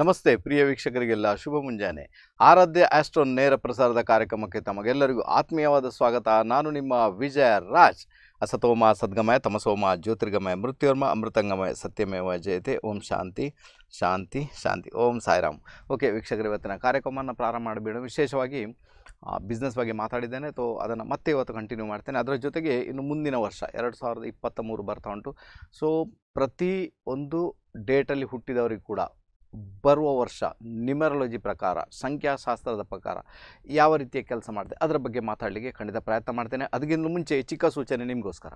ನಮಸ್ತೆ ಪ್ರಿಯ ವೀಕ್ಷಕರಿಗೆಲ್ಲ ಶುಭ ಮುಂಜಾನೆ ಆರಾಧ್ಯ ಆಸ್ಟ್ರೋ ನೇರ ಪ್ರಸಾರದ ಕಾರ್ಯಕ್ರಮಕ್ಕೆ ತಮಗೆಲ್ಲರಿಗೂ ಆತ್ಮೀಯವಾದ ಸ್ವಾಗತ ನಾನು ನಿಮ್ಮ ವಿಜಯ ರಾಜ್ ಅಸತೋಮ ಸದ್ಗಮಯ ತಮಸೋಮ ಜ್ಯೋತಿರ್ಗಮಯ ಮೃತ್ಯೋರ್ಮ ಅಮೃತಂಗಮಯ ಸತ್ಯಮೇವ ಜಯತೆ ಓಂ ಶಾಂತಿ ಶಾಂತಿ ಶಾಂತಿ ಓಂ ಸಾಯಿರಾಮ್ ಓಕೆ ವೀಕ್ಷಕರು ಇವತ್ತಿನ ಕಾರ್ಯಕ್ರಮವನ್ನು ಪ್ರಾರಂಭ ಮಾಡಬೇಡ ವಿಶೇಷವಾಗಿ ಬಿಸ್ನೆಸ್ ಬಗ್ಗೆ ಮಾತಾಡಿದ್ದೇನೆ ತೋ ಅದನ್ನು ಮತ್ತೆ ಇವತ್ತು ಕಂಟಿನ್ಯೂ ಮಾಡ್ತೇನೆ ಅದರ ಜೊತೆಗೆ ಇನ್ನು ಮುಂದಿನ ವರ್ಷ ಎರಡು ಸಾವಿರದ ಇಪ್ಪತ್ತ ಮೂರು ಬರ್ತಾ ಉಂಟು ಸೊ ಪ್ರತಿ ಒಂದು ಡೇಟಲ್ಲಿ ಹುಟ್ಟಿದವರಿಗೆ ಕೂಡ ಬರುವ ವರ್ಷ ನ್ಯೂಮರಾಲಜಿ ಪ್ರಕಾರ ಸಂಖ್ಯಾಶಾಸ್ತ್ರದ ಪ್ರಕಾರ ಯಾವ ರೀತಿಯ ಕೆಲಸ ಮಾಡಿದೆ ಅದರ ಬಗ್ಗೆ ಮಾತಾಡಲಿಕ್ಕೆ ಖಂಡಿತ ಪ್ರಯತ್ನ ಮಾಡ್ತೇನೆ ಅದಕ್ಕಿಂತ ಮುಂಚೆ ಚಿಕ್ಕ ಸೂಚನೆ ನಿಮಗೋಸ್ಕರ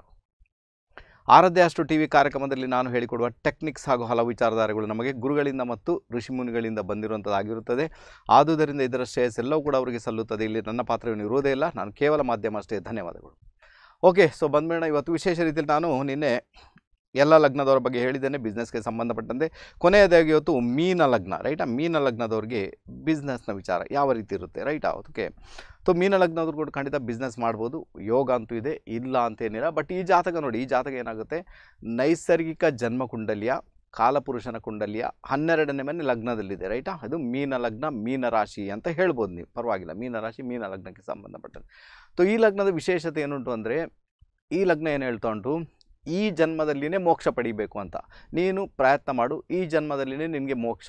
ಆರಾಧ್ಯ ಅಷ್ಟು ಟಿ ವಿ ಕಾರ್ಯಕ್ರಮದಲ್ಲಿ ನಾನು ಹೇಳಿಕೊಡುವ ಟೆಕ್ನಿಕ್ಸ್ ಹಾಗೂ ಹಲವು ವಿಚಾರಧಾರೆಗಳು ನಮಗೆ ಗುರುಗಳಿಂದ ಮತ್ತು ಋಷಿಮುನಿಗಳಿಂದ ಬಂದಿರುವಂಥದ್ದಾಗಿರುತ್ತದೆ ಆದುದರಿಂದ ಇದರ ಶ್ರೇಯಸ್ ಎಲ್ಲವೂ ಕೂಡ ಅವರಿಗೆ ಸಲ್ಲುತ್ತದೆ ಇಲ್ಲಿ ನನ್ನ ಪಾತ್ರವನ್ನು ಇರುವುದೇ ಇಲ್ಲ ನಾನು ಕೇವಲ ಮಾಧ್ಯಮ ಅಷ್ಟೇ ಧನ್ಯವಾದಗಳು ಓಕೆ ಸೊ ಬಂದ್ಮೇಣ ಇವತ್ತು ವಿಶೇಷ ರೀತಿಯಲ್ಲಿ ನಾನು ನಿನ್ನೆ ಎಲ್ಲ ಲಗ್ನದವ್ರ ಬಗ್ಗೆ ಹೇಳಿದ್ದೇನೆ ಬಿಸ್ನೆಸ್ಗೆ ಸಂಬಂಧಪಟ್ಟಂತೆ ಕೊನೆಯದಾಗಿ ಇವತ್ತು ಮೀನ ಲಗ್ನ ರೈಟಾ ಮೀನ ಲಗ್ನದವ್ರಿಗೆ ಬಿಸ್ನೆಸ್ನ ವಿಚಾರ ಯಾವ ರೀತಿ ಇರುತ್ತೆ ರೈಟಾ ಓಕೆ ಸೊ ಮೀನ ಲಗ್ನದವ್ರು ಕೂಡ ಖಂಡಿತ ಬಿಸ್ನೆಸ್ ಮಾಡ್ಬೋದು ಯೋಗ ಅಂತೂ ಇದೆ ಇಲ್ಲ ಅಂತೇನಿಲ್ಲ ಬಟ್ ಈ ಜಾತಕ ನೋಡಿ ಈ ಜಾತಕ ಏನಾಗುತ್ತೆ ನೈಸರ್ಗಿಕ ಜನ್ಮಕುಂಡಲಿಯ ಕಾಲಪುರುಷನ ಕುಂಡಲಿಯ ಹನ್ನೆರಡನೇ ಮನೆ ಲಗ್ನದಲ್ಲಿದೆ ರೈಟಾ ಅದು ಮೀನ ಲಗ್ನ ಮೀನ ರಾಶಿ ಅಂತ ಹೇಳ್ಬೋದು ನೀವು ಪರವಾಗಿಲ್ಲ ಮೀನ ರಾಶಿ ಮೀನ ಲಗ್ನಕ್ಕೆ ಸಂಬಂಧಪಟ್ಟಂತೆ ಸೊ ಈ ಲಗ್ನದ ವಿಶೇಷತೆ ಏನುಂಟು ಅಂದರೆ ಈ ಲಗ್ನ ಏನು ಹೇಳ್ತಾ ಉಂಟು ಈ ಜನ್ಮದಲ್ಲಿನೇ ಮೋಕ್ಷ ಪಡಿಬೇಕು ಅಂತ ನೀನು ಪ್ರಯತ್ನ ಮಾಡು ಈ ಜನ್ಮದಲ್ಲಿನೇ ನಿನಗೆ ಮೋಕ್ಷ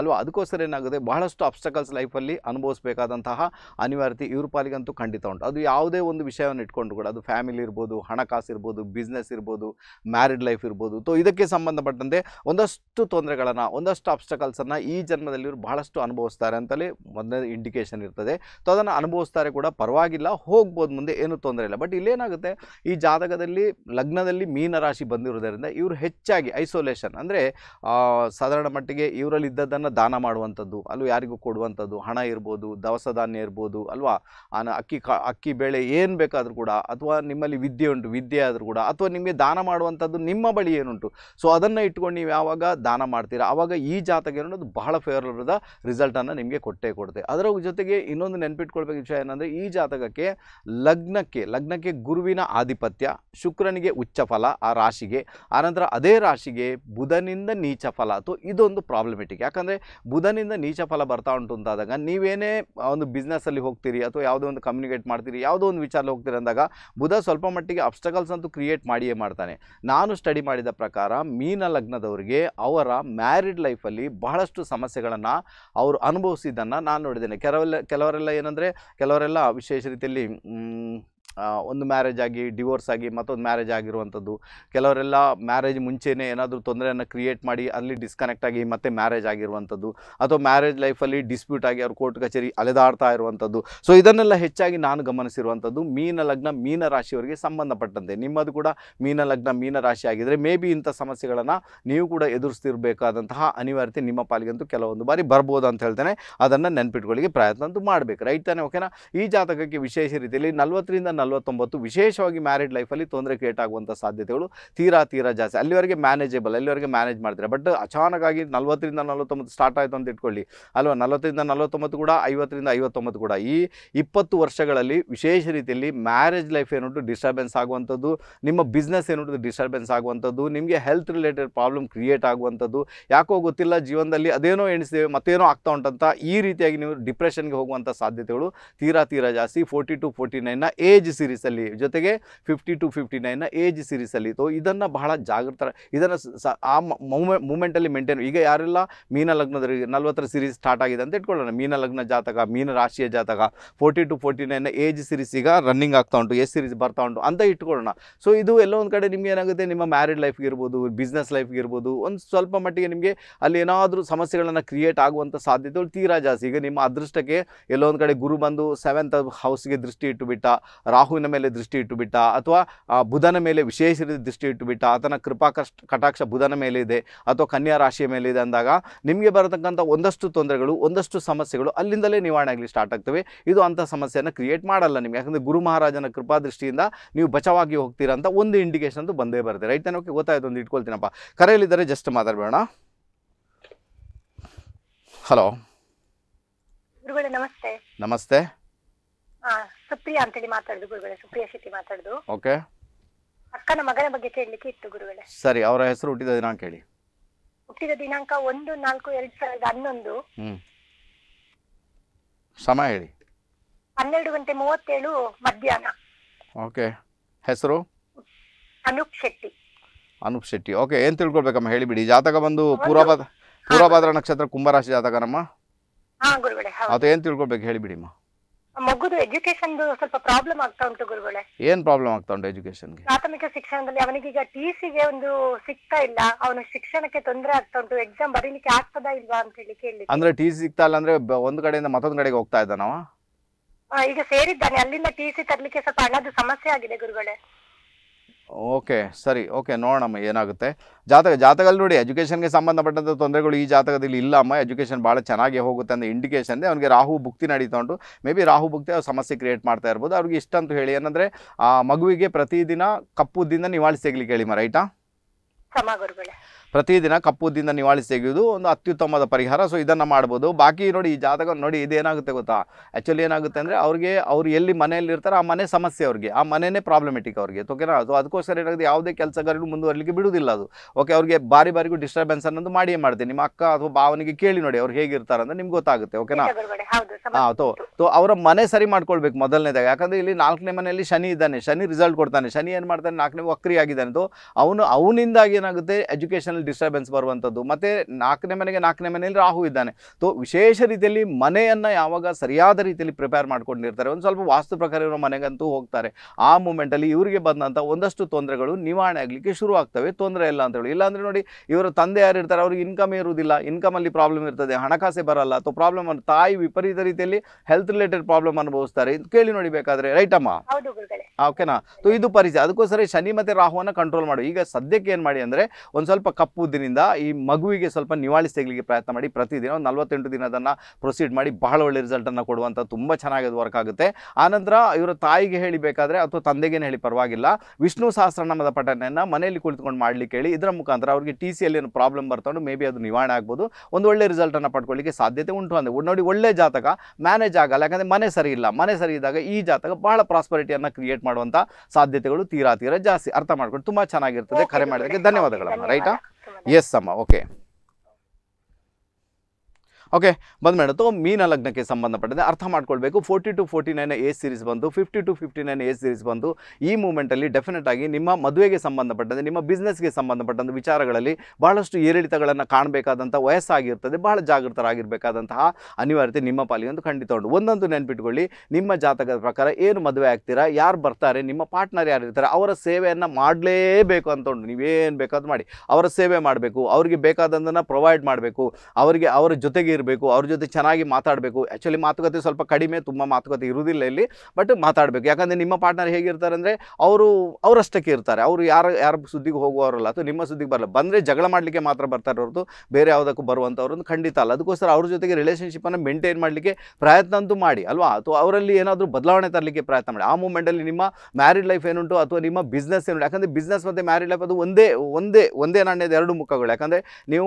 ಅಲ್ವಾ ಅದಕ್ಕೋಸ್ಕರ ಏನಾಗುತ್ತೆ ಬಹಳಷ್ಟು ಅಬ್ಸ್ಟಕಲ್ಸ್ ಲೈಫಲ್ಲಿ ಅನುಭವಿಸಬೇಕಾದಂತಹ ಅನಿವಾರ್ಯತೆ ಇವ್ರ ಪಾಲಿಗಂತೂ ಖಂಡಿತ ಉಂಟು ಅದು ಯಾವುದೇ ಒಂದು ವಿಷಯವನ್ನು ಇಟ್ಕೊಂಡು ಕೂಡ ಅದು ಫ್ಯಾಮಿಲಿ ಇರ್ಬೋದು ಹಣಕಾಸು ಇರ್ಬೋದು ಬಿಸ್ನೆಸ್ ಇರ್ಬೋದು ಮ್ಯಾರಿಡ್ ಲೈಫ್ ಇರ್ಬೋದು ಸೊ ಇದಕ್ಕೆ ಸಂಬಂಧಪಟ್ಟಂತೆ ಒಂದಷ್ಟು ತೊಂದರೆಗಳನ್ನು ಒಂದಷ್ಟು ಅಬ್ಸ್ಟಕಲ್ಸನ್ನು ಈ ಜನ್ಮದಲ್ಲಿ ಇವರು ಬಹಳಷ್ಟು ಅನುಭವಿಸ್ತಾರೆ ಅಂತಲೇ ಮೊದಲನೇ ಇಂಡಿಕೇಶನ್ ಇರ್ತದೆ ಸೊ ಅದನ್ನು ಅನುಭವಿಸ್ತಾರೆ ಕೂಡ ಪರವಾಗಿಲ್ಲ ಹೋಗ್ಬೋದು ಮುಂದೆ ಏನೂ ತೊಂದರೆ ಇಲ್ಲ ಬಟ್ ಇಲ್ಲೇನಾಗುತ್ತೆ ಈ ಜಾತಕದಲ್ಲಿ ಲಗ್ನದಲ್ಲಿ ಮೀನರಾಶಿ ಬಂದಿರೋದರಿಂದ ಇವರು ಹೆಚ್ಚಾಗಿ ಐಸೋಲೇಷನ್ ಅಂದರೆ ಸಾಧಾರಣ ಮಟ್ಟಿಗೆ ಇದ್ದದ್ದನ್ನು ದಾನ ಮಾಡುವಂಥದ್ದು ಅಲ್ವ ಯಾರಿಗೂ ಕೊಡುವಂಥದ್ದು ಹಣ ಇರ್ಬೋದು ದವಸ ಧಾನ್ಯ ಇರ್ಬೋದು ಅಲ್ವಾ ಆ ಅಕ್ಕಿ ಅಕ್ಕಿ ಬೆಳೆ ಏನು ಬೇಕಾದರೂ ಕೂಡ ಅಥವಾ ನಿಮ್ಮಲ್ಲಿ ವಿದ್ಯೆ ಉಂಟು ವಿದ್ಯೆ ಆದರೂ ಕೂಡ ಅಥವಾ ನಿಮಗೆ ದಾನ ಮಾಡುವಂಥದ್ದು ನಿಮ್ಮ ಬಳಿ ಏನುಂಟು ಸೊ ಅದನ್ನು ಇಟ್ಕೊಂಡು ನೀವು ಯಾವಾಗ ದಾನ ಮಾಡ್ತೀರಾ ಆವಾಗ ಈ ಜಾತಕ ಏನೋದು ಬಹಳ ರಿಸಲ್ಟ್ ರಿಸಲ್ಟನ್ನು ನಿಮಗೆ ಕೊಟ್ಟೇ ಕೊಡುತ್ತೆ ಅದರ ಜೊತೆಗೆ ಇನ್ನೊಂದು ನೆನಪಿಟ್ಕೊಳ್ಬೇಕು ವಿಷಯ ಏನಂದರೆ ಈ ಜಾತಕಕ್ಕೆ ಲಗ್ನಕ್ಕೆ ಲಗ್ನಕ್ಕೆ ಗುರುವಿನ ಆಧಿಪತ್ಯ ಶುಕ್ರನಿಗೆ ಉಚ್ಚ ಫಲ ಆ ರಾಶಿಗೆ ಆನಂತರ ಅದೇ ರಾಶಿಗೆ ಬುಧನಿಂದ ನೀಚ ಫಲ ಅಥವಾ ಇದೊಂದು ಪ್ರಾಬ್ಲಮೆಟಿಕ್ ಯಾಕಂದರೆ ಅಂದರೆ ಬುಧನಿಂದ ನೀಚ ಫಲ ಬರ್ತಾ ಉಂಟು ಅಂತಾದಾಗ ನೀವೇನೇ ಒಂದು ಬಿಸ್ನೆಸ್ಸಲ್ಲಿ ಹೋಗ್ತೀರಿ ಅಥವಾ ಯಾವುದೋ ಒಂದು ಕಮ್ಯುನಿಕೇಟ್ ಮಾಡ್ತೀರಿ ಯಾವುದೋ ಒಂದು ವಿಚಾರ ಹೋಗ್ತೀರಿ ಅಂದಾಗ ಬುಧ ಸ್ವಲ್ಪ ಮಟ್ಟಿಗೆ ಅಬ್ಸ್ಟಕಲ್ಸ್ ಅಂತೂ ಕ್ರಿಯೇಟ್ ಮಾಡಿಯೇ ಮಾಡ್ತಾನೆ ನಾನು ಸ್ಟಡಿ ಮಾಡಿದ ಪ್ರಕಾರ ಮೀನ ಲಗ್ನದವರಿಗೆ ಅವರ ಮ್ಯಾರಿಡ್ ಲೈಫಲ್ಲಿ ಬಹಳಷ್ಟು ಸಮಸ್ಯೆಗಳನ್ನು ಅವರು ಅನುಭವಿಸಿದ್ದನ್ನು ನಾನು ನೋಡಿದ್ದೇನೆ ಕೆಲವೆಲ್ಲ ಕೆಲವರೆಲ್ಲ ಏನಂದರೆ ಕೆಲವರೆಲ್ಲ ವಿಶೇಷ ರೀತಿಯಲ್ಲಿ ಒಂದು ಮ್ಯಾರೇಜ್ ಆಗಿ ಡಿವೋರ್ಸ್ ಆಗಿ ಮತ್ತೊಂದು ಮ್ಯಾರೇಜ್ ಆಗಿರುವಂಥದ್ದು ಕೆಲವರೆಲ್ಲ ಮ್ಯಾರೇಜ್ ಮುಂಚೆನೇ ಏನಾದರೂ ತೊಂದರೆಯನ್ನು ಕ್ರಿಯೇಟ್ ಮಾಡಿ ಅಲ್ಲಿ ಡಿಸ್ಕನೆಕ್ಟ್ ಆಗಿ ಮತ್ತೆ ಮ್ಯಾರೇಜ್ ಆಗಿರುವಂಥದ್ದು ಅಥವಾ ಮ್ಯಾರೇಜ್ ಲೈಫಲ್ಲಿ ಡಿಸ್ಪ್ಯೂಟ್ ಆಗಿ ಅವ್ರ ಕೋರ್ಟ್ ಕಚೇರಿ ಅಲೆದಾಡ್ತಾ ಇರುವಂಥದ್ದು ಸೊ ಇದನ್ನೆಲ್ಲ ಹೆಚ್ಚಾಗಿ ನಾನು ಗಮನಿಸಿರುವಂಥದ್ದು ಮೀನ ಲಗ್ನ ಮೀನ ರಾಶಿಯವರಿಗೆ ಸಂಬಂಧಪಟ್ಟಂತೆ ನಿಮ್ಮದು ಕೂಡ ಮೀನ ಲಗ್ನ ಮೀನ ರಾಶಿ ಆಗಿದ್ದರೆ ಮೇ ಬಿ ಇಂಥ ಸಮಸ್ಯೆಗಳನ್ನು ನೀವು ಕೂಡ ಎದುರಿಸ್ತಿರಬೇಕಾದಂತಹ ಅನಿವಾರ್ಯತೆ ನಿಮ್ಮ ಪಾಲಿಗಂತೂ ಕೆಲವೊಂದು ಬಾರಿ ಬರ್ಬೋದು ಅಂತ ಹೇಳ್ತೇನೆ ಅದನ್ನು ನೆನ್ಪಿಟ್ಕೊಳ್ಳಿಕ್ಕೆ ಪ್ರಯತ್ನ ಅಂತೂ ಮಾಡಬೇಕು ರೈಟ್ ತಾನೆ ಓಕೆನಾ ಈ ಜಾತಕಕ್ಕೆ ವಿಶೇಷ ರೀತಿಯಲ್ಲಿ ನಲವತ್ತರಿಂದ ನಲವತ್ತೊಂಬತ್ತು ವಿಶೇಷವಾಗಿ ಮ್ಯಾರಿಡ್ ಲೈಫಲ್ಲಿ ತೊಂದರೆ ಕ್ರಿಯೇಟ್ ಆಗುವಂಥ ಸಾಧ್ಯತೆಗಳು ತೀರಾ ತೀರಾ ಜಾಸ್ತಿ ಅಲ್ಲಿವರೆಗೆ ಮ್ಯಾನೇಜೇಬಲ್ ಅಲ್ಲಿವರೆಗೆ ಮ್ಯಾನೇಜ್ ಮಾಡ್ತಾರೆ ಬಟ್ ಅಚಾನಕ್ಕಾಗಿ ನಲ್ವತ್ತರಿಂದ ನಲವತ್ತೊಂಬತ್ತು ಸ್ಟಾರ್ಟ್ ಆಯಿತು ಅಂತ ಇಟ್ಕೊಳ್ಳಿ ಅಲ್ವಾ ನಲವತ್ತರಿಂದ ನಲವತ್ತೊಂಬತ್ತು ಕೂಡ ಐವತ್ತರಿಂದ ಐವತ್ತೊಂಬತ್ತು ಕೂಡ ಈ ಇಪ್ಪತ್ತು ವರ್ಷಗಳಲ್ಲಿ ವಿಶೇಷ ರೀತಿಯಲ್ಲಿ ಮ್ಯಾರೇಜ್ ಲೈಫ್ ಏನುಂಟು ಡಿಸ್ಟರ್ಬೆನ್ಸ್ ಆಗುವಂಥದ್ದು ನಿಮ್ಮ ಬಿಸ್ನೆಸ್ ಏನುಂಟು ಡಿಸ್ಟರ್ಬೆನ್ಸ್ ಆಗುವಂಥದ್ದು ನಿಮಗೆ ಹೆಲ್ತ್ ರಿಲೇಟೆಡ್ ಪ್ರಾಬ್ಲಮ್ ಕ್ರಿಯೇಟ್ ಆಗುವಂಥದ್ದು ಯಾಕೋ ಗೊತ್ತಿಲ್ಲ ಜೀವನದಲ್ಲಿ ಅದೇನೋ ಎಣಿಸಿದೆ ಮತ್ತೇನೋ ಆಗ್ತಾ ಉಂಟಂತ ಈ ರೀತಿಯಾಗಿ ನೀವು ಡಿಪ್ರೆಷನ್ಗೆ ಹೋಗುವಂಥ ಸಾಧ್ಯತೆಗಳು ತೀರಾ ತೀರಾ ಜಾಸ್ತಿ ಫೋರ್ಟಿ ಟು ಫೋರ್ಟಿ ನೈನ್ನ ಏಜ್ ಸೀರೀಸಲ್ಲಿ ಜೊತೆಗೆ ಫಿಫ್ಟಿ ಟು ಫಿಫ್ಟಿ ನೈನ್ನ ಏಜ್ ಸೀರೀಸಲ್ಲಿ ಸೊ ಇದನ್ನು ಬಹಳ ಜಾಗೃತರ ಇದನ್ನು ಆ ಮೂಮೆ ಮೂಮೆಂಟಲ್ಲಿ ಮೇಂಟೈನ್ ಈಗ ಯಾರೆಲ್ಲ ಮೀನ ಲಗ್ನದ ನಲ್ವತ್ತರ ಸೀರೀಸ್ ಸ್ಟಾರ್ಟ್ ಆಗಿದೆ ಅಂತ ಇಟ್ಕೊಳ್ಳೋಣ ಮೀನ ಲಗ್ನ ಜಾತಕ ಮೀನ ರಾಶಿಯ ಜಾತಕ ಫೋರ್ಟಿ ಟು ಫೋರ್ಟಿ ನೈನ್ನ ಏಜ್ ಸೀರೀಸ್ ಈಗ ರನ್ನಿಂಗ್ ಆಗ್ತಾ ಉಂಟು ಎಸ್ ಸೀರೀಸ್ ಬರ್ತಾ ಉಂಟು ಅಂತ ಇಟ್ಕೊಳ್ಳೋಣ ಸೊ ಇದು ಎಲ್ಲ ಒಂದು ಕಡೆ ನಿಮ್ಗೆ ಏನಾಗುತ್ತೆ ನಿಮ್ಮ ಮ್ಯಾರಿಡ್ ಲೈಫ್ಗೆ ಇರ್ಬೋದು ಬಿಸ್ನೆಸ್ ಲೈಫ್ಗೆ ಇರ್ಬೋದು ಒಂದು ಸ್ವಲ್ಪ ಮಟ್ಟಿಗೆ ನಿಮಗೆ ಅಲ್ಲಿ ಏನಾದರೂ ಸಮಸ್ಯೆಗಳನ್ನು ಕ್ರಿಯೇಟ್ ಆಗುವಂಥ ಸಾಧ್ಯತೆಗಳು ತೀರಾ ಜಾಸ್ತಿ ಈಗ ನಿಮ್ಮ ಅದೃಷ್ಟಕ್ಕೆ ಎಲ್ಲೋ ಒಂದು ಕಡೆ ಗುರು ಬಂದು ಸೆವೆಂತ್ ಹೌಸ್ಗೆ ದೃಷ್ಟಿ ಇಟ್ಟುಬಿಟ್ಟ ರಾಹುವಿನ ಮೇಲೆ ದೃಷ್ಟಿ ಇಟ್ಟುಬಿಟ್ಟ ಅಥವಾ ಬುಧನ ಮೇಲೆ ವಿಶೇಷ ರೀತಿ ದೃಷ್ಟಿ ಇಟ್ಟುಬಿಟ್ಟ ಆತನ ಕೃಪಾ ಕಷ್ಟ ಕಟಾಕ್ಷ ಬುಧನ ಮೇಲೆ ಇದೆ ಅಥವಾ ಕನ್ಯಾ ರಾಶಿಯ ಮೇಲೆ ಇದೆ ಅಂದಾಗ ನಿಮಗೆ ಬರತಕ್ಕಂಥ ಒಂದಷ್ಟು ತೊಂದರೆಗಳು ಒಂದಷ್ಟು ಸಮಸ್ಯೆಗಳು ಅಲ್ಲಿಂದಲೇ ನಿವಾರಣೆ ಆಗಲಿ ಸ್ಟಾರ್ಟ್ ಆಗ್ತವೆ ಇದು ಅಂಥ ಸಮಸ್ಯೆಯನ್ನು ಕ್ರಿಯೇಟ್ ಮಾಡಲ್ಲ ನಿಮಗೆ ಯಾಕಂದರೆ ಗುರು ಮಹಾರಾಜನ ಕೃಪಾ ದೃಷ್ಟಿಯಿಂದ ನೀವು ಬಚಾವಾಗಿ ಹೋಗ್ತೀರಾ ಅಂತ ಒಂದು ಇಂಡಿಕೇಶನ್ ಅದು ಬಂದೇ ಬರುತ್ತೆ ರೈಟ್ ನನಗೆ ಗೊತ್ತಾಯ್ತು ಒಂದು ಇಟ್ಕೊಳ್ತೀನಪ್ಪ ಕರೆಯಲ್ಲಿದ್ದಾರೆ ಜಸ್ಟ್ ಮಾತಾಡಬೇಡ ಹಲೋ ನಮಸ್ತೆ ನಮಸ್ತೆ ಸುಪ್ರಿಯಾ ಅಂತೇಳಿ ಮಾತಾಡುದು ಗುರುಗಳೆ ಸುಪ್ರಿಯಾ ಶೆಟ್ಟಿ ಮಾತಾಡುದು ಓಕೆ ಅಕ್ಕನ ಮಗನ ಬಗ್ಗೆ ಕೇಳಲಿಕ್ಕೆ ಇತ್ತು ಗುರುಗಳೆ ಸರಿ ಅವರ ಹೆಸರು ಹುಟ್ಟಿದ ದಿನಾಂಕ ಹೇಳಿ ಹುಟ್ಟಿದ ದಿನಾಂಕ ಒಂದು ನಾಲ್ಕು ಎರಡ್ ಸಾವಿರದ ಹನ್ನೊಂದು ಹ್ಮ್ ಸಮಯ ಹೇಳಿ ಹನ್ನೆರಡು ಗಂಟೆ ಮೂವತ್ತೇಳು ಮಧ್ಯಾಹ್ನ ಓಕೆ ಹೆಸರು ಅನೂಪ್ ಶೆಟ್ಟಿ ಅನೂಪ್ ಶೆಟ್ಟಿ ಓಕೆ ಏನು ತಿಳ್ಕೊಳ್ಬೇಕಮ್ಮ ಹೇಳಿಬಿಡಿ ಜಾತಕ ಬಂದು ಪೂರ್ವಭಾದ ಪೂರ್ವಭಾದ್ರ ನಕ್ಷತ್ರ ಕುಂಭರಾಶಿ ಜಾತಕನಮ್ಮ ಹಾ ಗುರುಗಳೇ ಹೌದು. ಅದು ಏನು ತಿಳ್ಕೊಳ್ಬೇಕು ಹೇಳಿಬಿಡಿಮ್ಮ ಮಗುದು ಎಜುಕೇಶನ್ ಸ್ವಲ್ಪ ಪ್ರಾಬ್ಲಮ್ ಆಗ್ತಾ ಉಂಟು ಗುರುಗಳೇ ಏನ್ ಪ್ರಾಬ್ಲಮ್ ಆಗ್ತಾ ಉಂಟು ಎಜುಕೇಶನ್ ಪ್ರಾಥಮಿಕ ಶಿಕ್ಷಣದಲ್ಲಿ ಅವನಿಗೀಗ ಟಿ ಸಿ ಗೆ ಒಂದು ಸಿಗ್ತಾ ಇಲ್ಲ ಅವನು ಶಿಕ್ಷಣಕ್ಕೆ ತೊಂದರೆ ಆಗ್ತಾ ಉಂಟು ಎಕ್ಸಾಮ್ ಬರೀಲಿಕ್ಕೆ ಆಗ್ತದಾ ಇಲ್ವಾ ಅಂತ ಹೇಳಿ ಕೇಳಿ ಅಂದ್ರೆ ಟಿ ಸಿ ಸಿಗ್ತಾ ಇಲ್ಲ ಅಂದ್ರೆ ಒಂದ್ ಕಡೆಯಿಂದ ಮತ್ತೊಂದ್ ಕಡೆಗೆ ಹೋಗ್ತಾ ಇದ್ದಾನವ ಈಗ ಸೇರಿದ್ದಾನೆ ಅಲ್ಲಿಂದ ಟಿ ಸಿ ತರ್ಲಿಕ್ಕೆ ಸ್ವಲ್ಪ ಹಣದ ಸಮಸ್ಯೆ ಆಗಿದೆ ಗುರುಗಳೇ ಓಕೆ ಸರಿ ಓಕೆ ನೋಡೋಣಮ್ಮ ಏನಾಗುತ್ತೆ ಜಾತಕ ಜಾತಕದಲ್ಲಿ ನೋಡಿ ಎಜುಕೇಷನ್ಗೆ ಸಂಬಂಧಪಟ್ಟಂಥ ತೊಂದರೆಗಳು ಈ ಜಾತಕದಲ್ಲಿ ಇಲ್ಲ ಅಮ್ಮ ಎಜುಕೇಷನ್ ಭಾಳ ಚೆನ್ನಾಗಿ ಹೋಗುತ್ತೆ ಇಂಡಿಕೇಶನ್ ಇದೆ ಅವನಿಗೆ ರಾಹು ಭುಕ್ತಿ ಉಂಟು ಮೇ ಬಿ ರಾಹು ಭುಕ್ತಿ ಅವ್ರ ಸಮಸ್ಯೆ ಕ್ರಿಯೇಟ್ ಮಾಡ್ತಾ ಇರ್ಬೋದು ಅವ್ರಿಗೆ ಇಷ್ಟ ಅಂತ ಹೇಳಿ ಏನಂದರೆ ಆ ಮಗುವಿಗೆ ಪ್ರತಿದಿನ ಕಪ್ಪುದಿಂದ ನಿವಾಳಿಸಿ ತೆಗಲಿಕ್ಕೆ ಹೇಳಿ ರೈಟಾ ಪ್ರತಿದಿನ ಕಪ್ಪುದ್ದಿಂದ ನಿವಾಳಿ ತೆಗೆಯೋದು ಒಂದು ಅತ್ಯುತ್ತಮವಾದ ಪರಿಹಾರ ಸೊ ಇದನ್ನು ಮಾಡ್ಬೋದು ಬಾಕಿ ನೋಡಿ ಈ ಜಾತಕ ನೋಡಿ ಇದೇನಾಗುತ್ತೆ ಗೊತ್ತಾ ಆ್ಯಕ್ಚುಲಿ ಏನಾಗುತ್ತೆ ಅಂದರೆ ಅವ್ರಿಗೆ ಅವ್ರು ಎಲ್ಲಿ ಮನೆಯಲ್ಲಿ ಇರ್ತಾರೆ ಆ ಮನೆ ಸಮಸ್ಯೆ ಅವ್ರಿಗೆ ಆ ಮನೆಯೇ ಪ್ರಾಬ್ಲಮೆಟಿಕ್ ಅವ್ರಿಗೆ ಓಕೆನಾ ಅದು ಅದಕ್ಕೋಸ್ಕರ ಏನಾಗುತ್ತೆ ಯಾವುದೇ ಕೆಲಸಗಾರರು ಮುಂದುವರಲಿಕ್ಕೆ ಬಿಡುವುದಿಲ್ಲ ಅದು ಓಕೆ ಅವ್ರಿಗೆ ಬಾರಿ ಬಾರಿಗೂ ಡಿಸ್ಟರ್ಬೆನ್ಸ್ ಅನ್ನೋದು ಮಾಡಿಯೇ ಮಾಡ್ತೀನಿ ನಿಮ್ಮ ಅಕ್ಕ ಅಥವಾ ಭಾವನೆಗೆ ಕೇಳಿ ನೋಡಿ ಅವ್ರು ಹೇಗಿರ್ತಾರೆ ಅಂತ ನಿಮ್ಗೆ ಗೊತ್ತಾಗುತ್ತೆ ಓಕೆನಾ ಹಾಂ ತೋ ತೋ ಅವರ ಮನೆ ಸರಿ ಮಾಡ್ಕೊಳ್ಬೇಕು ಮೊದಲನೇದಾಗ ಯಾಕಂದರೆ ಇಲ್ಲಿ ನಾಲ್ಕನೇ ಮನೆಯಲ್ಲಿ ಶನಿ ಇದ್ದಾನೆ ಶನಿ ರಿಸಲ್ಟ್ ಕೊಡ್ತಾನೆ ಶನಿ ಏನು ಮಾಡ್ತಾನೆ ನಾಲ್ಕನೇ ವಕ್ರಿಯಾಗಿದ್ದಾನೆ ಆಗಿದ್ದಾನೆ ಅವನು ಅವನಿಂದಾಗಿ ಏನಾಗುತ್ತೆ ಎಜುಕೇಷನ್ ಮನೆಯಲ್ಲಿ ಡಿಸ್ಟರ್ಬೆನ್ಸ್ ಬರುವಂಥದ್ದು ಮತ್ತೆ ನಾಲ್ಕನೇ ಮನೆಗೆ ನಾಲ್ಕನೇ ಮನೆಯಲ್ಲಿ ರಾಹು ಇದ್ದಾನೆ ತೋ ವಿಶೇಷ ರೀತಿಯಲ್ಲಿ ಮನೆಯನ್ನು ಯಾವಾಗ ಸರಿಯಾದ ರೀತಿಯಲ್ಲಿ ಪ್ರಿಪೇರ್ ಮಾಡ್ಕೊಂಡಿರ್ತಾರೆ ಒಂದು ಸ್ವಲ್ಪ ವಾಸ್ತು ಪ್ರಕಾರ ಇರೋ ಮನೆಗಂತೂ ಹೋಗ್ತಾರೆ ಆ ಮೂಮೆಂಟಲ್ಲಿ ಇವರಿಗೆ ಬಂದಂಥ ಒಂದಷ್ಟು ತೊಂದರೆಗಳು ನಿವಾರಣೆ ಆಗಲಿಕ್ಕೆ ಶುರು ಆಗ್ತವೆ ತೊಂದರೆ ಇಲ್ಲ ಅಂತ ಹೇಳಿ ಇಲ್ಲಾಂದರೆ ನೋಡಿ ಇವರ ತಂದೆ ಯಾರು ಇರ್ತಾರೆ ಅವ್ರಿಗೆ ಇನ್ಕಮ್ ಇರುವುದಿಲ್ಲ ಇನ್ಕಮಲ್ಲಿ ಪ್ರಾಬ್ಲಮ್ ಇರ್ತದೆ ಹಣಕಾಸೆ ಬರಲ್ಲ ಅಥವಾ ಪ್ರಾಬ್ಲಮ್ ತಾಯಿ ವಿಪರೀತ ರೀತಿಯಲ್ಲಿ ಹೆಲ್ತ್ ರಿಲೇಟೆಡ್ ಪ್ರಾಬ್ಲಮ್ ಅನುಭವಿಸ್ತಾರೆ ಕೇಳಿ ನೋಡಿ ಬೇಕಾದರೆ ರೈಟಮ್ಮ ಓಕೆನಾ ಸೊ ಇದು ಪರಿಚಯ ಅದಕ್ಕೋಸ್ಕರ ಶನಿ ಮತ್ತು ರಾಹುವನ್ನು ಕಂಟ್ರೋಲ್ ಮಾಡಿ ಈಗ ಸದ್ಯಕ್ಕೆ ಏನು ಮಾಡಿ ಅಂದರೆ ಒಂದು ಸ್ವಲ್ಪ ಕಪ್ಪು ಈ ಮಗುವಿಗೆ ಸ್ವಲ್ಪ ನಿವಾಳಿ ತೆಗಲಿಕ್ಕೆ ಪ್ರಯತ್ನ ಮಾಡಿ ಪ್ರತಿದಿನ ಒಂದು ನಲ್ವತ್ತೆಂಟು ದಿನ ಅದನ್ನು ಪ್ರೊಸೀಡ್ ಮಾಡಿ ಬಹಳ ಒಳ್ಳೆ ರಿಸಲ್ಟನ್ನು ಕೊಡುವಂಥ ತುಂಬ ಚೆನ್ನಾಗಿ ಅದು ವರ್ಕ್ ಆಗುತ್ತೆ ಆನಂತರ ಇವರ ತಾಯಿಗೆ ಹೇಳಿಬೇಕಾದ್ರೆ ಅಥವಾ ತಂದೆಗೇನು ಹೇಳಿ ಪರವಾಗಿಲ್ಲ ವಿಷ್ಣು ಸಹಸ್ರನಾಮದ ಪಠನೆಯನ್ನು ಮನೆಯಲ್ಲಿ ಕುಳಿತುಕೊಂಡು ಮಾಡಲಿಕ್ಕೆ ಹೇಳಿ ಇದರ ಮುಖಾಂತರ ಅವರಿಗೆ ಟಿ ಸಿಯಲ್ಲಿ ಏನು ಪ್ರಾಬ್ಲಮ್ ಬರ್ತಾಂಡು ಮೇ ಬಿ ಅದು ನಿವಾರಣೆ ಆಗ್ಬೋದು ಒಂದು ಒಳ್ಳೆ ರಿಸಲ್ಟನ್ನು ಪಡ್ಕೊಳ್ಳಿಕ್ಕೆ ಸಾಧ್ಯತೆ ಉಂಟು ಅಂದರೆ ನೋಡಿ ಒಳ್ಳೆ ಜಾತಕ ಮ್ಯಾನೇಜ್ ಆಗಲ್ಲ ಯಾಕಂದರೆ ಮನೆ ಸರಿ ಇಲ್ಲ ಮನೆ ಸರಿ ಇದ್ದಾಗ ಈ ಜಾತಕ ಬಹಳ ಪ್ರಾಸ್ಪರಿಟಿಯನ್ನು ಕ್ರಿಯೇಟ್ ಮಾಡುವಂತ ಸಾಧ್ಯತೆಗಳು ತೀರಾ ತೀರಾ ಜಾಸ್ತಿ ಅರ್ಥ ಮಾಡ್ಕೊಂಡು ತುಂಬಾ ಚೆನ್ನಾಗಿರ್ತದೆ ಕರೆ ಮಾಡಿದಕ್ಕೆ ಧನ್ಯವಾದಗಳಮ್ಮ ರೈಟಾ ಎಸ್ ಅಮ್ಮ ಓಕೆ ಓಕೆ ಬಂದ್ಮೇಡ ತೋ ಮೀನ ಲಗ್ನಕ್ಕೆ ಸಂಬಂಧಪಟ್ಟಂತೆ ಅರ್ಥ ಮಾಡ್ಕೊಳ್ಬೇಕು forty to forty nine age series ಬಂದು fifty to fifty nine age series ಬಂದು ಈ ಮೂಮೆಂಟಲ್ಲಿ ಡೆಫಿನೆಟ್ ಆಗಿ ನಿಮ್ಮ ಮದುವೆಗೆ ಸಂಬಂಧಪಟ್ಟಂತೆ ನಿಮ್ಮ ಬಿಸ್ನೆಸ್ಗೆ ಸಂಬಂಧಪಟ್ಟಂಥ ವಿಚಾರಗಳಲ್ಲಿ ಬಹಳಷ್ಟು ಏರಿಳಿತಗಳನ್ನು ಕಾಣಬೇಕಾದಂಥ ವಯಸ್ಸಾಗಿರ್ತದೆ ಬಹಳ ಜಾಗೃತರಾಗಿರಬೇಕಾದಂತಹ ಅನಿವಾರ್ಯತೆ ನಿಮ್ಮ ಪಾಲಿಗೆ ಒಂದು ಖಂಡಿತ ಉಂಟು ಒಂದೊಂದು ನೆನಪಿಟ್ಕೊಳ್ಳಿ ನಿಮ್ಮ ಜಾತಕದ ಪ್ರಕಾರ ಏನು ಮದುವೆ ಆಗ್ತೀರಾ ಯಾರು ಬರ್ತಾರೆ ನಿಮ್ಮ ಪಾರ್ಟ್ನರ್ ಯಾರು ಇರ್ತಾರೆ ಅವರ ಸೇವೆಯನ್ನು ಮಾಡಲೇಬೇಕು ಅಂತ ಉಂಟು ನೀವೇನು ಬೇಕಾದ್ರೂ ಮಾಡಿ ಅವರ ಸೇವೆ ಮಾಡಬೇಕು ಅವರಿಗೆ ಬೇಕಾದಂದನ್ನು ಪ್ರೊವೈಡ್ ಮಾಡಬೇಕು ಅವರಿಗೆ ಅವರ ಜೊತೆಗೆ ಚೆನ್ನಾಗಿರಬೇಕು ಅವ್ರ ಜೊತೆ ಚೆನ್ನಾಗಿ ಮಾತಾಡಬೇಕು ಆ್ಯಕ್ಚುಲಿ ಮಾತುಕತೆ ಸ್ವಲ್ಪ ಕಡಿಮೆ ತುಂಬ ಮಾತುಕತೆ ಇರುವುದಿಲ್ಲ ಇಲ್ಲಿ ಬಟ್ ಮಾತಾಡಬೇಕು ಯಾಕಂದರೆ ನಿಮ್ಮ ಪಾರ್ಟ್ನರ್ ಹೇಗಿರ್ತಾರೆ ಅಂದರೆ ಅವರು ಅವರಷ್ಟಕ್ಕೆ ಇರ್ತಾರೆ ಅವರು ಯಾರು ಯಾರು ಸುದ್ದಿಗೆ ಹೋಗುವವರಲ್ಲ ಅಥವಾ ನಿಮ್ಮ ಸುದ್ದಿಗೆ ಬರಲ್ಲ ಬಂದರೆ ಜಗಳ ಮಾಡಲಿಕ್ಕೆ ಮಾತ್ರ ಬರ್ತಾರೆ ಹೊರತು ಬೇರೆ ಯಾವುದಕ್ಕೂ ಬರುವಂಥವ್ರನ್ನು ಖಂಡಿತ ಅಲ್ಲ ಅದಕ್ಕೋಸ್ಕರ ಅವ್ರ ಜೊತೆಗೆ ರಿಲೇಷನ್ಶಿಪ್ಪನ್ನು ಮೇಂಟೈನ್ ಮಾಡಲಿಕ್ಕೆ ಪ್ರಯತ್ನ ಅಂತೂ ಮಾಡಿ ಅಲ್ವಾ ಅಥವಾ ಅವರಲ್ಲಿ ಏನಾದರೂ ಬದಲಾವಣೆ ತರಲಿಕ್ಕೆ ಪ್ರಯತ್ನ ಮಾಡಿ ಆ ಮೂಮೆಂಟಲ್ಲಿ ನಿಮ್ಮ ಮ್ಯಾರಿಡ್ ಲೈಫ್ ಏನುಂಟು ಅಥವಾ ನಿಮ್ಮ ಬಿಸ್ನೆಸ್ ಏನು ಯಾಕಂದರೆ ಬಿಸ್ನೆಸ್ ಮತ್ತು ಮ್ಯಾರಿಡ್ ಲೈಫ್ ಅದು ಒಂದೇ ಒಂದೇ ಒಂದೇ ನಾಣ್ಯದ ಎರಡು ಮುಖಗಳು ಯಾಕಂದರೆ ನೀವು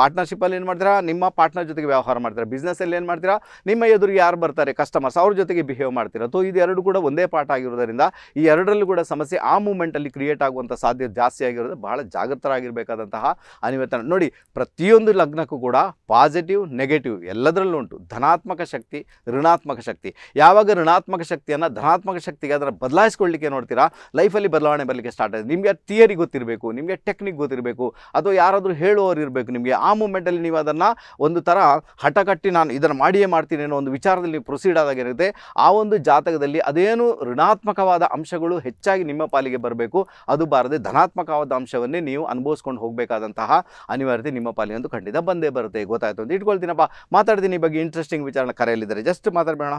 ಪಾರ್ಟ್ನರ್ಶಿಪ್ಪಲ್ಲಿ ಏನು ಮಾಡ್ತೀರಾ ನಿಮ್ಮ ಪಾರ್ಟ್ನರ್ ಜೊತೆಗೆ ವ್ಯವಹಾರ ಮಾಡ್ತೀರಾ ಬಿಸ್ನೆಸ್ಸಲ್ಲಿ ಏನು ಮಾಡ್ತೀರಾ ನಿಮ್ಮ ಎದುರು ಯಾರು ಬರ್ತಾರೆ ಕಸ್ಟಮರ್ಸ್ ಅವ್ರ ಜೊತೆಗೆ ಬಿಹೇವ್ ಮಾಡ್ತೀರಾ ಸೊ ಇದೆರಡು ಕೂಡ ಒಂದೇ ಪಾಠ ಆಗಿರೋದರಿಂದ ಈ ಎರಡರಲ್ಲೂ ಕೂಡ ಸಮಸ್ಯೆ ಆ ಮೂಮೆಂಟಲ್ಲಿ ಕ್ರಿಯೇಟ್ ಆಗುವಂಥ ಸಾಧ್ಯತೆ ಜಾಸ್ತಿ ಆಗಿರೋದು ಬಹಳ ಜಾಗೃತರಾಗಿರಬೇಕಾದಂತಹ ಅನಿವೇತನ ನೋಡಿ ಪ್ರತಿಯೊಂದು ಲಗ್ನಕ್ಕೂ ಕೂಡ ಪಾಸಿಟಿವ್ ನೆಗೆಟಿವ್ ಎಲ್ಲದರಲ್ಲೂ ಉಂಟು ಧನಾತ್ಮಕ ಶಕ್ತಿ ಋಣಾತ್ಮಕ ಶಕ್ತಿ ಯಾವಾಗ ಋಣಾತ್ಮಕ ಶಕ್ತಿಯನ್ನು ಧನಾತ್ಮಕ ಶಕ್ತಿಗೆ ಅದರ ಬದಲಾಯಿಸ್ಕೊಳ್ಳಿಕ್ಕೆ ನೋಡ್ತೀರಾ ಲೈಫಲ್ಲಿ ಬದಲಾವಣೆ ಬರಲಿಕ್ಕೆ ಸ್ಟಾರ್ಟ್ ಆಗಿದೆ ನಿಮಗೆ ಥಿಯರಿ ಗೊತ್ತಿರಬೇಕು ನಿಮಗೆ ಟೆಕ್ನಿಕ್ ಗೊತ್ತಿರಬೇಕು ಅಥವಾ ಯಾರಾದರೂ ಹೇಳುವವರು ಇರಬೇಕು ನಿಮಗೆ ಆ ಮೂಮೆಂಟಲ್ಲಿ ನೀವು ಅದನ್ನು ಒಂದು ಥರ ಹಠ ಕಟ್ಟಿ ನಾನು ಇದನ್ನು ಮಾಡಿಯೇ ಮಾಡ್ತೀನಿ ಅನ್ನೋ ಒಂದು ವಿಚಾರದಲ್ಲಿ ಪ್ರೊಸೀಡ್ ಆದಾಗ ಏನಿರುತ್ತೆ ಆ ಒಂದು ಜಾತಕದಲ್ಲಿ ಅದೇನು ಋಣಾತ್ಮಕವಾದ ಅಂಶಗಳು ಹೆಚ್ಚಾಗಿ ನಿಮ್ಮ ಪಾಲಿಗೆ ಬರಬೇಕು ಅದು ಬಾರದೆ ಧನಾತ್ಮಕವಾದ ಅಂಶವನ್ನೇ ನೀವು ಅನುಭವಿಸ್ಕೊಂಡು ಹೋಗಬೇಕಾದಂತಹ ಅನಿವಾರ್ಯತೆ ನಿಮ್ಮ ಪಾಲಿಗೆ ಒಂದು ಖಂಡಿತ ಬಂದೇ ಬರುತ್ತೆ ಗೊತ್ತಾಯ್ತು ಅಂತ ಇಟ್ಕೊಳ್ತೀನಪ್ಪ ಮಾತಾಡ್ತೀನಿ ಈ ಬಗ್ಗೆ ಇಂಟ್ರೆಸ್ಟಿಂಗ್ ವಿಚಾರನ ಕರೆಯಲಿದ್ದಾರೆ ಜಸ್ಟ್ ಮಾತಾಡಬೇಡ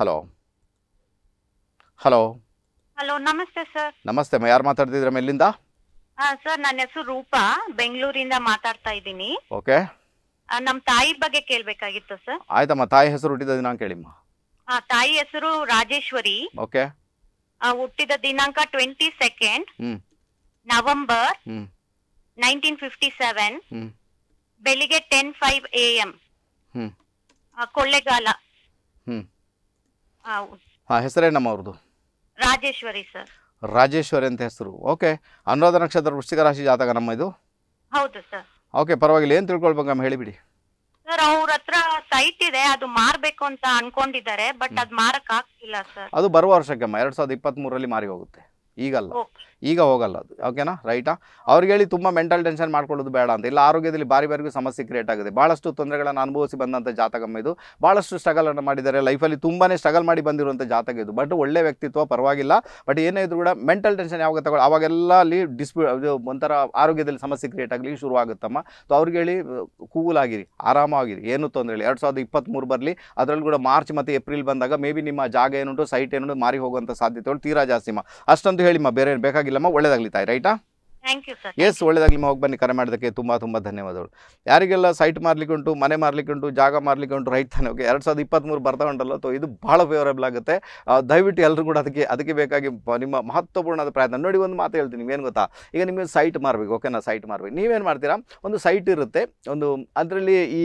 ಹಲೋ ಹಲೋ ಹಲೋ ನಮಸ್ತೆ ಸರ್ ನಮಸ್ತೆ ಯಾರು ಮಾತಾಡ್ತಿದ್ರಮ್ಮ ಎಲ್ಲಿಂದ ಹಾ ಸರ್ ನನ್ನ ಹೆಸರು ರೂಪಾ ಬೆಂಗಳೂರಿಂದ ಮಾತಾಡ್ತಾ ಇದ್ದೀನಿ ಓಕೆ ನಮ್ಮ ತಾಯಿ ಬಗ್ಗೆ ಕೇಳಬೇಕಾಗಿತ್ತು ಸರ್ ಆಯ್ತಮ್ಮ ತಾಯಿ ಹೆಸರು ಹುಟ್ಟಿದ ದಿನಾಂಕ ಹೇಳಿಮ್ಮ ಆ, ತಾಯಿ ಹೆಸರು ರಾಜೇಶ್ವರಿ ಓಕೆ ಆ, ಹುಟ್ಟಿದ ದಿನಾಂಕ twenty second hmm November hmm nineteen fifty seven hmm ಬೆಳಿಗ್ಗೆ ten five A M Kollegal hmm ಆ, ಹೆಸರು ಹೆಸರೇನಮ್ಮ ಅವ್ರದ್ದು ರಾಜೇಶ್ವರಿ ಸರ್ ರಾಜೇಶ್ವರಿ ಅಂತ ಹೆಸರು ಓಕೆ ಅನುರಾಧ ನಕ್ಷತ್ರ ವೃಶ್ಚಿಕ ರಾಶಿ ಜಾತಕ ನಮ್ಮ ಇದು ಹೌದು ಸರ್ ಓಕೆ ಪರವಾಗಿಲ್ಲ ಏನ್ ತಿಳ್ಕೊಳ್ಬೇಕಮ್ಮ ಹೇಳಿಬಿಡಿ ಸರ್ ಅವ್ರ ಹತ್ರ ಸೈಟ್ ಇದೆ ಅದು ಮಾರ್ಬೇಕು ಅಂತ ಅನ್ಕೊಂಡಿದ್ದಾರೆ ಬಟ್ ಅದ್ ಮಾರಕ್ ಸರ್ ಅದು ಬರುವ ವರ್ಷಕ್ಕೆ ಎರಡ್ ಸಾವಿರದ ಇಪ್ಪತ್ತ್ ಮೂರಲ್ಲಿ ಮಾರಿ ಹೋಗುತ್ತೆ ಈಗಲ್ಲ ಈಗ ಹೋಗಲ್ಲ ಅದು ಓಕೆನಾ ರೈಟಾ ಅವ್ರಿಗೆ ಹೇಳಿ ತುಂಬ ಮೆಂಟಲ್ ಟೆನ್ಷನ್ ಮಾಡ್ಕೊಳ್ಳೋದು ಬೇಡ ಅಂತ ಇಲ್ಲ ಆರೋಗ್ಯದಲ್ಲಿ ಬಾರಿ ಬಾರಿಗೂ ಸಮಸ್ಯೆ ಕ್ರಿಯೇಟ್ ಆಗಿದೆ ಭಾಳಷ್ಟು ತೊಂದರೆಗಳನ್ನು ಅನುಭವಿಸಿ ಬಂದಂಥ ಜಾತಕಮ್ಮ ಇದು ಭಾಳಷ್ಟು ಸ್ಟ್ರಗಲನ್ನು ಮಾಡಿದ್ದಾರೆ ಲೈಫಲ್ಲಿ ತುಂಬಾ ಸ್ಟ್ರಗಲ್ ಮಾಡಿ ಬಂದಿರುವಂಥ ಜಾತಕ ಇದು ಬಟ್ ಒಳ್ಳೆ ವ್ಯಕ್ತಿತ್ವ ಪರವಾಗಿಲ್ಲ ಬಟ್ ಏನೇ ಇದ್ರು ಕೂಡ ಮೆಂಟಲ್ ಟೆನ್ಷನ್ ಯಾವಾಗ ತಗೊಳ್ಳಿ ಅವಾಗೆಲ್ಲ ಅಲ್ಲಿ ಡಿಸ್ಪ್ಯೂ ಒಂಥರ ಆರೋಗ್ಯದಲ್ಲಿ ಸಮಸ್ಯೆ ಕ್ರಿಯೇಟ್ ಆಗಲಿ ಶುರುವಾಗುತ್ತಮ್ಮ ಆಗುತ್ತಮ್ಮ ಸೊ ಅವ್ರಿಗೆ ಹೇಳಿ ಕೂಲಾಗಿರಿ ಆರಾಮಾಗಿರಿ ಏನು ತೊಂದರೆ ಇಲ್ಲ ಎರಡು ಸಾವಿರದ ಇಪ್ಪತ್ತ್ಮೂರು ಬರಲಿ ಅದರಲ್ಲಿ ಕೂಡ ಮಾರ್ಚ್ ಮತ್ತು ಏಪ್ರಿಲ್ ಬಂದಾಗ ಮೇ ಬಿ ನಿಮ್ಮ ಜಾಗ ಏನುಂಟು ಸೈಟ್ ಏನುಂಟು ಮಾರಿ ಹೋಗುವಂಥ ಸಾಧ್ಯತೆಗಳು ತೀರಾ ಜಾಸ್ತಿಮ್ಮ ಅಷ್ಟಂತೂ ಹೇಳಿಮ್ಮ ಬೇರೆ ಬೇಕಾಗಿಲ್ಲ ಆಗಿಲ್ಲಮ್ಮ ಒಳ್ಳೇದಾಗಲಿ ತಾಯಿ ರೈಟಾ ಎಸ್ ನಿಮ್ಮ ಹೋಗಿ ಬನ್ನಿ ಕರೆ ಮಾಡೋದಕ್ಕೆ ತುಂಬ ತುಂಬ ಧನ್ಯವಾದಗಳು ಯಾರಿಗೆಲ್ಲ ಸೈಟ್ ಮಾರ್ಲಿಕ್ಕೆ ಉಂಟು ಮನೆ ಮಾರ್ಲಿಕ್ಕೆ ಉಂಟು ಜಾಗ ಮಾರ್ಲಿಕ್ಕೆ ಉಂಟು ರೈಟ್ ತಾನೆ ಓಕೆ ಎರಡು ಸಾವಿರದ ಇಪ್ಪತ್ತ್ಮೂರು ಬರ್ತಾ ಉಂಟಲ್ಲ ಇದು ಭಾಳ ಫೇವರೇಬಲ್ ಆಗುತ್ತೆ ದಯವಿಟ್ಟು ಎಲ್ಲರೂ ಕೂಡ ಅದಕ್ಕೆ ಅದಕ್ಕೆ ಬೇಕಾಗಿ ನಿಮ್ಮ ಮಹತ್ವಪೂರ್ಣದ ಪ್ರಯತ್ನ ನೋಡಿ ಒಂದು ಮಾತು ಹೇಳ್ತೀನಿ ನೀವೇನು ಗೊತ್ತಾ ಈಗ ನಿಮಗೆ ಸೈಟ್ ಮಾರಬೇಕು ಓಕೆನಾ ಸೈಟ್ ಮಾರ್ಬೇಕು ನೀವೇನು ಮಾಡ್ತೀರಾ ಒಂದು ಸೈಟ್ ಇರುತ್ತೆ ಒಂದು ಅದರಲ್ಲಿ ಈ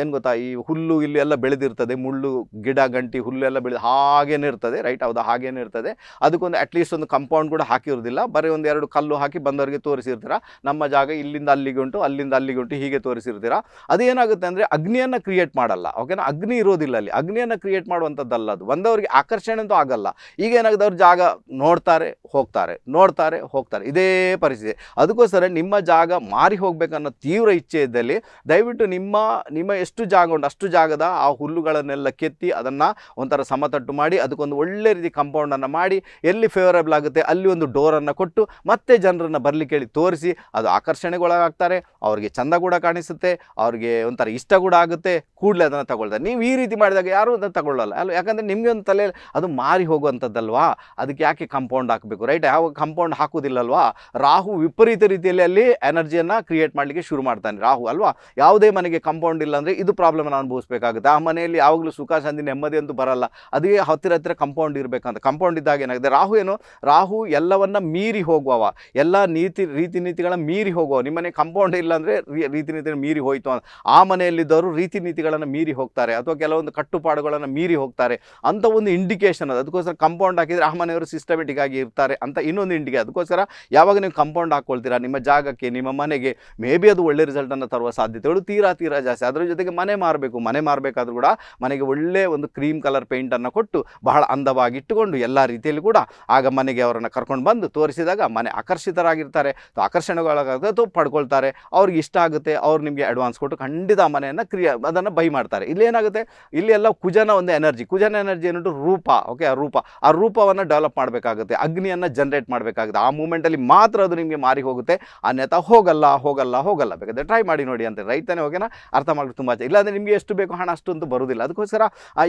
ಏನು ಗೊತ್ತಾ ಈ ಹುಲ್ಲು ಇಲ್ಲಿ ಎಲ್ಲ ಬೆಳೆದಿರ್ತದೆ ಮುಳ್ಳು ಗಿಡ ಗಂಟಿ ಹುಲ್ಲು ಎಲ್ಲ ಬೆಳೆದು ಹಾಗೇನೇ ಇರ್ತದೆ ರೈಟ್ ಹೌದಾ ಹಾಗೇನೇ ಇರ್ತದೆ ಅದಕ್ಕೊಂದು ಅಟ್ಲೀಸ್ಟ್ ಒಂದು ಕಂಪೌಂಡ್ ಕೂಡ ಹಾಕಿರೋದಿಲ್ಲ ಬರೀ ಒಂದು ಎರಡು ಕಲ್ಲು ಹಾಕಿ ಬಂದವರಿಗೆ ತೋರಿಸಿರ್ತೀರಾ ನಮ್ಮ ಜಾಗ ಇಲ್ಲಿಂದ ಅಲ್ಲಿಗೆ ಉಂಟು ಅಲ್ಲಿಂದ ಅಲ್ಲಿಗೆ ಉಂಟು ಹೀಗೆ ತೋರಿಸಿರ್ತೀರಾ ಅದೇನಾಗುತ್ತೆ ಅಂದರೆ ಅಗ್ನಿಯನ್ನು ಕ್ರಿಯೇಟ್ ಮಾಡಲ್ಲ ಓಕೆನಾ ಅಗ್ನಿ ಇರೋದಿಲ್ಲ ಅಲ್ಲಿ ಅಗ್ನಿಯನ್ನು ಕ್ರಿಯೇಟ್ ಮಾಡುವಂಥದ್ದಲ್ಲ ಅದು ಬಂದವರಿಗೆ ಆಕರ್ಷಣೆ ಅಂತೂ ಆಗಲ್ಲ ಈಗ ಏನಾಗುತ್ತೆ ಅವ್ರ ಜಾಗ ನೋಡ್ತಾರೆ ಹೋಗ್ತಾರೆ ನೋಡ್ತಾರೆ ಹೋಗ್ತಾರೆ ಇದೇ ಪರಿಸ್ಥಿತಿ ಅದಕ್ಕೋಸ್ಕರ ನಿಮ್ಮ ಜಾಗ ಮಾರಿ ಹೋಗಬೇಕನ್ನೋ ತೀವ್ರ ಇಚ್ಛೆ ಇದ್ದಲ್ಲಿ ದಯವಿಟ್ಟು ನಿಮ್ಮ ನಿಮ್ಮ ಎಷ್ಟು ಜಾಗ ಉಂಟು ಅಷ್ಟು ಜಾಗದ ಆ ಹುಲ್ಲುಗಳನ್ನೆಲ್ಲ ಕೆತ್ತಿ ಅದನ್ನು ಒಂಥರ ಸಮತಟ್ಟು ಮಾಡಿ ಅದಕ್ಕೊಂದು ಒಳ್ಳೆ ರೀತಿ ಕಂಪೌಂಡನ್ನು ಮಾಡಿ ಎಲ್ಲಿ ಫೇವರೇಬಲ್ ಆಗುತ್ತೆ ಅಲ್ಲಿ ಒಂದು ಡೋರನ್ನು ಕೊಟ್ಟು ಮತ್ತೆ ಜನ ಜನರನ್ನು ಬರಲಿಕ್ಕೆ ಹೇಳಿ ತೋರಿಸಿ ಅದು ಆಕರ್ಷಣೆಗೊಳಗಾಗ್ತಾರೆ ಅವ್ರಿಗೆ ಚಂದ ಕೂಡ ಕಾಣಿಸುತ್ತೆ ಅವ್ರಿಗೆ ಒಂಥರ ಇಷ್ಟ ಕೂಡ ಆಗುತ್ತೆ ಕೂಡಲೇ ಅದನ್ನು ತಗೊಳ್ತಾರೆ ನೀವು ಈ ರೀತಿ ಮಾಡಿದಾಗ ಯಾರೂ ಅದನ್ನು ತಗೊಳ್ಳಲ್ಲ ಅಲ್ಲ ಯಾಕಂದರೆ ನಿಮಗೆ ಒಂದು ತಲೆ ಅದು ಮಾರಿ ಹೋಗುವಂಥದ್ದಲ್ವಾ ಅದಕ್ಕೆ ಯಾಕೆ ಕಾಂಪೌಂಡ್ ಹಾಕಬೇಕು ರೈಟ್ ಯಾವಾಗ ಕಾಂಪೌಂಡ್ ಹಾಕೋದಿಲ್ಲಲ್ವಾ ರಾಹು ವಿಪರೀತ ರೀತಿಯಲ್ಲಿ ಅಲ್ಲಿ ಎನರ್ಜಿಯನ್ನು ಕ್ರಿಯೇಟ್ ಮಾಡಲಿಕ್ಕೆ ಶುರು ಮಾಡ್ತಾನೆ ರಾಹು ಅಲ್ವಾ ಯಾವುದೇ ಮನೆಗೆ ಕಾಂಪೌಂಡ್ ಇಲ್ಲ ಅಂದರೆ ಇದು ಪ್ರಾಬ್ಲಮನ್ನು ಅನುಭವಿಸಬೇಕಾಗುತ್ತೆ ಆ ಮನೆಯಲ್ಲಿ ಯಾವಾಗಲೂ ಸುಖ ಶಾಂತಿ ನೆಮ್ಮದಿ ಅಂತೂ ಬರಲ್ಲ ಅದೇ ಹತ್ತಿರ ಹತ್ತಿರ ಕಂಪೌಂಡ್ ಇರಬೇಕಂತ ಕಂಪೌಂಡ್ ಇದ್ದಾಗ ಏನಾಗಿದೆ ರಾಹು ಏನು ರಾಹು ಎಲ್ಲವನ್ನ ಮೀರಿ ಹೋಗುವವ ಎಲ್ಲ ನೀತಿ ರೀತಿ ನೀತಿಗಳ ಮೀರಿ ಹೋಗೋ ನಿಮ್ಮನೆ ಕಂಪೌಂಡ್ ಇಲ್ಲಾಂದರೆ ರೀತಿ ನೀತಿ ಮೀರಿ ಹೋಯಿತು ಅಂತ ಆ ಮನೆಯಲ್ಲಿದ್ದವರು ರೀತಿ ನೀತಿಗಳನ್ನು ಮೀರಿ ಹೋಗ್ತಾರೆ ಅಥವಾ ಕೆಲವೊಂದು ಕಟ್ಟುಪಾಡುಗಳನ್ನು ಮೀರಿ ಹೋಗ್ತಾರೆ ಅಂತ ಒಂದು ಇಂಡಿಕೇಶನ್ ಅದು ಅದಕ್ಕೋಸ್ಕರ ಕಂಪೌಂಡ್ ಹಾಕಿದರೆ ಆ ಮನೆಯವರು ಸಿಸ್ಟಮೆಟಿಕ್ ಆಗಿ ಇರ್ತಾರೆ ಅಂತ ಇನ್ನೊಂದು ಇಂಡಿಕೆ ಅದಕ್ಕೋಸ್ಕರ ಯಾವಾಗ ನೀವು ಕಂಪೌಂಡ್ ಹಾಕ್ಕೊಳ್ತೀರಾ ನಿಮ್ಮ ಜಾಗಕ್ಕೆ ನಿಮ್ಮ ಮನೆಗೆ ಮೇ ಬಿ ಅದು ಒಳ್ಳೆ ರಿಸಲ್ಟನ್ನು ತರುವ ಸಾಧ್ಯತೆಗಳು ತೀರಾ ತೀರಾ ಜಾಸ್ತಿ ಅದರ ಜೊತೆಗೆ ಮನೆ ಮಾರಬೇಕು ಮನೆ ಮಾರಬೇಕಾದ್ರೂ ಕೂಡ ಮನೆಗೆ ಒಳ್ಳೆ ಒಂದು ಕ್ರೀಮ್ ಕಲರ್ ಪೇಂಟನ್ನು ಕೊಟ್ಟು ಬಹಳ ಅಂದವಾಗಿ ಇಟ್ಟುಕೊಂಡು ಎಲ್ಲ ರೀತಿಯಲ್ಲಿ ಕೂಡ ಆಗ ಮನೆಗೆ ಅವರನ್ನು ಕರ್ಕೊಂಡು ಬಂದು ತೋರಿಸಿದಾಗ ಮನೆ ಆಕರ್ಷಿತ ಆಕರ್ಷಿತರಾಗಿರ್ತಾರೆ ಆಕರ್ಷಣೆಗೊಳಗಾಗುತ್ತೆ ಅಥವಾ ಪಡ್ಕೊಳ್ತಾರೆ ಅವ್ರಿಗೆ ಇಷ್ಟ ಆಗುತ್ತೆ ಅವ್ರು ನಿಮಗೆ ಅಡ್ವಾನ್ಸ್ ಕೊಟ್ಟು ಖಂಡಿತ ಮನೆಯನ್ನು ಕ್ರಿಯೆ ಅದನ್ನು ಬೈ ಮಾಡ್ತಾರೆ ಏನಾಗುತ್ತೆ ಇಲ್ಲಿ ಎಲ್ಲ ಕುಜನ ಒಂದು ಎನರ್ಜಿ ಕುಜನ ಎನರ್ಜಿ ಏನಿಟ್ಟು ರೂಪ ಓಕೆ ಆ ರೂಪ ಆ ರೂಪವನ್ನು ಡೆವಲಪ್ ಮಾಡಬೇಕಾಗುತ್ತೆ ಅಗ್ನಿಯನ್ನು ಜನರೇಟ್ ಮಾಡಬೇಕಾಗುತ್ತೆ ಆ ಮೂಮೆಂಟಲ್ಲಿ ಮಾತ್ರ ಅದು ನಿಮಗೆ ಮಾರಿ ಹೋಗುತ್ತೆ ಅನ್ಯತಾ ಹೋಗಲ್ಲ ಹೋಗಲ್ಲ ಹೋಗಲ್ಲ ಬೇಕಾದ್ರೆ ಟ್ರೈ ಮಾಡಿ ನೋಡಿ ಅಂತ ರೈತನೇ ಓಕೆನಾ ಅರ್ಥ ಮಾಡೋದು ತುಂಬ ಇಲ್ಲಾಂದರೆ ನಿಮಗೆ ಎಷ್ಟು ಬೇಕು ಹಣ ಅಷ್ಟು ಅಂತೂ ಬರೋದಿಲ್ಲ ಅದಕ್ಕೋಸ್ಕರ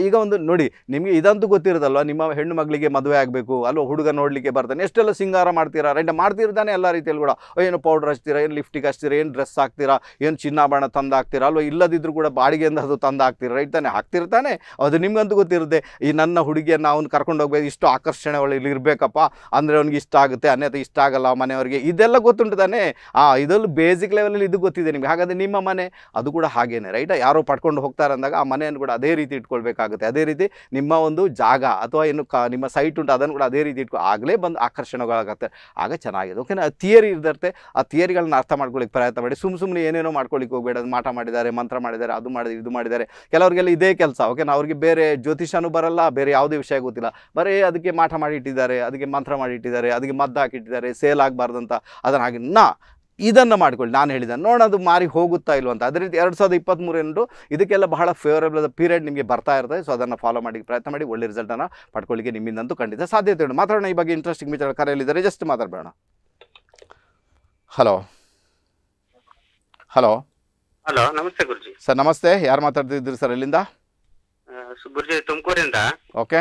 ಈಗ ಒಂದು ನೋಡಿ ನಿಮಗೆ ಇದಂತೂ ಗೊತ್ತಿರೋದಲ್ವ ನಿಮ್ಮ ಹೆಣ್ಣು ಮಗಳಿಗೆ ಮದುವೆ ಆಗಬೇಕು ಅಲ್ಲೋ ಹುಡುಗ ನೋಡಲಿಕ್ಕೆ ಬರ್ತಾನೆ ಎಷ್ಟೆಲ್ಲ ಸಿಂಗಾರ ಮಾಡ್ತೀರಾ ರೈಟ್ ಮಾಡ್ತಿರೋದು ತಾನೆ ಎಲ್ಲ ರೀತಿಯಲ್ಲಿ ಕೂಡ ಏನು ಪೌಡ್ರ್ ಹಚ್ತೀರಾ ಏನು ಲಿಫ್ಟಿಗೆ ಹಚ್ತೀರಾ ಏನು ಡ್ರೆಸ್ ಹಾಕ್ತೀರಾ ಏನು ಚಿನ್ನಾಭರಣ ತಂದು ಹಾಕ್ತೀರಾ ಅಲ್ವಾ ಇಲ್ಲದಿದ್ದರೂ ಕೂಡ ಬಾಡಿಗೆಯಿಂದ ಅದು ತಂದು ಹಾಕ್ತೀರಾ ರೈಟ್ ತಾನೆ ಹಾಕ್ತಿರ್ತಾನೆ ಅದು ನಿಮ್ಗಂತೂ ಗೊತ್ತಿರುತ್ತೆ ಈ ನನ್ನ ಹುಡುಗಿಯನ್ನು ಅವ್ನು ಕರ್ಕೊಂಡು ಹೋಗ್ಬೇಕು ಇಷ್ಟು ಆಕರ್ಷಣೆ ಒಳ್ಳೆ ಇಲ್ಲಿ ಇರಬೇಕಪ್ಪ ಅಂದರೆ ಅವ್ನಿಗೆ ಇಷ್ಟ ಆಗುತ್ತೆ ಅನ್ಯಥ ಇಷ್ಟ ಆಗಲ್ಲ ಮನೆಯವರಿಗೆ ಇದೆಲ್ಲ ಗೊತ್ತುಂಟು ತಾನೆ ಆ ಇದರಲ್ಲಿ ಬೇಸಿಕ್ ಲೆವೆಲಲ್ಲಿ ಇದು ಗೊತ್ತಿದೆ ನಿಮಗೆ ಹಾಗಾದರೆ ನಿಮ್ಮ ಮನೆ ಅದು ಕೂಡ ಹಾಗೇನೆ ರೈಟ ಯಾರೋ ಪಡ್ಕೊಂಡು ಹೋಗ್ತಾರೆ ಅಂದಾಗ ಆ ಮನೆಯನ್ನು ಕೂಡ ಅದೇ ರೀತಿ ಇಟ್ಕೊಳ್ಬೇಕಾಗುತ್ತೆ ಅದೇ ರೀತಿ ನಿಮ್ಮ ಒಂದು ಜಾಗ ಅಥವಾ ಏನು ಕ ನಿಮ್ಮ ಸೈಟ್ ಉಂಟು ಅದನ್ನು ಕೂಡ ಅದೇ ರೀತಿ ಇಟ್ಕೊ ಆಗಲೇ ಬಂದು ಆಕರ್ಷಣೆಗಳಾಗುತ್ತೆ ಆಗ ಚೆನ್ನಾಗಿದೆ ಆ ಥಿಯರಿ ಇರ್ತೈತೆ ಆ ಥಿಯರಿಗಳನ್ನ ಅರ್ಥ ಮಾಡ್ಕೊಳ್ಳಿಕ್ಕೆ ಪ್ರಯತ್ನ ಮಾಡಿ ಸುಮ್ಮ ಸುಮ್ಮನೆ ಏನೇನೋ ಮಾಡ್ಕೊಳ್ಳಿಕ್ಕೆ ಹೋಗಬೇಡ ಅದು ಮಾಟ ಮಾಡಿದ್ದಾರೆ ಮಂತ್ರ ಮಾಡಿದ್ದಾರೆ ಅದು ಮಾಡಿದ ಇದು ಮಾಡಿದ್ದಾರೆ ಕೆಲವರಿಗೆಲ್ಲ ಇದೇ ಕೆಲಸ ಓಕೆನಾ ಅವ್ರಿಗೆ ಬೇರೆ ಜ್ಯೋತಿಷನೂ ಬರಲ್ಲ ಬೇರೆ ಯಾವುದೇ ವಿಷಯ ಗೊತ್ತಿಲ್ಲ ಬರೀ ಅದಕ್ಕೆ ಮಾಟ ಇಟ್ಟಿದ್ದಾರೆ ಅದಕ್ಕೆ ಮಂತ್ರ ಮಾಡಿ ಇಟ್ಟಿದ್ದಾರೆ ಅದಕ್ಕೆ ಮದ್ದು ಹಾಕಿಟ್ಟಿದ್ದಾರೆ ಸೇಲ್ ಅಂತ ಅದನ್ನು ಹಾಗೆ ನಾ ಇದನ್ನು ಮಾಡ್ಕೊಳ್ಳಿ ನಾನು ಹೇಳಿದೆ ನೋಡೋದು ಮಾರಿ ಹೋಗುತ್ತಾ ಇಲ್ವ ಅಂತ ಅದೇ ರೀತಿ ಎರಡು ಸಾವಿರದ ಎರಡು ಇದಕ್ಕೆಲ್ಲ ಬಹಳ ಫೇವರೇಬಲ್ ಪೀರಿಯಡ್ ನಿಮಗೆ ಬರ್ತಾ ಇರ್ತದೆ ಸೊ ಅದನ್ನು ಫಾಲೋ ಮಾಡಿ ಪ್ರಯತ್ನ ಮಾಡಿ ಒಳ್ಳೆ ರಿಸಲ್ಟನ್ನು ಪಡ್ಕೊಳ್ಳಿಕ್ಕೆ ನಿಮ್ಮಿಂದಂತೂ ಖಂಡಿತ ಸಾಧ್ಯತೆ ಉಂಟು ಮಾತಾಡೋಣ ಈ ಬಗ್ಗೆ ಇಂಟ್ರೆಸ್ಟಿಂಗ್ ವಿಚಾರ ಕರೆಯಲಿದ್ದಾರೆ ಜಸ್ಟ್ ಮಾತಾಡಬೇಡೋಣ ಹಲೋ ಹಲೋ ಹಲೋ ನಮಸ್ತೆ ಗುರುಜಿ ಸರ್ ನಮಸ್ತೆ ಯಾರು ಮಾತಾಡ್ತಿದ್ದೀರಿ ಸರ್ ಎಲ್ಲಿಂದ ಗುರುಜಿ ತುಮಕೂರಿಂದ ಓಕೆ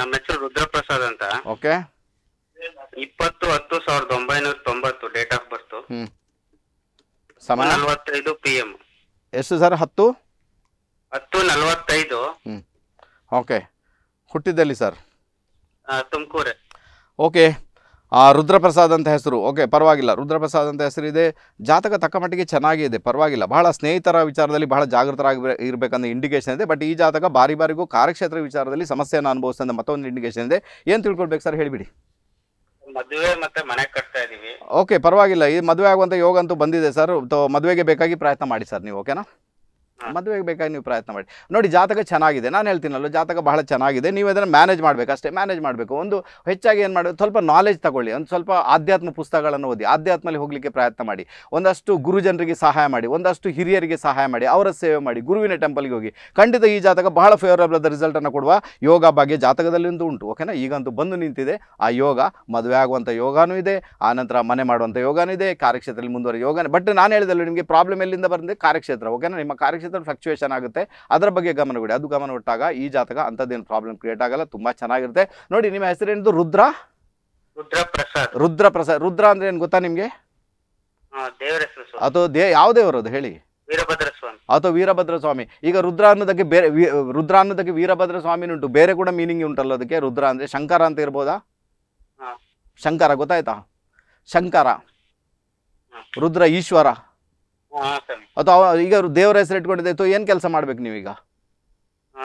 ನಮ್ಮ ಹೆಸರು ರುದ್ರಪ್ರಸಾದ್ ಅಂತ ಓಕೆ ಇಪ್ಪತ್ತು ಹತ್ತು ಸಾವಿರದ ಒಂಬೈನೂರ ತೊಂಬತ್ತು ಡೇಟ್ ಆಫ್ ಬರ್ತು ಸಮಯ ನಲವತ್ತೈದು ಪಿ ಎಂ ಎಷ್ಟು ಸರ್ ಹತ್ತು ಹತ್ತು ನಲವತ್ತೈದು ಓಕೆ ಹುಟ್ಟಿದ್ದಲ್ಲಿ ಸರ್ ತುಮಕೂರೇ ಓಕೆ ಆ ರುದ್ರಪ್ರಸಾದ್ ಅಂತ ಹೆಸರು ಓಕೆ ಪರವಾಗಿಲ್ಲ ರುದ್ರಪ್ರಸಾದ್ ಅಂತ ಇದೆ ಜಾತಕ ತಕ್ಕ ಮಟ್ಟಿಗೆ ಚೆನ್ನಾಗಿದೆ ಪರವಾಗಿಲ್ಲ ಬಹಳ ಸ್ನೇಹಿತರ ವಿಚಾರದಲ್ಲಿ ಬಹಳ ಜಾಗೃತರಾಗಿ ಇರಬೇಕಂತ ಇಂಡಿಕೇಶನ್ ಇದೆ ಬಟ್ ಈ ಜಾತಕ ಬಾರಿ ಬಾರಿಗೂ ಕಾರ್ಯಕ್ಷೇತ್ರ ವಿಚಾರದಲ್ಲಿ ಸಮಸ್ಯೆಯನ್ನು ಅನುಭವಿಸ್ತಂತ ಮತ್ತೊಂದು ಇಂಡಿಕೇಶನ್ ಇದೆ ಏನು ತಿಳ್ಕೊಳ್ಬೇಕು ಸರ್ ಹೇಳಿಬಿಡಿ ಮದುವೆ ಮತ್ತೆ ಮನೆ ಕಟ್ತಾ ಓಕೆ ಪರವಾಗಿಲ್ಲ ಈ ಮದುವೆ ಆಗುವಂಥ ಯೋಗ ಅಂತೂ ಬಂದಿದೆ ಸರ್ ಮದುವೆಗೆ ಬೇಕಾಗಿ ಪ್ರಯತ್ನ ಮಾಡಿ ಸರ್ ನೀವು ಓಕೆನಾ ಮದುವೆಗೆ ಬೇಕಾಗಿ ನೀವು ಪ್ರಯತ್ನ ಮಾಡಿ ನೋಡಿ ಜಾತಕ ಚೆನ್ನಾಗಿದೆ ನಾನು ಹೇಳ್ತೀನಲ್ಲ ಜಾತಕ ಬಹಳ ಚೆನ್ನಾಗಿದೆ ನೀವು ಅದನ್ನು ಮ್ಯಾನೇಜ್ ಮಾಡಬೇಕು ಅಷ್ಟೇ ಮ್ಯಾನೇಜ್ ಮಾಡಬೇಕು ಒಂದು ಹೆಚ್ಚಾಗಿ ಏನು ಮಾಡಬೇಕು ಸ್ವಲ್ಪ ನಾಲೆಜ್ ತಗೊಳ್ಳಿ ಒಂದು ಸ್ವಲ್ಪ ಆಧ್ಯಾತ್ಮ ಪುಸ್ತಕಗಳನ್ನು ಓದಿ ಆಧ್ಯಾತ್ಮಲ್ಲಿ ಹೋಗಲಿಕ್ಕೆ ಪ್ರಯತ್ನ ಮಾಡಿ ಒಂದಷ್ಟು ಗುರುಜನರಿಗೆ ಸಹಾಯ ಮಾಡಿ ಒಂದಷ್ಟು ಹಿರಿಯರಿಗೆ ಸಹಾಯ ಮಾಡಿ ಅವರ ಸೇವೆ ಮಾಡಿ ಗುರುವಿನ ಟೆಂಪಲ್ಗೆ ಹೋಗಿ ಖಂಡಿತ ಈ ಜಾತಕ ಬಹಳ ಫೇವರಬಲ್ ಆದ ರಿಸಲ್ಟನ್ನು ಕೊಡುವ ಯೋಗ ಬಗ್ಗೆ ಜಾತಕದಲ್ಲಿಂದು ಉಂಟು ಓಕೆನಾ ಈಗಂತೂ ಬಂದು ನಿಂತಿದೆ ಆ ಯೋಗ ಮದುವೆ ಆಗುವಂಥ ಯೋಗಾನೂ ಇದೆ ಆನಂತರ ಮನೆ ಮಾಡುವಂಥ ಯೋಗಾನೂ ಇದೆ ಕಾರ್ಯಕ್ಷೇತ್ರದಲ್ಲಿ ಮುಂದುವರೆ ಯೋಗ ಬಟ್ ನಾನು ಹೇಳಿದಲ್ಲ ನಿಮಗೆ ಪ್ರಾಬ್ಲಮ್ ಎಲ್ಲಿಂದ ಬಂದಿದೆ ಕಾರ್ಯಕ್ಷೇತ್ರ ಓಕೆನಾ ನಿಮ್ಮ ಕಾರ್ಯಕ್ಷೇತ್ರ ಖಂಡಿತ ಫ್ಲಕ್ಚುಯೇಷನ್ ಆಗುತ್ತೆ ಅದರ ಬಗ್ಗೆ ಗಮನ ಕೊಡಿ ಅದು ಗಮನ ಕೊಟ್ಟಾಗ ಈ ಜಾತಕ ಅಂಥದ್ದೇನು ಪ್ರಾಬ್ಲಮ್ ಕ್ರಿಯೇಟ್ ಆಗಲ್ಲ ತುಂಬಾ ಚೆನ್ನಾಗಿರುತ್ತೆ ನೋಡಿ ನಿಮ್ಮ ಹೆಸರೇನಿದು ರುದ್ರ ರುದ್ರ ಪ್ರಸಾದ್ ರುದ್ರ ಅಂದ್ರೆ ಏನ್ ಗೊತ್ತಾ ನಿಮ್ಗೆ ಅಥವಾ ದೇ ಯಾವ ದೇವರು ಹೇಳಿ ವೀರಭದ್ರ ಸ್ವಾಮಿ ಅಥವಾ ವೀರಭದ್ರ ಸ್ವಾಮಿ ಈಗ ರುದ್ರ ಅನ್ನೋದಕ್ಕೆ ಬೇರೆ ರುದ್ರ ಅನ್ನೋದಕ್ಕೆ ವೀರಭದ್ರ ಸ್ವಾಮಿ ಉಂಟು ಬೇರೆ ಕೂಡ ಮೀನಿಂಗ್ ಉಂಟಲ್ಲ ಅದಕ್ಕೆ ರುದ್ರ ಅಂದ್ರೆ ಶಂಕರ ಅಂತ ಇರ್ಬೋದಾ ಶಂಕರ ಗೊತ್ತಾಯ್ತಾ ಶಂಕರ ರುದ್ರ ಈಶ್ವರ ಈಗ ದೇವರ ಹೆಸರು ಇಟ್ಕೊಂಡಿದ್ದಾಯ್ತು ಏನ್ ಕೆಲಸ ಮಾಡ್ಬೇಕು ನೀವೀಗ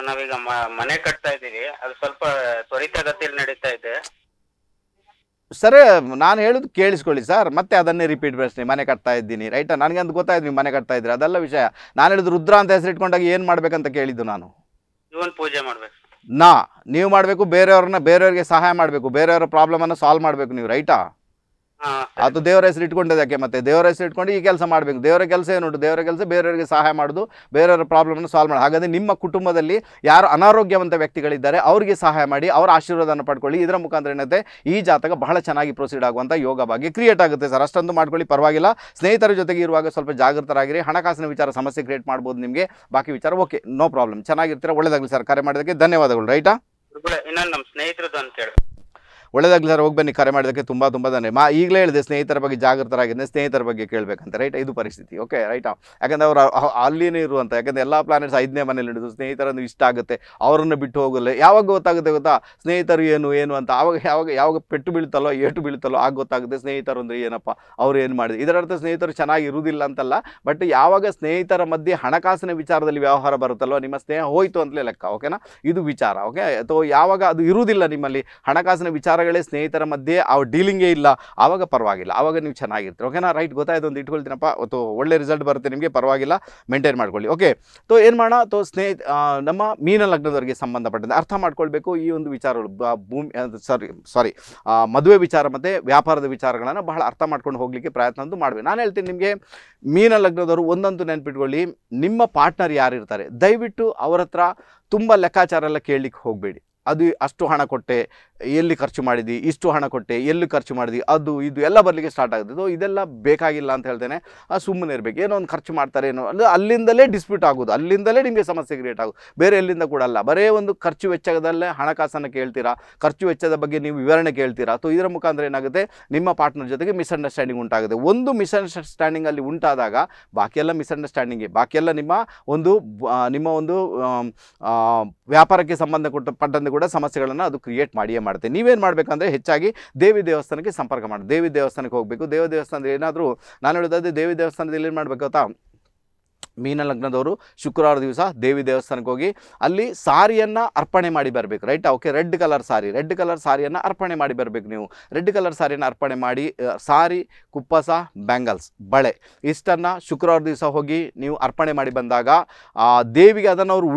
ನಾವೀಗ ಮನೆ ಕಟ್ತಾ ಇದೀವಿ ಅದು ಸ್ವಲ್ಪ ತ್ವರಿತಗತಿಯಲ್ಲಿ ನಡೀತಾ ಇದೆ ಸರ್ ನಾನು ಹೇಳುದು ಕೇಳಿಸ್ಕೊಳ್ಳಿ ಸರ್ ಮತ್ತೆ ಅದನ್ನೇ ರಿಪೀಟ್ ಪ್ರಶ್ನೆ ಮನೆ ಕಟ್ತಾ ಇದ್ದೀನಿ ನನಗೆ ಅಂತ ಗೊತ್ತಾಯ್ತು ನೀವು ಮನೆ ಕಟ್ತಾ ಇದ್ರಿ ಅದೆಲ್ಲ ವಿಷಯ ನಾನು ಹೇಳಿದ್ರು ರುದ್ರ ಅಂತ ಹೆಸರು ಇಟ್ಕೊಂಡಾಗ ಏನು ಮಾಡ್ಬೇಕಂತ ಕೇಳಿದ್ದು ನಾನು ಪೂಜೆ ಮಾಡ್ಬೇಕು ನಾ ನೀವು ಮಾಡ್ಬೇಕು ಬೇರೆಯವ್ರನ್ನ ಬೇರೆಯವ್ರಿಗೆ ಸಹಾಯ ಮಾಡಬೇಕು ಪ್ರಾಬ್ಲಮ್ ಅನ್ನ ಸಾಲ್ವ್ ಮಾಡಬೇಕು ನೀವು ರೈಟಾ ಅದು ದೇವರ ಹೆಸರು ಇಟ್ಕೊಂಡಿದ್ದಕ್ಕೆ ಯಾಕೆ ಮತ್ತೆ ದೇವರ ಹೆಸರು ಇಟ್ಕೊಂಡು ಈ ಕೆಲಸ ಮಾಡಬೇಕು ದೇವರ ಕೆಲಸ ಏನುಂಟು ದೇವರ ಕೆಲಸ ಬೇರೆಯವರಿಗೆ ಸಹಾಯ ಮಾಡೋದು ಬೇರೆಯವರ ಪ್ರಾಬ್ಲಮ್ನ ಸಾಲ್ವ್ ಮಾಡಿ ಹಾಗಾದ್ರೆ ನಿಮ್ಮ ಕುಟುಂಬದಲ್ಲಿ ಯಾರು ಅನಾರೋಗ್ಯವಂತ ವ್ಯಕ್ತಿಗಳಿದ್ದಾರೆ ಅವರಿಗೆ ಸಹಾಯ ಮಾಡಿ ಅವರ ಆಶೀರ್ವಾದನ ಪಡ್ಕೊಳ್ಳಿ ಇದರ ಮುಖಾಂತರ ಏನಂತೆ ಈ ಜಾತಕ ಬಹಳ ಚೆನ್ನಾಗಿ ಪ್ರೊಸೀಡ್ ಯೋಗ ಬಗ್ಗೆ ಕ್ರಿಯೇಟ್ ಆಗುತ್ತೆ ಸರ್ ಅಷ್ಟೊಂದು ಮಾಡ್ಕೊಳ್ಳಿ ಪರವಾಗಿಲ್ಲ ಸ್ನೇಹಿತರ ಜೊತೆಗೆ ಇರುವಾಗ ಸ್ವಲ್ಪ ಜಾಗೃತರಾಗಿರಿ ಹಣಕಾಸಿನ ವಿಚಾರ ಸಮಸ್ಯೆ ಕ್ರಿಯೇಟ್ ಮಾಡ್ಬೋದು ನಿಮಗೆ ಬಾಕಿ ವಿಚಾರ ಓಕೆ ನೋ ಪ್ರಾಬ್ಲಮ್ ಚೆನ್ನಾಗಿರ್ತೀರ ಒಳ್ಳೇದಾಗಲಿ ಸರ್ ಕರೆ ಮಾಡೋದಕ್ಕೆ ಧನ್ಯವಾದಗಳು ರೈಟಾ ಇನ್ನೊಂದು ನಮ್ಮ ಸ್ನೇಹಿತರದ್ದು ಅಂತ ಹೇಳಿ ಒಳ್ಳೆದಾಗಲಿ ಸರ್ ಹೋಗಿ ಬನ್ನಿ ಕರೆ ಮಾಡೋದಕ್ಕೆ ತುಂಬ ತುಂಬ ಧನ್ಯ ಮಾ ಈಗಲೇ ಹೇಳಿದೆ ಸ್ನೇಹಿತರ ಬಗ್ಗೆ ಜಾಗೃತರಾಗಿದ್ದೆ ಸ್ನೇಹಿತರ ಬಗ್ಗೆ ಕೇಳಬೇಕಂತ ರೈಟ್ ಇದು ಪರಿಸ್ಥಿತಿ ಓಕೆ ರೈಟ್ ಯಾಕಂದರೆ ಅವರು ಅಲ್ಲಿನೇ ಇರುವಂಥ ಯಾಕಂದರೆ ಎಲ್ಲ ಪ್ಲಾನೆಟ್ಸ್ ಐದನೇ ಮನೇಲಿ ಹಿಡಿದು ಸ್ನೇಹಿತರನ್ನು ಇಷ್ಟ ಆಗುತ್ತೆ ಅವರನ್ನು ಬಿಟ್ಟು ಹೋಗಲ್ಲ ಯಾವಾಗ ಗೊತ್ತಾಗುತ್ತೆ ಗೊತ್ತಾ ಸ್ನೇಹಿತರು ಏನು ಏನು ಅಂತ ಆವಾಗ ಯಾವಾಗ ಯಾವಾಗ ಪೆಟ್ಟು ಬೀಳ್ತಲ್ಲೋ ಏಟು ಬೀಳ್ತಲ್ಲೋ ಆಗ ಗೊತ್ತಾಗುತ್ತೆ ಸ್ನೇಹಿತರು ಅಂದರೆ ಏನಪ್ಪ ಅವ್ರು ಏನು ಮಾಡಿದೆ ಇದರರ್ಥ ಸ್ನೇಹಿತರು ಚೆನ್ನಾಗಿ ಇರುವುದಿಲ್ಲ ಅಂತಲ್ಲ ಬಟ್ ಯಾವಾಗ ಸ್ನೇಹಿತರ ಮಧ್ಯೆ ಹಣಕಾಸಿನ ವಿಚಾರದಲ್ಲಿ ವ್ಯವಹಾರ ಬರುತ್ತಲ್ವ ನಿಮ್ಮ ಸ್ನೇಹ ಹೋಯಿತು ಅಂತಲೇ ಲೆಕ್ಕ ಓಕೆನಾ ಇದು ವಿಚಾರ ಓಕೆ ಅಥವಾ ಯಾವಾಗ ಅದು ಇರುವುದಿಲ್ಲ ನಿಮ್ಮಲ್ಲಿ ಹಣಕಾಸಿನ ವಿಚಾರ ವ್ಯವಹಾರಗಳೇ ಸ್ನೇಹಿತರ ಮಧ್ಯೆ ಆ ಡೀಲಿಂಗೇ ಇಲ್ಲ ಆವಾಗ ಪರವಾಗಿಲ್ಲ ಆವಾಗ ನೀವು ಚೆನ್ನಾಗಿರ್ತೀರಿ ಓಕೆನಾ ರೈಟ್ ಗೊತ್ತಾಯ್ತು ಒಂದು ಇಟ್ಕೊಳ್ತೀನಪ್ಪ ಅಥವಾ ಒಳ್ಳೆ ರಿಸಲ್ಟ್ ಬರುತ್ತೆ ನಿಮಗೆ ಪರವಾಗಿಲ್ಲ ಮೇಂಟೈನ್ ಮಾಡ್ಕೊಳ್ಳಿ ಓಕೆ ತೊ ಏನು ಮಾಡೋಣ ತೋ ಸ್ನೇಹ ನಮ್ಮ ಮೀನ ಲಗ್ನದವರಿಗೆ ಸಂಬಂಧಪಟ್ಟಂತೆ ಅರ್ಥ ಮಾಡ್ಕೊಳ್ಬೇಕು ಈ ಒಂದು ವಿಚಾರಗಳು ಭೂಮಿ ಸಾರಿ ಸಾರಿ ಮದುವೆ ವಿಚಾರ ಮತ್ತು ವ್ಯಾಪಾರದ ವಿಚಾರಗಳನ್ನು ಬಹಳ ಅರ್ಥ ಮಾಡ್ಕೊಂಡು ಹೋಗಲಿಕ್ಕೆ ಪ್ರಯತ್ನ ಅಂತೂ ನಾನು ಹೇಳ್ತೀನಿ ನಿಮಗೆ ಮೀನ ಲಗ್ನದವರು ಒಂದಂತೂ ನೆನ್ಪಿಟ್ಕೊಳ್ಳಿ ನಿಮ್ಮ ಪಾರ್ಟ್ನರ್ ಯಾರಿರ್ತಾರೆ ದಯವಿಟ್ಟು ಅವರ ಹತ್ರ ತುಂಬ ಲೆಕ್ಕಾಚಾರ ಎಲ್ಲ ಕೇಳಲಿಕ್ಕೆ ಹೋಗಬೇಡಿ ಅದು ಅಷ್ಟು ಹಣ ಕೊಟ್ಟೆ ಎಲ್ಲಿ ಖರ್ಚು ಮಾಡಿದ್ವಿ ಇಷ್ಟು ಹಣ ಕೊಟ್ಟೆ ಎಲ್ಲಿ ಖರ್ಚು ಮಾಡಿದ್ವಿ ಅದು ಇದು ಎಲ್ಲ ಬರಲಿಕ್ಕೆ ಸ್ಟಾರ್ಟ್ ಆಗ್ತದೆ ಇದೆಲ್ಲ ಬೇಕಾಗಿಲ್ಲ ಅಂತ ಹೇಳ್ತೇನೆ ಸುಮ್ಮನೆ ಇರಬೇಕು ಏನೋ ಒಂದು ಖರ್ಚು ಮಾಡ್ತಾರೆ ಏನೋ ಅಂದರೆ ಅಲ್ಲಿಂದಲೇ ಡಿಸ್ಪ್ಯೂಟ್ ಆಗೋದು ಅಲ್ಲಿಂದಲೇ ನಿಮಗೆ ಸಮಸ್ಯೆ ಕ್ರಿಯೇಟ್ ಆಗೋದು ಬೇರೆ ಎಲ್ಲಿಂದ ಕೂಡ ಅಲ್ಲ ಬರೇ ಒಂದು ಖರ್ಚು ವೆಚ್ಚದಲ್ಲೇ ಹಣಕಾಸನ್ನು ಕೇಳ್ತೀರಾ ಖರ್ಚು ವೆಚ್ಚದ ಬಗ್ಗೆ ನೀವು ವಿವರಣೆ ಕೇಳ್ತೀರಾ ಅಥವಾ ಇದರ ಮುಖಾಂತರ ಏನಾಗುತ್ತೆ ನಿಮ್ಮ ಪಾರ್ಟ್ನರ್ ಜೊತೆಗೆ ಮಿಸ್ಅಂಡರ್ಸ್ಟ್ಯಾಂಡಿಂಗ್ ಉಂಟಾಗುತ್ತೆ ಒಂದು ಮಿಸ್ಅಂಡರ್ಸ್ಟ್ಯಾಂಡಿಂಗ್ ಅಲ್ಲಿ ಉಂಟಾದಾಗ ಬಾಕಿಯೆಲ್ಲ ಮಿಸ್ಅಂಡರ್ಸ್ಟ್ಯಾಂಡಿಂಗೇ ಬಾಕಿಯೆಲ್ಲ ನಿಮ್ಮ ಒಂದು ನಿಮ್ಮ ಒಂದು ವ್ಯಾಪಾರಕ್ಕೆ ಸಂಬಂಧ ಕೊಟ್ಟ ಪಟ್ಟಂತೆ ಕೂಡ ಸಮಸ್ಯೆಗಳನ್ನು ಅದು ಕ್ರಿಯೇಟ್ ಮಾಡಿಯೇ ಮಾಡುತ್ತೆ ನೀವೇನ್ ಮಾಡ್ಬೇಕಂದ್ರೆ ಹೆಚ್ಚಾಗಿ ದೇವಿ ದೇವಸ್ಥಾನಕ್ಕೆ ಸಂಪರ್ಕ ಮಾಡಿ ದೇವಿ ದೇವಸ್ಥಾನಕ್ಕೆ ಹೋಗಬೇಕು ದೇವ ದೇವಸ್ಥಾನದಲ್ಲಿ ಏನಾದರೂ ನಾನು ಹೇಳೋದಾದ್ರೆ ದೇವಿ ದೇವಸ್ಥಾನದಲ್ಲಿ ಏನು ಮಾಡಬೇಕು ಗೊತ್ತಾ ಮೀನ ಲಗ್ನದವರು ಶುಕ್ರವಾರ ದಿವಸ ದೇವಿ ದೇವಸ್ಥಾನಕ್ಕೆ ಹೋಗಿ ಅಲ್ಲಿ ಸಾರಿಯನ್ನು ಅರ್ಪಣೆ ಮಾಡಿ ಬರಬೇಕು right okay red colour sari red colour ಸಾರಿಯನ್ನು ಅರ್ಪಣೆ ಮಾಡಿ ಬರಬೇಕು ನೀವು ರೆಡ್ ಕಲರ್ ಸಾರಿಯನ್ನು ಅರ್ಪಣೆ ಮಾಡಿ ಸಾರಿ ಕುಪ್ಪಸ ಬ್ಯಾಂಗಲ್ಸ್ ಬಳೆ ಇಷ್ಟನ್ನು ಶುಕ್ರವಾರ ದಿವಸ ಹೋಗಿ ನೀವು ಅರ್ಪಣೆ ಮಾಡಿ ಬಂದಾಗ ದೇವಿಗೆ ಅದನ್ನು ಅವರು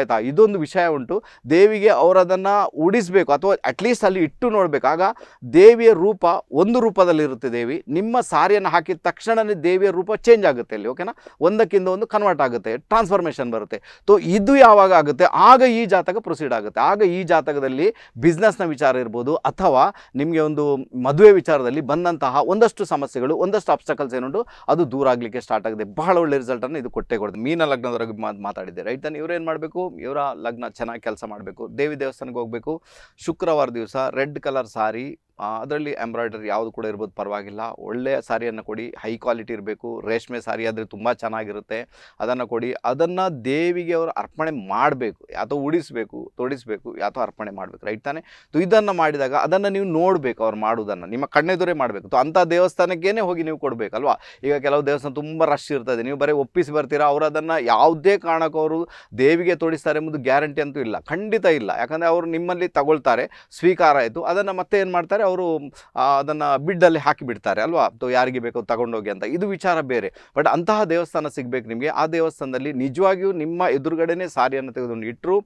ಆಯಿತಾ ಇದೊಂದು ವಿಷಯ ಉಂಟು ದೇವಿಗೆ ಅವರದನ್ನು ಉಡಿಸಬೇಕು ಅಥವಾ ಅಟ್ಲೀಸ್ಟ್ ಅಲ್ಲಿ ಇಟ್ಟು ನೋಡಬೇಕಾಗ ದೇವಿಯ ರೂಪ ಒಂದು ರೂಪದಲ್ಲಿರುತ್ತೆ ದೇವಿ ನಿಮ್ಮ ಸಾರಿಯನ್ನು ಹಾಕಿದ ತಕ್ಷಣವೇ ದೇವಿಯ ರೂಪ ಚೇಂಜ್ ಆಗುತ್ತೆ ಅಲ್ಲಿ ಓಕೆನಾ ಒಂದಕ್ಕಿಂತ ಒಂದು ಕನ್ವರ್ಟ್ ಆಗುತ್ತೆ ಟ್ರಾನ್ಸ್ಫಾರ್ಮೇಷನ್ ಬರುತ್ತೆ ಸೊ ಇದು ಯಾವಾಗ ಆಗುತ್ತೆ ಆಗ ಈ ಜಾತಕ ಪ್ರೊಸೀಡ್ ಆಗುತ್ತೆ ಆಗ ಈ ಜಾತಕದಲ್ಲಿ ಬಿಸ್ನೆಸ್ನ ವಿಚಾರ ಇರ್ಬೋದು ಅಥವಾ ನಿಮಗೆ ಒಂದು ಮದುವೆ ವಿಚಾರದಲ್ಲಿ ಬಂದಂತಹ ಒಂದಷ್ಟು ಸಮಸ್ಯೆಗಳು ಒಂದಷ್ಟು ಅಬ್ಸ್ಟಕಲ್ಸ್ ಏನುಂಟು ಅದು ದೂರ ಆಗಲಿಕ್ಕೆ ಸ್ಟಾರ್ಟ್ ಆಗಿದೆ ಬಹಳ ಒಳ್ಳೆ ರಿಸಲ್ಟನ್ನು ಇದು ಕೊಟ್ಟೆ ಕೊಡುತ್ತೆ ಮೀನ ಲಗ್ನದವರೆಗೆ ಮಾತಾಡಿದ್ದೆ ರೈಟ್ ತಾನು ಇವ್ರೇನು ಮಾಡಬೇಕು ಇವರ ಲಗ್ನ ಚೆನ್ನಾಗಿ ಕೆಲಸ ಮಾಡಬೇಕು ದೇವಿ ದೇವಸ್ಥಾನಕ್ಕೆ ಹೋಗಬೇಕು ಶುಕ್ರವಾರ ದಿವಸ ರೆಡ್ ಕಲರ್ ಸಾರಿ ಅದರಲ್ಲಿ ಎಂಬ್ರಾಯ್ಡರಿ ಯಾವುದು ಕೂಡ ಇರ್ಬೋದು ಪರವಾಗಿಲ್ಲ ಒಳ್ಳೆಯ ಸಾರಿಯನ್ನು ಕೊಡಿ ಹೈ ಕ್ವಾಲಿಟಿ ಇರಬೇಕು ರೇಷ್ಮೆ ಸಾರಿ ಆದರೆ ತುಂಬ ಚೆನ್ನಾಗಿರುತ್ತೆ ಅದನ್ನು ಕೊಡಿ ಅದನ್ನು ದೇವಿಗೆ ಅವರು ಅರ್ಪಣೆ ಮಾಡಬೇಕು ಯಾತೋ ಉಡಿಸಬೇಕು ತೊಡಿಸಬೇಕು ಯಾತೋ ಅರ್ಪಣೆ ಮಾಡಬೇಕು ರೈಟ್ ತಾನೆ ಇದನ್ನು ಮಾಡಿದಾಗ ಅದನ್ನು ನೀವು ನೋಡಬೇಕು ಅವ್ರು ಮಾಡೋದನ್ನು ನಿಮ್ಮ ಕಣ್ಣೆದುರೇ ಮಾಡಬೇಕು ಅಂಥ ದೇವಸ್ಥಾನಕ್ಕೇ ಹೋಗಿ ನೀವು ಕೊಡಬೇಕಲ್ವಾ ಈಗ ಕೆಲವು ದೇವಸ್ಥಾನ ತುಂಬ ರಶ್ ಇರ್ತದೆ ನೀವು ಬರೀ ಒಪ್ಪಿಸಿ ಬರ್ತೀರ ಅವರು ಅದನ್ನು ಯಾವುದೇ ಕಾರಣಕ್ಕೂ ಅವರು ದೇವಿಗೆ ತೊಡಿಸ್ತಾರೆ ಎಂಬುದು ಗ್ಯಾರಂಟಿ ಅಂತೂ ಇಲ್ಲ ಖಂಡಿತ ಇಲ್ಲ ಯಾಕಂದರೆ ಅವರು ನಿಮ್ಮಲ್ಲಿ ತಗೊಳ್ತಾರೆ ಸ್ವೀಕಾರ ಆಯಿತು ಅದನ್ನು ಮತ್ತೆ ಏನು ಮಾಡ್ತಾರೆ ಅವರು ಅದನ್ನು ಬಿಡ್ಡಲ್ಲಿ ಹಾಕಿಬಿಡ್ತಾರೆ ಅಲ್ವಾ ಅಥವಾ ಯಾರಿಗೆ ಬೇಕೋ ತಗೊಂಡೋಗಿ ಅಂತ ಇದು ವಿಚಾರ ಬೇರೆ ಬಟ್ ಅಂತಹ ದೇವಸ್ಥಾನ ಸಿಗಬೇಕು ನಿಮಗೆ ಆ ದೇವಸ್ಥಾನದಲ್ಲಿ ನಿಜವಾಗಿಯೂ ನಿಮ್ಮ ಎದುರುಗಡೆನೇ ಸಾರಿಯನ್ನು ತೆಗೆದುಕೊಂಡು ಇಟ್ಟರು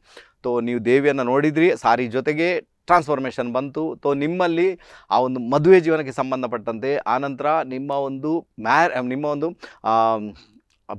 ತೋ ನೀವು ದೇವಿಯನ್ನು ನೋಡಿದ್ರಿ ಸಾರಿ ಜೊತೆಗೆ ಟ್ರಾನ್ಸ್ಫಾರ್ಮೇಷನ್ ಬಂತು ತೋ ನಿಮ್ಮಲ್ಲಿ ಆ ಒಂದು ಮದುವೆ ಜೀವನಕ್ಕೆ ಸಂಬಂಧಪಟ್ಟಂತೆ ಆನಂತರ ನಿಮ್ಮ ಒಂದು ಮ್ಯಾರ್ ನಿಮ್ಮ ಒಂದು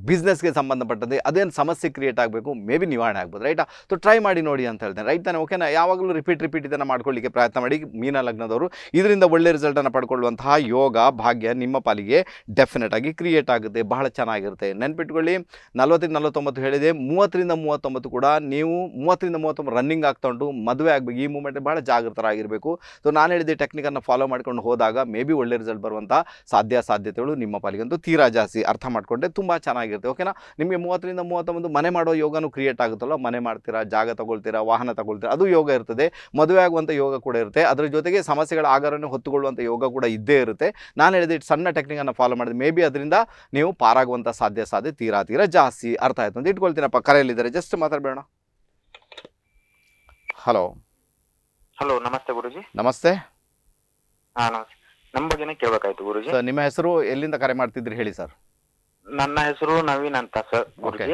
ಬಿಸ್ನೆಸ್ಗೆ ಸಂಬಂಧಪಟ್ಟದ್ದು ಅದೇನು ಸಮಸ್ಯೆ ಕ್ರಿಯೇಟ್ ಆಗಬೇಕು ಮೇ ಬಿ ನಿವಾರಣೆ ಆಗ್ಬೋದು ರೈಟಾ ಸೊ ಟ್ರೈ ಮಾಡಿ ನೋಡಿ ಅಂತ ಹೇಳ್ತೇನೆ ರೈಟ್ ತಾನೆ ಓಕೆನಾ ಯಾವಾಗಲೂ ರಿಪೀಟ್ ರಿಪೀಟ್ ಇದನ್ನು ಮಾಡ್ಕೊಳ್ಳಿಕ್ಕೆ ಪ್ರಯತ್ನ ಮಾಡಿ ಮೀನ ಲಗ್ನದವರು ಇದರಿಂದ ಒಳ್ಳೆ ರಿಸಲ್ಟನ್ನು ಪಡ್ಕೊಳ್ಳುವಂತಹ ಯೋಗ ಭಾಗ್ಯ ನಿಮ್ಮ ಪಾಲಿಗೆ ಡೆಫಿನೆಟ್ ಆಗಿ ಕ್ರಿಯೇಟ್ ಆಗುತ್ತೆ ಬಹಳ ಚೆನ್ನಾಗಿರುತ್ತೆ ನೆನ್ಪಿಟ್ಕೊಳ್ಳಿ ನಲ್ವತ್ತರಿಂದ ನಲವತ್ತೊಂಬತ್ತು ಹೇಳಿದೆ ಮೂವತ್ತರಿಂದ ಮೂವತ್ತೊಂಬತ್ತು ಕೂಡ ನೀವು ಮೂವತ್ತರಿಂದ ಮೂವತ್ತೊಂಬತ್ತು ರನ್ನಿಂಗ್ ಆಗ್ತಾ ಉಂಟು ಮದುವೆ ಆಗಬೇಕು ಈ ಮೂಮೆಂಟ್ ಬಹಳ ಜಾಗೃತರಾಗಿರಬೇಕು ಸೊ ನಾನು ಹೇಳಿದ ಟೆಕ್ನಿಕನ್ನು ಫಾಲೋ ಮಾಡ್ಕೊಂಡು ಹೋದಾಗ ಮೇ ಬಿ ಒಳ್ಳೆ ರಿಸಲ್ಟ್ ಬರುವಂಥ ಸಾಧ್ಯ ಸಾಧ್ಯತೆಗಳು ನಿಮ್ಮ ಅಂತೂ ತೀರಾ ಜಾಸ್ತಿ ಅರ್ಥ ಮಾಡಿಕೊಂಡೆ ತುಂಬ ಚೆನ್ನಾಗಿ ಚೆನ್ನಾಗಿರುತ್ತೆ ಓಕೆನಾ ನಿಮಗೆ ಮೂವತ್ತರಿಂದ ಮೂವತ್ತೊಂದು ಮನೆ ಮಾಡೋ ಯೋಗನೂ ಕ್ರಿಯೇಟ್ ಆಗುತ್ತಲ್ಲ ಮನೆ ಮಾಡ್ತೀರಾ ಜಾಗ ತಗೊಳ್ತೀರಾ ವಾಹನ ತಗೊಳ್ತೀರಾ ಅದು ಯೋಗ ಇರ್ತದೆ ಮದುವೆ ಆಗುವಂಥ ಯೋಗ ಕೂಡ ಇರುತ್ತೆ ಅದರ ಜೊತೆಗೆ ಸಮಸ್ಯೆಗಳ ಆಗಾರನ್ನು ಹೊತ್ತುಕೊಳ್ಳುವಂಥ ಯೋಗ ಕೂಡ ಇದ್ದೇ ಇರುತ್ತೆ ನಾನು ಹೇಳಿದ ಸಣ್ಣ ಟೆಕ್ನಿಕನ್ನು ಫಾಲೋ ಮಾಡಿದೆ ಮೇ ಬಿ ಅದರಿಂದ ನೀವು ಪಾರಾಗುವಂಥ ಸಾಧ್ಯ ಸಾಧ್ಯ ತೀರಾ ತೀರಾ ಜಾಸ್ತಿ ಅರ್ಥ ಆಯ್ತು ಅಂತ ಇಟ್ಕೊಳ್ತೀನಪ್ಪ ಕರೆಯಲ್ಲಿದ್ದಾರೆ ಜಸ್ಟ್ ಮಾತಾಡಬೇಡ ಹಲೋ ಹಲೋ ನಮಸ್ತೆ ಗುರುಜಿ ನಮಸ್ತೆ ಹಾ ನಮಸ್ತೆ ನಮ್ಮ ಬಗ್ಗೆನೇ ಕೇಳಬೇಕಾಯ್ತು ಗುರುಜಿ ನಿಮ್ಮ ಹೆಸರು ಎಲ್ಲಿಂದ ಕರೆ ಮಾಡ್ತಿದ್ರಿ ಹೇಳಿ ಸರ್ ನನ್ನ ಹೆಸರು ನವೀನ್ ಅಂತ ಸರ್ ಓಕೆ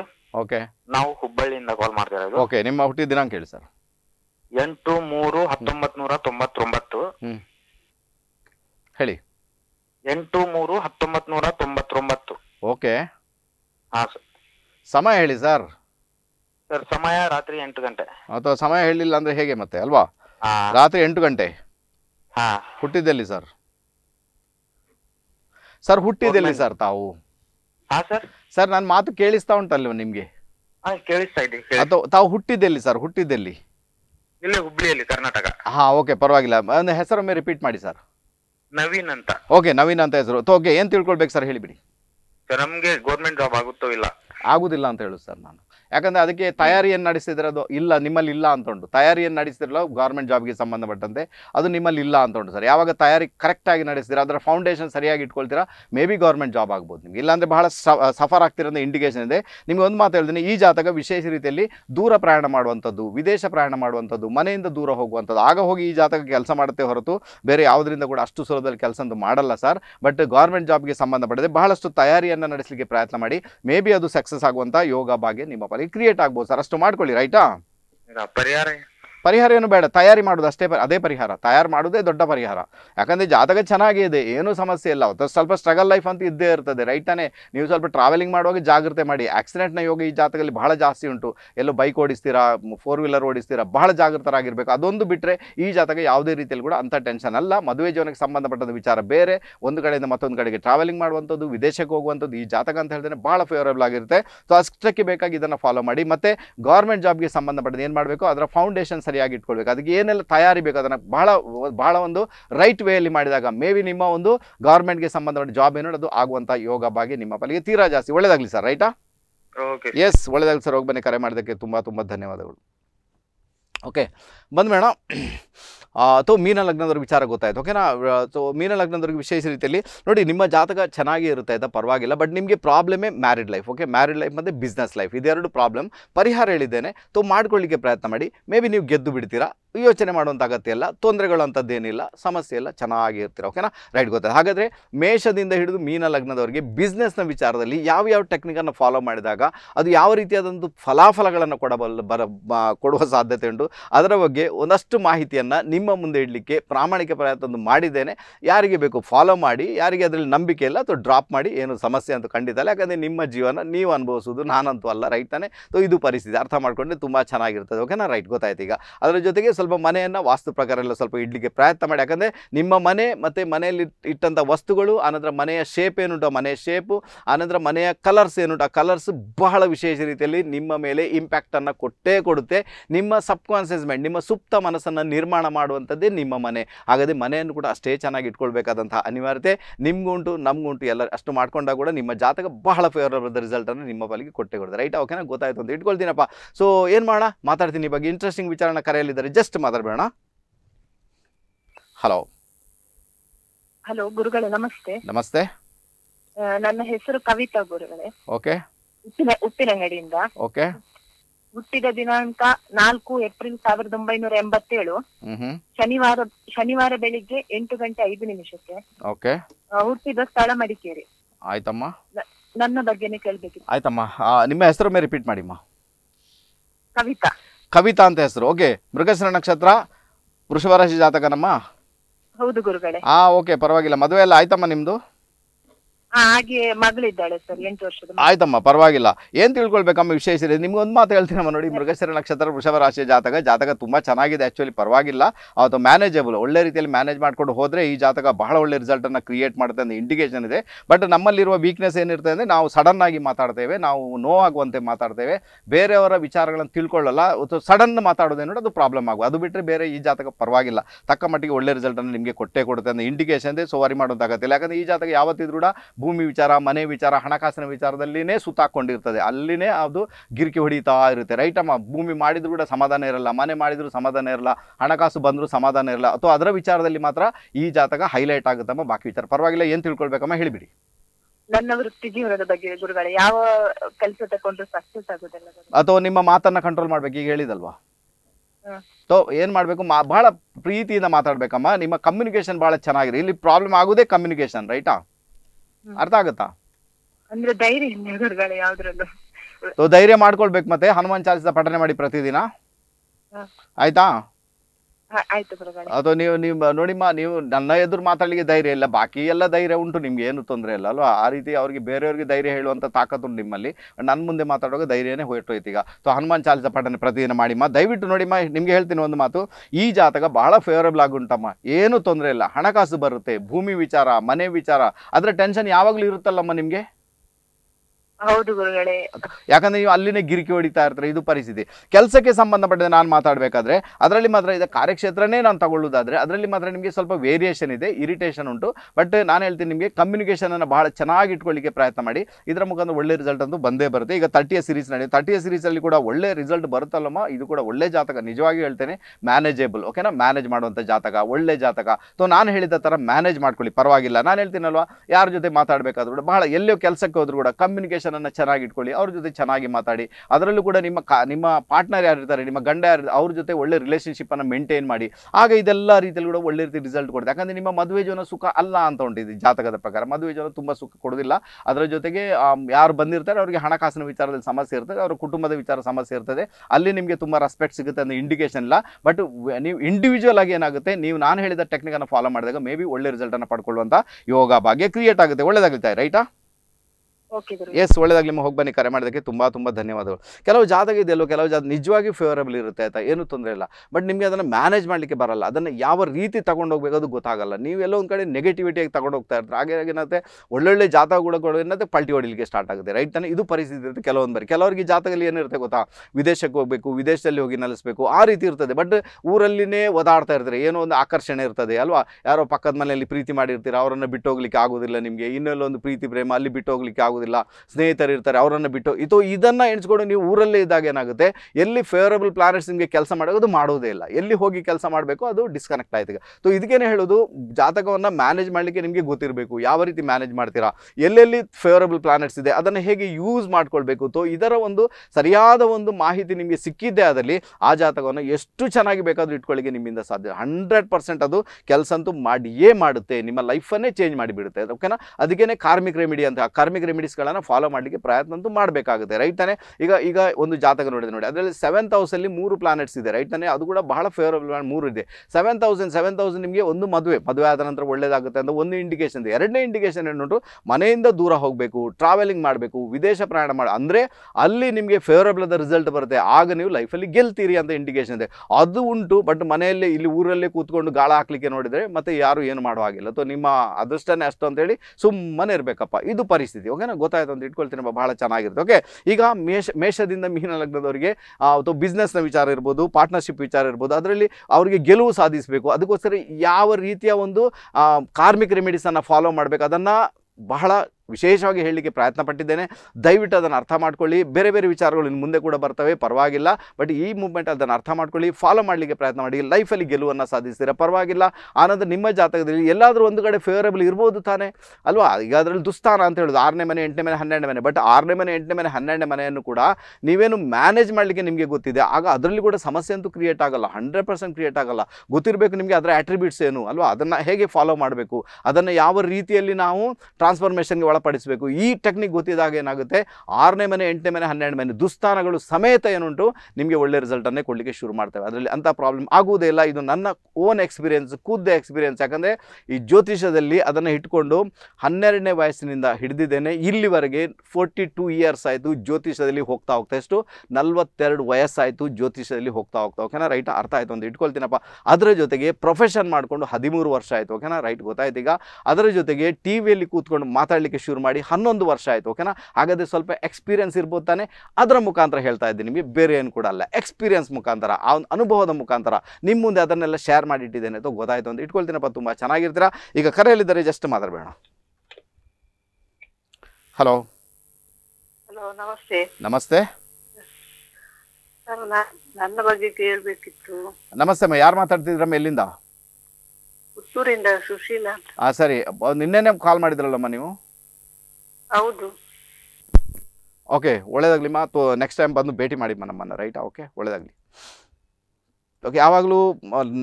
ಓಕೆ ನಾವು ಹುಬ್ಬಳ್ಳಿಯಿಂದ ಕಾಲ್ ಮಾಡ್ತಾ ಓಕೆ ನಿಮ್ಮ ಹುಟ್ಟಿದ ದಿನಾಂಕ ಹೇಳಿ ಸರ್ ಎಂಟು ಮೂರು ಹತ್ತೊಂಬತ್ ನೂರ ತೊಂಬತ್ತೊಂಬತ್ತು ಹೇಳಿ ಎಂಟು ಮೂರು ಹತ್ತೊಂಬತ್ ನೂರ ತೊಂಬತ್ತೊಂಬತ್ತು ಓಕೆ ಹಾ ಸರ್ ಸಮಯ ಹೇಳಿ ಸರ್ ಸರ್ ಸಮಯ ರಾತ್ರಿ ಎಂಟು ಗಂಟೆ ಅಥವಾ ಸಮಯ ಹೇಳಿಲ್ಲ ಅಂದ್ರೆ ಹೇಗೆ ಮತ್ತೆ ಅಲ್ವಾ ರಾತ್ರಿ ಎಂಟು ಗಂಟೆ ಹಾ ಹುಟ್ಟಿದ್ದೆಲ್ಲಿ ಸರ್ ಸರ್ ಹುಟ್ಟಿದ್ದೆಲ್ಲಿ ಸರ್ ತಾವು ಹಾ ಸರ್ ಸರ್ ನನ್ನ ಮಾತು ಕೇಳಿಸ್ತಾ ಉಂಟಲ್ಲ ನಿಮ್ಗೆ ತಾವು ಹುಟ್ಟಿದ್ದೆಲ್ಲಿ ಸರ್ ಹುಟ್ಟಿದ್ದೆಲ್ಲಿ ಇಲ್ಲೇ ಹುಬ್ಳಿಯಲ್ಲಿ ಕರ್ನಾಟಕ ಹಾ ಓಕೆ ಪರವಾಗಿಲ್ಲ ಹೆಸರೊಮ್ಮೆ ರಿಪೀಟ್ ಮಾಡಿ ಸರ್ ನವೀನ್ ಅಂತ ಓಕೆ ನವೀನ್ ಅಂತ ಹೆಸರು ಓಕೆ ಏನು ತಿಳ್ಕೊಳ್ಬೇಕು ಸರ್ ಹೇಳಿಬಿಡಿ ಸರ್ ನಮ್ಗೆ ಗೌರ್ಮೆಂಟ್ ಜಾಬ್ ಆಗುತ್ತೋ ಇಲ್ಲ ಆಗುದಿಲ್ಲ ಅಂತ ಹೇಳು ಸರ್ ನಾನು ಯಾಕಂದರೆ ಅದಕ್ಕೆ ತಯಾರಿಯನ್ನು ಅದು ಇಲ್ಲ ನಿಮ್ಮಲ್ಲಿ ಇಲ್ಲ ಅಂತ ಉಂಟು ತಯಾರಿಯನ್ನು ನಡೆಸಿದ್ರಲ್ಲ ಗೌರ್ಮೆಂಟ್ ಜಾಬ್ಗೆ ಸಂಬಂಧಪಟ್ಟಂತೆ ಅದು ನಿಮ್ಮಲ್ಲಿ ಇಲ್ಲ ಅಂತ ಉಂಟು ಸರ್ ಯಾವಾಗ ತಯಾರಿ ಕರೆಕ್ಟಾಗಿ ನಡೆಸ್ತೀರ ಅದರ ಫೌಂಡೇಶನ್ ಸರಿಯಾಗಿ ಇಟ್ಕೊಳ್ತೀರಾ ಮೇ ಬಿ ಗೌರ್ಮೆಂಟ್ ಜಾಬ್ ಆಗ್ಬೋದು ನಿಮಗೆ ಇಲ್ಲಾಂದರೆ ಬಹಳ ಸಫರ್ ಆಗ್ತಿರೋ ಇಂಡಿಕೇಶನ್ ಇದೆ ನಿಮಗೆ ಒಂದು ಮಾತು ಹೇಳ್ತೀನಿ ಈ ಜಾತಕ ವಿಶೇಷ ರೀತಿಯಲ್ಲಿ ದೂರ ಪ್ರಯಾಣ ಮಾಡುವಂಥದ್ದು ವಿದೇಶ ಪ್ರಯಾಣ ಮಾಡುವಂಥದ್ದು ಮನೆಯಿಂದ ದೂರ ಹೋಗುವಂಥದ್ದು ಆಗ ಹೋಗಿ ಈ ಜಾತಕ ಕೆಲಸ ಮಾಡುತ್ತೆ ಹೊರತು ಬೇರೆ ಯಾವುದರಿಂದ ಕೂಡ ಅಷ್ಟು ಸುಲಭದಲ್ಲಿ ಕೆಲಸ ಮಾಡಲ್ಲ ಸರ್ ಬಟ್ ಗೌರ್ಮೆಂಟ್ ಜಾಬ್ಗೆ ಸಂಬಂಧಪಟ್ಟದೆ ಬಹಳಷ್ಟು ತಯಾರಿಯನ್ನು ನಡೆಸಲಿಕ್ಕೆ ಪ್ರಯತ್ನ ಮಾಡಿ ಮೇ ಬಿ ಅದು ಸಕ್ಸಸ್ ಆಗುವಂಥ ಯೋಗ ಭಾಗ್ಯ ನಿಮ್ಮ ಕ್ರಿಯೇಟ್ ಆಗ್ಬೋದು ಸರ್ ಅಷ್ಟು ಮಾಡ್ಕೊಳ್ಳಿ ರೈಟಾ ಪರಿಹಾರ ಪರಿಹಾರ ಏನು ಬೇಡ ತಯಾರಿ ಮಾಡೋದು ಅಷ್ಟೇ ಅದೇ ಪರಿಹಾರ ತಯಾರು ಮಾಡೋದೇ ದೊಡ್ಡ ಪರಿಹಾರ ಯಾಕಂದರೆ ಜಾತಕ ಚೆನ್ನಾಗಿದೆ ಏನೂ ಸಮಸ್ಯೆ ಇಲ್ಲ ಸ್ವಲ್ಪ ಸ್ಟ್ರಗಲ್ ಲೈಫ್ ಅಂತ ಇದ್ದೇ ಇರ್ತದೆ ರೈತನೇ ನೀವು ಸ್ವಲ್ಪ ಟ್ರಾವೆಲಿಂಗ್ ಮಾಡುವಾಗ ಜಾಗ್ರತೆ ಮಾಡಿ ಆಕ್ಸಿಡೆಂಟ್ನ ಯೋಗ ಈ ಜಾತಕದಲ್ಲಿ ಬಹಳ ಜಾಸ್ತಿ ಉಂಟು ಎಲ್ಲೋ ಬೈಕ್ ಓಡಿಸ್ತೀರಾ ಫೋರ್ ವೀಲರ್ ಓಡಿಸ್ತೀರಾ ಬಹಳ ಜಾಗೃತರಾಗಿರಬೇಕು ಅದೊಂದು ಬಿಟ್ಟರೆ ಈ ಜಾತಕ ಯಾವುದೇ ರೀತಿಯಲ್ಲಿ ಕೂಡ ಅಂಥ ಟೆನ್ಷನ್ ಅಲ್ಲ ಮದುವೆ ಜೀವನಕ್ಕೆ ಸಂಬಂಧಪಟ್ಟದ ವಿಚಾರ ಬೇರೆ ಒಂದು ಕಡೆಯಿಂದ ಮತ್ತೊಂದು ಕಡೆಗೆ ಟ್ರಾವೆಲಿಂಗ್ ಮಾಡುವಂಥದ್ದು ವಿದೇಶಕ್ಕೆ ಹೋಗುವಂಥದ್ದು ಈ ಜಾತಕ ಅಂತ ಹೇಳಿದ್ರೆ ಭಾಳ ಫೇವರೇಬಲ್ ಆಗಿರುತ್ತೆ ಸೊ ಅಷ್ಟಕ್ಕೆ ಬೇಕಾಗಿ ಇದನ್ನು ಫಾಲೋ ಮಾಡಿ ಮತ್ತು ಗೌರ್ಮೆಂಟ್ ಜಾಬ್ಗೆ ಸಂಬಂಧಪಟ್ಟದ್ದು ಏನು ಮಾಡಬೇಕು ಅದರ ಫೌಂಡೇಶನ್ಸ್ ಸರಿಯಾಗಿ ಇಟ್ಕೊಳ್ಬೇಕು ಅದಕ್ಕೆ ಏನೆಲ್ಲ ತಯಾರಿ ಬೇಕು ಅದನ್ನು ಬಹಳ ಬಹಳ ಒಂದು ರೈಟ್ ವೇಯಲ್ಲಿ ಮಾಡಿದಾಗ ಮೇ ಬಿ ನಿಮ್ಮ ಒಂದು ಗೌರ್ಮೆಂಟ್ಗೆ ಸಂಬಂಧಪಟ್ಟ ಜಾಬ್ ಏನೋ ಅದು ಆಗುವಂಥ ಯೋಗ ಬಾಗಿ ನಿಮ್ಮ ಪಾಲಿಗೆ ತೀರಾ ಜಾಸ್ತಿ ಒಳ್ಳೇದಾಗಲಿ ಸರ್ ರೈಟಾ ಎಸ್ ಒಳ್ಳೇದಾಗಲಿ ಸರ್ ಹೋಗಿ ಬನ್ನಿ ಕರೆ ಮಾಡೋದಕ್ಕೆ ತುಂಬ ತುಂಬ ಧನ್ಯವಾದಗಳು ಓಕೆ ಬಂದ ಮೇಡಮ್ ಅಥವಾ ಮೀನ ಲಗ್ನದವ್ರಿಗೆ ವಿಚಾರ ಗೊತ್ತಾಯ್ತು ಓಕೆನಾ ಸೊ ಮೀನ ಲಗ್ನದವ್ರಿಗೆ ವಿಶೇಷ ರೀತಿಯಲ್ಲಿ ನೋಡಿ ನಿಮ್ಮ ಜಾತಕ ಚೆನ್ನಾಗಿ ಇರುತ್ತೆ ಅಂತ ಪರವಾಗಿಲ್ಲ ಬಟ್ ನಿಮಗೆ ಪ್ರಾಬ್ಲಮೇ married life okay married life ಮತ್ತು ಬಿಸ್ನೆಸ್ ಲೈಫ್ ಇದೆರಡು ಪ್ರಾಬ್ಲಮ್ ಪರಿಹಾರ ಹೇಳಿದ್ದೇನೆ ತೋ ಮಾಡ್ಕೊಳ್ಳಿಕ್ಕೆ ಪ್ರಯತ್ನ ಮಾಡಿ ಮೇ ಬಿ ನೀವು ಗೆದ್ದು ಬಿಡ್ತೀರಾ ಯೋಚನೆ ಮಾಡುವಂಥ ಅಗತ್ಯ ಇಲ್ಲ ತೊಂದರೆಗಳು ಅಂಥದ್ದೇನಿಲ್ಲ ಸಮಸ್ಯೆ ಎಲ್ಲ ಚೆನ್ನಾಗಿರ್ತೀರ ಓಕೆನಾ ರೈಟ್ ಗೊತ್ತಾಗ ಹಾಗಾದರೆ ಮೇಷದಿಂದ ಹಿಡಿದು ಮೀನ ಲಗ್ನದವರಿಗೆ ಬಿಸ್ನೆಸ್ನ ವಿಚಾರದಲ್ಲಿ ಯಾವ ಯಾವ ಟೆಕ್ನಿಕನ್ನು ಫಾಲೋ ಮಾಡಿದಾಗ ಅದು ಯಾವ ರೀತಿಯಾದಂಥ ಫಲಾಫಲಗಳನ್ನು ಕೊಡಬಲ್ಲ ಬರ ಕೊಡುವ ಸಾಧ್ಯತೆ ಉಂಟು ಅದರ ಬಗ್ಗೆ ಒಂದಷ್ಟು ಮಾಹಿತಿಯನ್ನು ನಿಮ್ಮ ಮುಂದೆ ಇಡಲಿಕ್ಕೆ ಪ್ರಾಮಾಣಿಕ ಪ್ರಯತ್ನ ಮಾಡಿದ್ದೇನೆ ಯಾರಿಗೆ ಬೇಕು ಫಾಲೋ ಮಾಡಿ ಯಾರಿಗೆ ಅದರಲ್ಲಿ ನಂಬಿಕೆ ಇಲ್ಲ ಅಥವಾ ಡ್ರಾಪ್ ಮಾಡಿ ಏನು ಸಮಸ್ಯೆ ಅಂತೂ ಖಂಡಿತ ಇಲ್ಲ ಯಾಕಂದರೆ ನಿಮ್ಮ ಜೀವನ ನೀವು ಅನುಭವಿಸೋದು ನಾನಂತೂ ಅಲ್ಲ ರೈಟ್ ತಾನೆ ಸೊ ಇದು ಪರಿಸ್ಥಿತಿ ಅರ್ಥ ಮಾಡಿಕೊಂಡ್ರೆ ತುಂಬ ಚೆನ್ನಾಗಿರ್ತದೆ ಓಕೆನಾ ರೈಟ್ ಗೊತ್ತಾಯ್ತು ಈಗ ಅದರ ಜೊತೆಗೆ ಸ್ವಲ್ಪ ಮನೆಯನ್ನು ವಾಸ್ತು ಪ್ರಕಾರ ಎಲ್ಲ ಸ್ವಲ್ಪ ಇಡ್ಲಿಕ್ಕೆ ಪ್ರಯತ್ನ ಮಾಡಿ ಯಾಕಂದರೆ ನಿಮ್ಮ ಮನೆ ಮತ್ತು ಮನೆಯಲ್ಲಿ ಇಟ್ಟಂಥ ವಸ್ತುಗಳು ಆನಂತರ ಮನೆಯ ಶೇಪ್ ಏನುಂಟು ಆ ಮನೆಯ ಶೇಪು ಆನಂತರ ಮನೆಯ ಕಲರ್ಸ್ ಏನುಂಟು ಆ ಕಲರ್ಸ್ ಬಹಳ ವಿಶೇಷ ರೀತಿಯಲ್ಲಿ ನಿಮ್ಮ ಮೇಲೆ ಇಂಪ್ಯಾಕ್ಟನ್ನು ಕೊಟ್ಟೇ ಕೊಡುತ್ತೆ ನಿಮ್ಮ ಸಬ್ ಮೈಂಡ್ ನಿಮ್ಮ ಸುಪ್ತ ಮನಸ್ಸನ್ನು ನಿರ್ಮಾಣ ಮಾಡುವಂಥದ್ದೇ ನಿಮ್ಮ ಮನೆ ಹಾಗಾದರೆ ಮನೆಯನ್ನು ಕೂಡ ಅಷ್ಟೇ ಚೆನ್ನಾಗಿ ಇಟ್ಕೊಳ್ಬೇಕಾದಂಥ ಅನಿವಾರ್ಯತೆ ನಿಮ್ಗುಂಟು ನಮಗುಂಟು ಎಲ್ಲ ಅಷ್ಟು ಮಾಡ್ಕೊಂಡಾಗ ಕೂಡ ನಿಮ್ಮ ಜಾತಕ ಬಹಳ ಫೇವರಬಲ್ ರಿಸಲ್ಟನ್ನು ನಿಮ್ಮ ಬಳಿಗೆ ಕೊಟ್ಟೆ ಕೊಡ್ತಾರೆ ರೈಟ್ ಓಕೆನಾ ಗೊತ್ತಾಯ್ತು ಅಂತ ಇಟ್ಕೊಳ್ತೀನಪ್ಪ ಸೊ ಏನು ಮಾಡೋಣ ಮಾತಾಡ್ತೀನಿ ಬಗ್ಗೆ ಇಂಟ್ರೆಸ್ಟಿಂಗ್ ವಿಚಾರನ ಕರೆಯಲಿದ್ದಾರೆ ಜಸ್ಟ್ ನೆಕ್ಸ್ಟ್ ಮಾತಾಡಬೇಡ ಹಲೋ ಹಲೋ ಗುರುಗಳೇ ನಮಸ್ತೆ ನಮಸ್ತೆ ನನ್ನ ಹೆಸರು ಕವಿತಾ ಗುರುಗಳೇ ಓಕೆ ಉಪ್ಪಿನ ಉಪ್ಪಿನಂಗಡಿಯಿಂದ ಓಕೆ ಹುಟ್ಟಿದ ದಿನಾಂಕ ನಾಲ್ಕು ಏಪ್ರಿಲ್ ಸಾವಿರದ ಒಂಬೈನೂರ ಎಂಬತ್ತೇಳು ಶನಿವಾರ ಶನಿವಾರ ಬೆಳಿಗ್ಗೆ ಎಂಟು ಗಂಟೆ ಐದು ನಿಮಿಷಕ್ಕೆ ಓಕೆ ಹುಟ್ಟಿದ ಸ್ಥಳ ಮಡಿಕೇರಿ ಆಯ್ತಮ್ಮ ನನ್ನ ಬಗ್ಗೆನೇ ಕೇಳ್ಬೇಕಿತ್ತು ಆಯ್ತಮ್ಮ ನಿಮ್ಮ ಹೆಸರು ಮೇಲೆ ರಿಪೀಟ್ ಮಾಡಿಮ್ಮ ಕವಿತಾ ಕವಿತಾ ಅಂತ ಹೆಸರು ಓಕೆ ಮೃಗಶಿರ ನಕ್ಷತ್ರ ವೃಷಭ ರಾಶಿ ಜಾತಕ ಹೌದು ಗುರುಗಳೇ ಆ ಓಕೆ ಪರವಾಗಿಲ್ಲ ಮದುವೆ ಎಲ್ಲ ಆಯ್ತಮ್ಮ ನಿಮ್ದು ಆಯ್ತಮ್ಮ ಪರವಾಗಿಲ್ಲ ಏನ್ ತಿಳ್ಕೊಳ್ಬೇಕಮ್ಮ ವಿಶೇಷ ನಿಮ್ಗೆ ಒಂದು ಮಾತು ಹೇಳ್ತೀನಮ್ಮ ನೋಡಿ ಮೃಗಶಿರ ನಕ್ಷತ್ರ ವೃಷಭ ರಾಶಿಯ ಜಾತಕ ಜಾತಕ ತುಂಬಾ ಚೆನ್ನಾಗಿದೆ ಆಕ್ಚುಲಿ ಪರವಾಗಿಲ್ಲ ಅದು ಮ್ಯಾನೇಜಬಲ್ ಒಳ್ಳೆ ರೀತಿಯಲ್ಲಿ ಮ್ಯಾನೇಜ್ ಮಾಡ್ಕೊಂಡು ಹೋದ್ರೆ ಈ ಜಾತಕ ಬಹಳ ಒಳ್ಳೆ ರಿಸಲ್ಟ್ ಅನ್ನ ಕ್ರಿಯೇಟ್ ಮಾಡುತ್ತೆ ಅಂತ ಇಂಡಿಕೇಶನ್ ಇದೆ ಬಟ್ ನಮ್ಮಲ್ಲಿರುವ ವೀಕ್ನೆಸ್ ಏನಿರ್ತದೆ ಅಂದ್ರೆ ನಾವು ಸಡನ್ ಆಗಿ ಮಾತಾಡ್ತೇವೆ ನಾವು ನೋ ಆಗುವಂತೆ ಮಾತಾಡ್ತೇವೆ ಬೇರೆಯವರ ವಿಚಾರಗಳನ್ನು ತಿಳ್ಕೊಳ್ಳಲ್ಲ ಸಡನ್ ಮಾತಾಡೋದೇ ನೋಡಿ ಅದು ಪ್ರಾಬ್ಲಮ್ ಆಗುವ ಅದು ಬಿಟ್ಟರೆ ಬೇರೆ ಈ ಜಾತಕ ಪರವಾಗಿಲ್ಲ ತಕ್ಕ ಮಟ್ಟಿಗೆ ಒಳ್ಳೆ ರಿಸಲ್ಟ್ ಅನ್ನು ನಿಮಗೆ ಕೊಟ್ಟೆ ಕೊಡುತ್ತೆ ಅಂತ ಇಂಡಿಕೇಶನ್ ಇದೆ ಸೋವಾರಿ ಯಾಕಂದ್ರೆ ಈ ಜಾತಕ ಯಾವತ್ತಿದ್ರೂ ಕೂಡ ಭೂಮಿ ವಿಚಾರ ಮನೆ ವಿಚಾರ ಹಣಕಾಸಿನ ವಿಚಾರದಲ್ಲಿನೇ ಸುತ್ತಾಕೊಂಡಿರ್ತದೆ ಅಲ್ಲಿನೇ ಅದು ಗಿರಿಕಿ ಹೊಡಿತಾ ಇರುತ್ತೆ ರೈಟ್ ಅಮ್ಮ ಭೂಮಿ ಮಾಡಿದ್ರು ಕೂಡ ಸಮಾಧಾನ ಇರಲ್ಲ ಮನೆ ಮಾಡಿದರೂ ಸಮಾಧಾನ ಇರಲ್ಲ ಹಣಕಾಸು ಬಂದರೂ ಸಮಾಧಾನ ಇರಲ್ಲ ಅಥವಾ ಅದರ ವಿಚಾರದಲ್ಲಿ ಮಾತ್ರ ಈ ಜಾತಕ ಹೈಲೈಟ್ ಆಗುತ್ತಮ್ಮ ಬಾಕಿ ವಿಚಾರ ಪರವಾಗಿಲ್ಲ ಏನು ತಿಳ್ಕೊಳ್ಬೇಕಮ್ಮ ಹೇಳಿಬಿಡಿ ನನ್ನ ವೃತ್ತಿ ಜೀವನದ ಬಗ್ಗೆ ಗುರುಗಳ ಯಾವ ಕೆಲಸ ಸಕ್ಸಸ್ ಆಗುದಿಲ್ಲ ಅಥವಾ ನಿಮ್ಮ ಮಾತನ್ನ ಕಂಟ್ರೋಲ್ ಮಾಡ್ಬೇಕು ಈಗ ಹೇಳಿದಲ್ವಾ ಸೊ ಏನ್ ಮಾಡ್ಬೇಕು ಬಹಳ ಪ್ರೀತಿಯಿಂದ ಮಾತಾಡ್ಬೇಕಮ್ಮ ನಿಮ್ಮ ಕಮ್ಯುನಿಕೇಶನ್ ಬಹಳ ಚೆನ್ನಾಗಿದೆ ಇಲ್ಲಿ ಪ್ರಾಬ್ಲಮ್ ಆಗುದೇ ಕಮ್ಯುನಿಕೇಶನ್ ರೈಟಾ ಅರ್ಥ ಆಗುತ್ತಾ ಅಂದ್ರೆ ಧೈರ್ಯ ಸೊ ಧೈರ್ಯ ಮಾಡ್ಕೊಳ್ಬೇಕು ಮತ್ತೆ ಹನುಮಾನ್ ಚಾಲಿಸ ಪಠನೆ ಮಾಡಿ ಪ್ರತಿದಿನ ಆಯ್ತಾ ಅದು ನೀವು ನಿಮ್ಮ ನೋಡಿಮ್ಮ ನೀವು ನನ್ನ ಎದುರು ಮಾತಾಡಲಿಕ್ಕೆ ಧೈರ್ಯ ಇಲ್ಲ ಬಾಕಿ ಎಲ್ಲ ಧೈರ್ಯ ಉಂಟು ನಿಮ್ಗೆ ಏನು ತೊಂದರೆ ಇಲ್ಲ ಅಲ್ವಾ ಆ ರೀತಿ ಅವ್ರಿಗೆ ಬೇರೆಯವ್ರಿಗೆ ಧೈರ್ಯ ಹೇಳುವಂತ ತಾಕತ್ತು ಉಂಟು ನಿಮ್ಮಲ್ಲಿ ನನ್ನ ಮುಂದೆ ಮಾತಾಡುವಾಗ ಧೈರ್ಯನೇ ಹೊರಟೋಯ್ತು ಈಗ ಸೊ ಹನುಮಾನ್ ಚಾಲಿಸ ಪಠನೆ ಪ್ರತಿದಿನ ಮಾಡಿಮ್ಮ ದಯವಿಟ್ಟು ನೋಡಿಮ್ಮ ನಿಮ್ಗೆ ಹೇಳ್ತೀನಿ ಒಂದು ಮಾತು ಈ ಜಾತಕ ಬಹಳ ಫೇವರಬಲ್ ಆಗುಂಟಮ್ಮ ಏನು ತೊಂದರೆ ಇಲ್ಲ ಹಣಕಾಸು ಬರುತ್ತೆ ಭೂಮಿ ವಿಚಾರ ಮನೆ ವಿಚಾರ ಅದರ ಟೆನ್ಷನ್ ಯಾವಾಗಲೂ ಇರುತ್ತಲ್ಲಮ್ಮ ನಿಮಗೆ ಹೌದು ಯಾಕಂದ್ರೆ ನೀವು ಅಲ್ಲಿನೇ ಗಿರಿಕಿ ಹೊಡಿತಾ ಇರ್ತಾರೆ ಇದು ಪರಿಸ್ಥಿತಿ ಕೆಲಸಕ್ಕೆ ಸಂಬಂಧಪಟ್ಟಂತೆ ನಾನು ಮಾತಾಡಬೇಕಾದ್ರೆ ಅದರಲ್ಲಿ ಮಾತ್ರ ಇದು ಕಾರ್ಯಕ್ಷೇತ್ರನೇ ನಾನು ತಗೊಳ್ಳೋದಾದ್ರೆ ಅದರಲ್ಲಿ ಮಾತ್ರ ನಿಮಗೆ ಸ್ವಲ್ಪ ವೇರಿಯೇಷನ್ ಇದೆ ಇರಿಟೇಷನ್ ಉಂಟು ಬಟ್ ನಾನು ಹೇಳ್ತೀನಿ ನಿಮಗೆ ಕಮ್ಯುನಿಕೇಷನ್ ಅನ್ನು ಬಹಳ ಚೆನ್ನಾಗಿ ಇಟ್ಕೊಳ್ಳಿಕ್ಕೆ ಪ್ರಯತ್ನ ಮಾಡಿ ಇದರ ಮುಖಾಂತರ ಒಳ್ಳೆ ರಿಸಲ್ಟ್ ಅಂತೂ ಬಂದೇ ಬರುತ್ತೆ ಈಗ ತರ್ಟಿಯ ಸೀರೀಸ್ ನಡೆಯುತ್ತೆ ತರ್ಟಿಯ ಅಲ್ಲಿ ಕೂಡ ಒಳ್ಳೆ ರಿಸಲ್ಟ್ ಬರುತ್ತಲ್ಲಮ್ಮ ಇದು ಕೂಡ ಒಳ್ಳೆ ಜಾತಕ ನಿಜವಾಗಿ ಹೇಳ್ತೇನೆ ಮ್ಯಾನೇಜೇಬಲ್ ಓಕೆನಾ ಮ್ಯಾನೇಜ್ ಮಾಡುವಂಥ ಜಾತಕ ಒಳ್ಳೆ ಜಾತಕ ಸೊ ನಾನು ಹೇಳಿದ ಥರ ಮ್ಯಾನೇಜ್ ಮಾಡ್ಕೊಳ್ಳಿ ಪರವಾಗಿಲ್ಲ ನಾನು ಹೇಳ್ತೀನಲ್ವಾ ಯಾರ ಜೊತೆ ಮಾತಾಡಬೇಕಾದ್ರೂ ಕೂಡ ಬಹಳ ಎಲ್ಲೋ ಕೆಲಸಕ್ಕೆ ಹೋದ್ರು ಕೂಡ ಕಮ್ಯುನಿಕೇಶನ್ ಚೆನ್ನಾಗಿಟ್ಕೊಳ್ಳಿ ಚೆನ್ನಾಗಿ ಇಟ್ಕೊಳ್ಳಿ ಅವ್ರ ಜೊತೆ ಚೆನ್ನಾಗಿ ಮಾತಾಡಿ ಅದರಲ್ಲೂ ಕೂಡ ನಿಮ್ಮ ನಿಮ್ಮ ಪಾರ್ಟ್ನರ್ ಇರ್ತಾರೆ ನಿಮ್ಮ ಗಂಡ ಯಾರು ಅವ್ರ ಜೊತೆ ಒಳ್ಳೆ ರಿಲೇಷನ್ಶಿಪ್ಪನ್ನು ಮೇಂಟೈನ್ ಮಾಡಿ ಆಗ ಇದೆಲ್ಲ ರೀತಿಯಲ್ಲಿ ಕೂಡ ಒಳ್ಳೆ ರೀತಿ ರಿಸಲ್ಟ್ ಕೊಡುತ್ತೆ ಯಾಕಂದ್ರೆ ನಿಮ್ಮ ಮದುವೆ ಜೀವನ ಸುಖ ಅಲ್ಲ ಅಂತ ಹೊಂಟಿದೆ ಜಾತಕದ ಪ್ರಕಾರ ಮದುವೆ ಜೀವನ ತುಂಬ ಸುಖ ಕೊಡೋದಿಲ್ಲ ಅದರ ಜೊತೆಗೆ ಯಾರು ಬಂದಿರ್ತಾರೆ ಅವರಿಗೆ ಹಣಕಾಸಿನ ವಿಚಾರದಲ್ಲಿ ಸಮಸ್ಯೆ ಇರ್ತದೆ ಅವರ ಕುಟುಂಬದ ವಿಚಾರ ಸಮಸ್ಯೆ ಇರ್ತದೆ ಅಲ್ಲಿ ನಿಮಗೆ ತುಂಬ ರೆಸ್ಪೆಕ್ಟ್ ಸಿಗುತ್ತೆ ಅನ್ನೋ ಇಂಡಿಕೇಶನ್ ಇಲ್ಲ ಬಟ್ ನೀವು ಇಂಡಿವಿಜುವಲ್ ಆಗಿ ಏನಾಗುತ್ತೆ ನೀವು ನಾನು ಹೇಳಿದ ಟೆಕ್ನಿಕನ್ನು ಫಾಲೋ ಮಾಡಿದಾಗ ಮೇ ಬಿ ಒಳ್ಳೆ ರಿಸಲ್ಟನ್ನು ಪಡ್ಕೊಳ್ಳುವಂಥ ಯೋಗ ಭಾಗ್ಯ ಕ್ರಿಯೇಟ್ ಆಗುತ್ತೆ ಒಳ್ಳೆಯದಾಗುತ್ತೆ ರೈಟಾ ಎಸ್ ಒಳ್ಳೇದಾಗ್ಲಿ ಹೋಗಿ ಬನ್ನಿ ಕರೆ ಮಾಡೋದಕ್ಕೆ ತುಂಬ ತುಂಬ ಧನ್ಯವಾದಗಳು ಕೆಲವು ಜಾತಕ ಇದೆಯಲ್ಲೋ ಕೆಲವು ಜಾತ ನಿಜವಾಗಿ ಫೇವರಬಲ್ ಇರುತ್ತೆ ಆಯ್ತಾ ಏನು ತೊಂದರೆ ಇಲ್ಲ ಬಟ್ ನಿಮಗೆ ಅದನ್ನು ಮ್ಯಾನೇಜ್ ಮಾಡಲಿಕ್ಕೆ ಬರಲ್ಲ ಅದನ್ನು ಯಾವ ರೀತಿ ಹೋಗ್ಬೇಕು ಅದು ಗೊತ್ತಾಗಲ್ಲ ನೀವೆಲ್ಲೋ ಒಂದು ಕಡೆ ನೆಗೆಟಿವಿಟಿಯಾಗಿ ತಗೊಂಡು ಹೋಗ್ತಾ ಇರ್ತಾರೆ ಹಾಗೆ ಏನಾಗುತ್ತೆ ಒಳ್ಳೊಳ್ಳೆ ಜಾತಕಗಳು ಏನಂತೆ ಪಲ್ಟಿ ಹೊಡಿಲಿಕ್ಕೆ ಸ್ಟಾರ್ಟ್ ಆಗುತ್ತೆ ರೈಟ್ ತಾನೆ ಇದು ಪರಿಸ್ಥಿತಿ ಇರುತ್ತೆ ಕೆಲವೊಂದು ಬಾರಿ ಕೆಲವರಿಗೆ ಜಾತಕದಲ್ಲಿ ಏನಿರುತ್ತೆ ಗೊತ್ತಾ ವಿದೇಶಕ್ಕೆ ಹೋಗಬೇಕು ವಿದೇಶದಲ್ಲಿ ಹೋಗಿ ನೆಲೆಸಬೇಕು ಆ ರೀತಿ ಇರ್ತದೆ ಬಟ್ ಊರಲ್ಲಿನೇ ಓದಾಡ್ತಾ ಇರ್ತಾರೆ ಏನೋ ಒಂದು ಆಕರ್ಷಣೆ ಇರ್ತದೆ ಅಲ್ವಾ ಯಾರೋ ಪಕ್ಕದ ಮನೆಯಲ್ಲಿ ಪ್ರೀತಿ ಮಾಡಿರ್ತೀರ ಅವರನ್ನು ಬಿಟ್ಟು ಹೋಗ್ಲಿಕ್ಕೆ ಆಗೋದಿಲ್ಲ ನಿಮಗೆ ಇನ್ನೆಲ್ಲೊಂದು ಪ್ರೀತಿ ಪ್ರೇಮ ಅಲ್ಲಿ ಬಿಟ್ಟು ಹೋಗ್ಲಿಕ್ಕೆ ಆಗೋದಿಲ್ಲ ಇಲ್ಲ ಸ್ನೇಹಿತರು ಇರ್ತಾರೆ ಅವರನ್ನು ಬಿಟ್ಟು ಇದು ಇದನ್ನು ಎಣಿಸ್ಕೊಂಡು ನೀವು ಊರಲ್ಲೇ ಇದ್ದಾಗ ಏನಾಗುತ್ತೆ ಎಲ್ಲಿ ಫೇವರಬಲ್ ಪ್ಲಾನೆಟ್ಸ್ ನಿಮಗೆ ಕೆಲಸ ಮಾಡೋದು ಮಾಡೋದೇ ಇಲ್ಲ ಎಲ್ಲಿ ಹೋಗಿ ಕೆಲಸ ಮಾಡಬೇಕು ಅದು ಡಿಸ್ಕನೆಕ್ಟ್ ಆಯ್ತು ಸೊ ಇದಕ್ಕೇನೆ ಹೇಳೋದು ಜಾತಕವನ್ನು ಮ್ಯಾನೇಜ್ ಮಾಡಲಿಕ್ಕೆ ನಿಮಗೆ ಗೊತ್ತಿರಬೇಕು ಯಾವ ರೀತಿ ಮ್ಯಾನೇಜ್ ಮಾಡ್ತೀರಾ ಎಲ್ಲೆಲ್ಲಿ ಫೇವರಬಲ್ ಪ್ಲಾನೆಟ್ಸ್ ಇದೆ ಅದನ್ನು ಹೇಗೆ ಯೂಸ್ ಮಾಡ್ಕೊಳ್ಬೇಕು ಸೊ ಇದರ ಒಂದು ಸರಿಯಾದ ಒಂದು ಮಾಹಿತಿ ನಿಮಗೆ ಸಿಕ್ಕಿದ್ದೇ ಅದರಲ್ಲಿ ಆ ಜಾತಕವನ್ನು ಎಷ್ಟು ಚೆನ್ನಾಗಿ ಬೇಕಾದರೂ ಇಟ್ಕೊಳ್ಳಿಕ್ಕೆ ನಿಮ್ಮಿಂದ ಸಾಧ್ಯ ಹಂಡ್ರೆಡ್ ಪರ್ಸೆಂಟ್ ಅದು ಕೆಲಸ ಅಂತೂ ಮಾಡಿಯೇ ಮಾಡುತ್ತೆ ನಿಮ್ಮ ಲೈಫನ್ನೇ ಚೇಂಜ್ ಮಾಡಿಬಿಡುತ್ತೆ ಓಕೆನಾ ಅದಕ್ಕೇನೆ ಕಾರ್ಮಿಕ್ ರೆಮಿಡಿ ಅಂತ ಕಾರ್ಮಿಕ್ ರೆಮಿಡಿ ಗಳನ್ನ ಫಾಲೋ ಮಾಡಲಿಕ್ಕೆ ಪ್ರಯತ್ನ ಮಾಡಬೇಕಾಗುತ್ತೆ ರೈಟ್ ತಾನೇ ಈಗ ಈಗ ಒಂದು ಜಾತಕ ನೋಡಿದೆ ನೋಡಿ ಅದರಲ್ಲಿ ಸೆವೆಂತ್ ಹೌಸಲ್ಲಿ ಮೂರು ಪ್ಲಾನೆಟ್ಸ್ ಇದೆ ರೈಟ್ ತಾನೇ ಅದು ಕೂಡ ಬಹಳ ಫೇವರಬಲ್ ಮೂರು ಇದೆ ಸೆವೆನ್ ತೌಸಂಡ್ ಸೆವೆನ್ ತೌಸಂಡ್ ನಿಮಗೆ ಒಂದು ಮದುವೆ ಮದುವೆ ಆದ ನಂತರ ಒಳ್ಳೇದಾಗುತ್ತೆ ಅಂತ ಒಂದು ಇಂಡಿಕೇಶನ್ ಇದೆ ಎರಡನೇ ಇಂಡಿಕೇಶನ್ ಹೇಳ್ಬಿಟ್ಟು ಮನೆಯಿಂದ ದೂರ ಹೋಗಬೇಕು ಟ್ರಾವೆಲಿಂಗ್ ಮಾಡಬೇಕು ವಿದೇಶ ಪ್ರಯಾಣ ಮಾಡಿ ಅಂದರೆ ಅಲ್ಲಿ ನಿಮಗೆ ಫೇವರಬಲ್ ಆದ ರಿಸಲ್ಟ್ ಬರುತ್ತೆ ಆಗ ನೀವು ಲೈಫಲ್ಲಿ ಗೆಲ್ತೀರಿ ಅಂತ ಇಂಡಿಕೇಶನ್ ಇದೆ ಅದು ಉಂಟು ಬಟ್ ಮನೆಯಲ್ಲಿ ಇಲ್ಲಿ ಊರಲ್ಲೇ ಕೂತ್ಕೊಂಡು ಗಾಳ ಹಾಕ್ಲಿಕ್ಕೆ ನೋಡಿದರೆ ಮತ್ತೆ ಯಾರು ಏನು ಮಾಡೋ ಅಥವಾ ನಿಮ್ಮ ಅದೃಷ್ಟನೇ ಅಷ್ಟು ಅಂತೇಳಿ ಸುಮ್ಮನೆ ಇರಬೇಕಪ್ಪ ಇದು ಪರಿಸ್ಥಿತಿ ಓಕೆನಾ ಗೊತ್ತಾಯ್ತು ಅಂತ ಇಟ್ಕೊಳ್ತೀನಿ ಬಹಳ ಚೆನ್ನಾಗಿರುತ್ತೆ ಓಕೆ ಈಗ ಮೇಷ ಮೇಷದಿಂದ ಮೀನ ಲಗ್ನದವರಿಗೆ ಅಥವಾ ಬಿಸ್ನೆಸ್ನ ವಿಚಾರ ಇರ್ಬೋದು ಪಾರ್ಟ್ನರ್ಶಿಪ್ ವಿಚಾರ ಇರ್ಬೋದು ಅದರಲ್ಲಿ ಅವರಿಗೆ ಗೆಲುವು ಸಾಧಿಸಬೇಕು ಅದಕ್ಕೋಸ್ಕರ ಯಾವ ರೀತಿಯ ಒಂದು ಕಾರ್ಮಿಕ ರೆಮಿಡೀಸನ್ನು ಫಾಲೋ ಮಾಡಬೇಕು ಅದನ್ನು ಬಹಳ ವಿಶೇಷವಾಗಿ ಹೇಳಲಿಕ್ಕೆ ಪ್ರಯತ್ನ ಪಟ್ಟಿದ್ದೇನೆ ದಯವಿಟ್ಟು ಅದನ್ನು ಅರ್ಥ ಮಾಡ್ಕೊಳ್ಳಿ ಬೇರೆ ಬೇರೆ ವಿಚಾರಗಳು ಇನ್ನು ಮುಂದೆ ಕೂಡ ಬರ್ತವೆ ಪರವಾಗಿಲ್ಲ ಬಟ್ ಈ ಮೂವ್ಮೆಂಟ್ ಅದನ್ನು ಅರ್ಥ ಮಾಡ್ಕೊಳ್ಳಿ ಫಾಲೋ ಮಾಡಲಿಕ್ಕೆ ಪ್ರಯತ್ನ ಮಾಡಿ ಲೈಫಲ್ಲಿ ಗೆಲುವನ್ನು ಸಾಧಿಸ್ತೀರಾ ಪರವಾಗಿಲ್ಲ ಆನಂತರ ನಿಮ್ಮ ಜಾತಕದಲ್ಲಿ ಎಲ್ಲಾದರೂ ಒಂದು ಕಡೆ ಫೇವರೇಬಲ್ ಇರ್ಬೋದು ತಾನೇ ಅಲ್ವಾ ಈಗ ಅದರಲ್ಲಿ ದುಸ್ಥಾನ ಅಂತ ಹೇಳೋದು ಆರನೇ ಮನೆ ಎಂಟನೇ ಮನೆ ಹನ್ನೆರಡನೇ ಮನೆ ಬಟ್ ಆರನೇ ಮನೆ ಎಂಟನೇ ಮನೆ ಹನ್ನೆರಡನೇ ಮನೆಯನ್ನು ಕೂಡ ನೀವೇನು ಮ್ಯಾನೇಜ್ ಮಾಡಲಿಕ್ಕೆ ನಿಮಗೆ ಗೊತ್ತಿದೆ ಆಗ ಅದರಲ್ಲಿ ಕೂಡ ಸಮಸ್ಯೆ ಅಂತೂ ಕ್ರಿಯೇಟ್ ಆಗಲ್ಲ ಹಂಡ್ರೆಡ್ ಪರ್ಸೆಂಟ್ ಕ್ರಿಯೇಟ್ ಆಗಲ್ಲ ಗೊತ್ತಿರಬೇಕು ನಿಮಗೆ ಅದರ ಆಟ್ರಿಬ್ಯೂಟ್ಸ್ ಏನು ಅಲ್ವಾ ಅದನ್ನು ಹೇಗೆ ಫಾಲೋ ಮಾಡಬೇಕು ಅದನ್ನು ಯಾವ ರೀತಿಯಲ್ಲಿ ನಾವು ಟ್ರಾನ್ಸ್ಫಾರ್ಮೇಷನ್ಗೆ ಒಳ ಪಡಿಸಬೇಕು ಈ ಟೆಕ್ನಿಕ್ ಗೊತ್ತಿದ್ದಾಗ ಏನಾಗುತ್ತೆ ಆರನೇ ಮನೆ ಎಂಟನೇ ಮನೆ ಹನ್ನೆರಡು ಮನೆ ದುಸ್ಥಾನಗಳು ಸಮೇತ ಏನುಂಟು ನಿಮಗೆ ಒಳ್ಳೆ ರಿಸಲ್ಟನ್ನೇ ಕೊಡಲಿಕ್ಕೆ ಶುರು ಮಾಡ್ತೇವೆ ಅದರಲ್ಲಿ ಅಂಥ ಪ್ರಾಬ್ಲಮ್ ಆಗುವುದೇ ಇಲ್ಲ ಇದು ನನ್ನ ಓನ್ ಎಕ್ಸ್ಪೀರಿಯೆನ್ಸ್ ಕೂದ್ದ ಎಕ್ಸ್ಪೀರಿಯೆನ್ಸ್ ಯಾಕಂದರೆ ಈ ಜ್ಯೋತಿಷದಲ್ಲಿ ಅದನ್ನು ಇಟ್ಕೊಂಡು ಹನ್ನೆರಡನೇ ವಯಸ್ಸಿನಿಂದ ಹಿಡಿದಿದ್ದೇನೆ ಇಲ್ಲಿವರೆಗೆ ಫೋರ್ಟಿ ಟೂ ಇಯರ್ಸ್ ಆಯಿತು ಜ್ಯೋತಿಷದಲ್ಲಿ ಹೋಗ್ತಾ ಹೋಗ್ತಾ ಎಷ್ಟು ನಲ್ವತ್ತೆರಡು ವಯಸ್ಸಾಯಿತು ಜ್ಯೋತಿಷದಲ್ಲಿ ಹೋಗ್ತಾ ಹೋಗ್ತಾ ಓಕೆನಾ ರೈಟ್ ಅರ್ಥ ಆಯಿತು ಅಂತ ಇಟ್ಕೊಳ್ತೀನಪ್ಪ ಅದರ ಜೊತೆಗೆ ಪ್ರೊಫೆಷನ್ ಮಾಡಿಕೊಂಡು ಹದಿಮೂರು ವರ್ಷ ಆಯಿತು ಓಕೆನಾ ರೈಟ್ ಗೊತ್ತಾಯ್ತು ಈಗ ಅದರ ಜೊತೆಗೆ ಟಿ ವಿಯಲ್ಲಿ ಕೂತ್ಕೊಂಡು ಮಾತಾಡಲಿಕ್ಕೆ ಶುರು ಶುರು ಮಾಡಿ ಹನ್ನೊಂದು ವರ್ಷ ಆಯಿತು ಓಕೆನಾ ಹಾಗಾದರೆ ಸ್ವಲ್ಪ ಎಕ್ಸ್ಪೀರಿಯನ್ಸ್ ಇರ್ಬೋದು ತಾನೆ ಅದರ ಮುಖಾಂತರ ಹೇಳ್ತಾ ಇದ್ದೀನಿ ನಿಮಗೆ ಬೇರೆ ಏನು ಕೂಡ ಅಲ್ಲ ಎಕ್ಸ್ಪೀರಿಯನ್ಸ್ ಮುಖಾಂತರ ಆ ಒಂದು ಅನುಭವದ ಮುಖಾಂತರ ನಿಮ್ಮ ಮುಂದೆ ಅದನ್ನೆಲ್ಲ ಶೇರ್ ಮಾಡಿಟ್ಟಿದ್ದೇನೆ ಅಂತ ಗೊತ್ತಾಯ್ತು ಅಂತ ಇಟ್ಕೊಳ್ತೀನಪ್ಪ ತುಂಬ ಚೆನ್ನಾಗಿರ್ತೀರಾ ಈಗ ಕರೆಯಲ್ಲಿದ್ದಾರೆ ಜಸ್ಟ್ ಮಾತಾಡಬೇಡ ಹಲೋ ಹಲೋ ನಮಸ್ತೆ ನಮಸ್ತೆ ನಮಸ್ತೆ ಅಮ್ಮ ಯಾರು ಮಾತಾಡ್ತಿದ್ರಮ್ಮ ಎಲ್ಲಿಂದ ಪುತ್ತೂರಿಂದ ಸುಶೀಲಾ ಹಾ ಸರಿ ನಿನ್ನೆ ಕಾಲ್ ಮಾಡಿದ್ರಲ್ಲಮ್ಮ ನೀವು ಹೌದು ಓಕೆ ಒಳ್ಳೇದಾಗಲಿ ಮಾತು ನೆಕ್ಸ್ಟ್ ಟೈಮ್ ಬಂದು ಭೇಟಿ ಮಾಡಿ ನಮ್ಮನ್ನು ರೈಟಾ ಓಕೆ ಒಳ್ಳೇದಾಗಲಿ ಓಕೆ ಯಾವಾಗಲೂ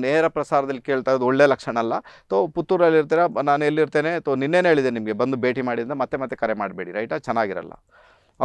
ನೇರ ಪ್ರಸಾರದಲ್ಲಿ ಕೇಳ್ತಾ ಇರೋದು ಒಳ್ಳೆ ಲಕ್ಷಣ ಅಲ್ಲ ತೋ ಪುತ್ತೂರಲ್ಲಿ ಇರ್ತೀರಾ ನಾನು ಎಲ್ಲಿರ್ತೇನೆ ತೊ ನಿನ್ನೆನೇ ಹೇಳಿದೆ ನಿಮಗೆ ಬಂದು ಭೇಟಿ ಮಾಡಿದ್ರೆ ಮತ್ತೆ ಮತ್ತೆ ಕರೆ ಮಾಡಬೇಡಿ ರೈಟಾ ಚೆನ್ನಾಗಿರಲ್ಲ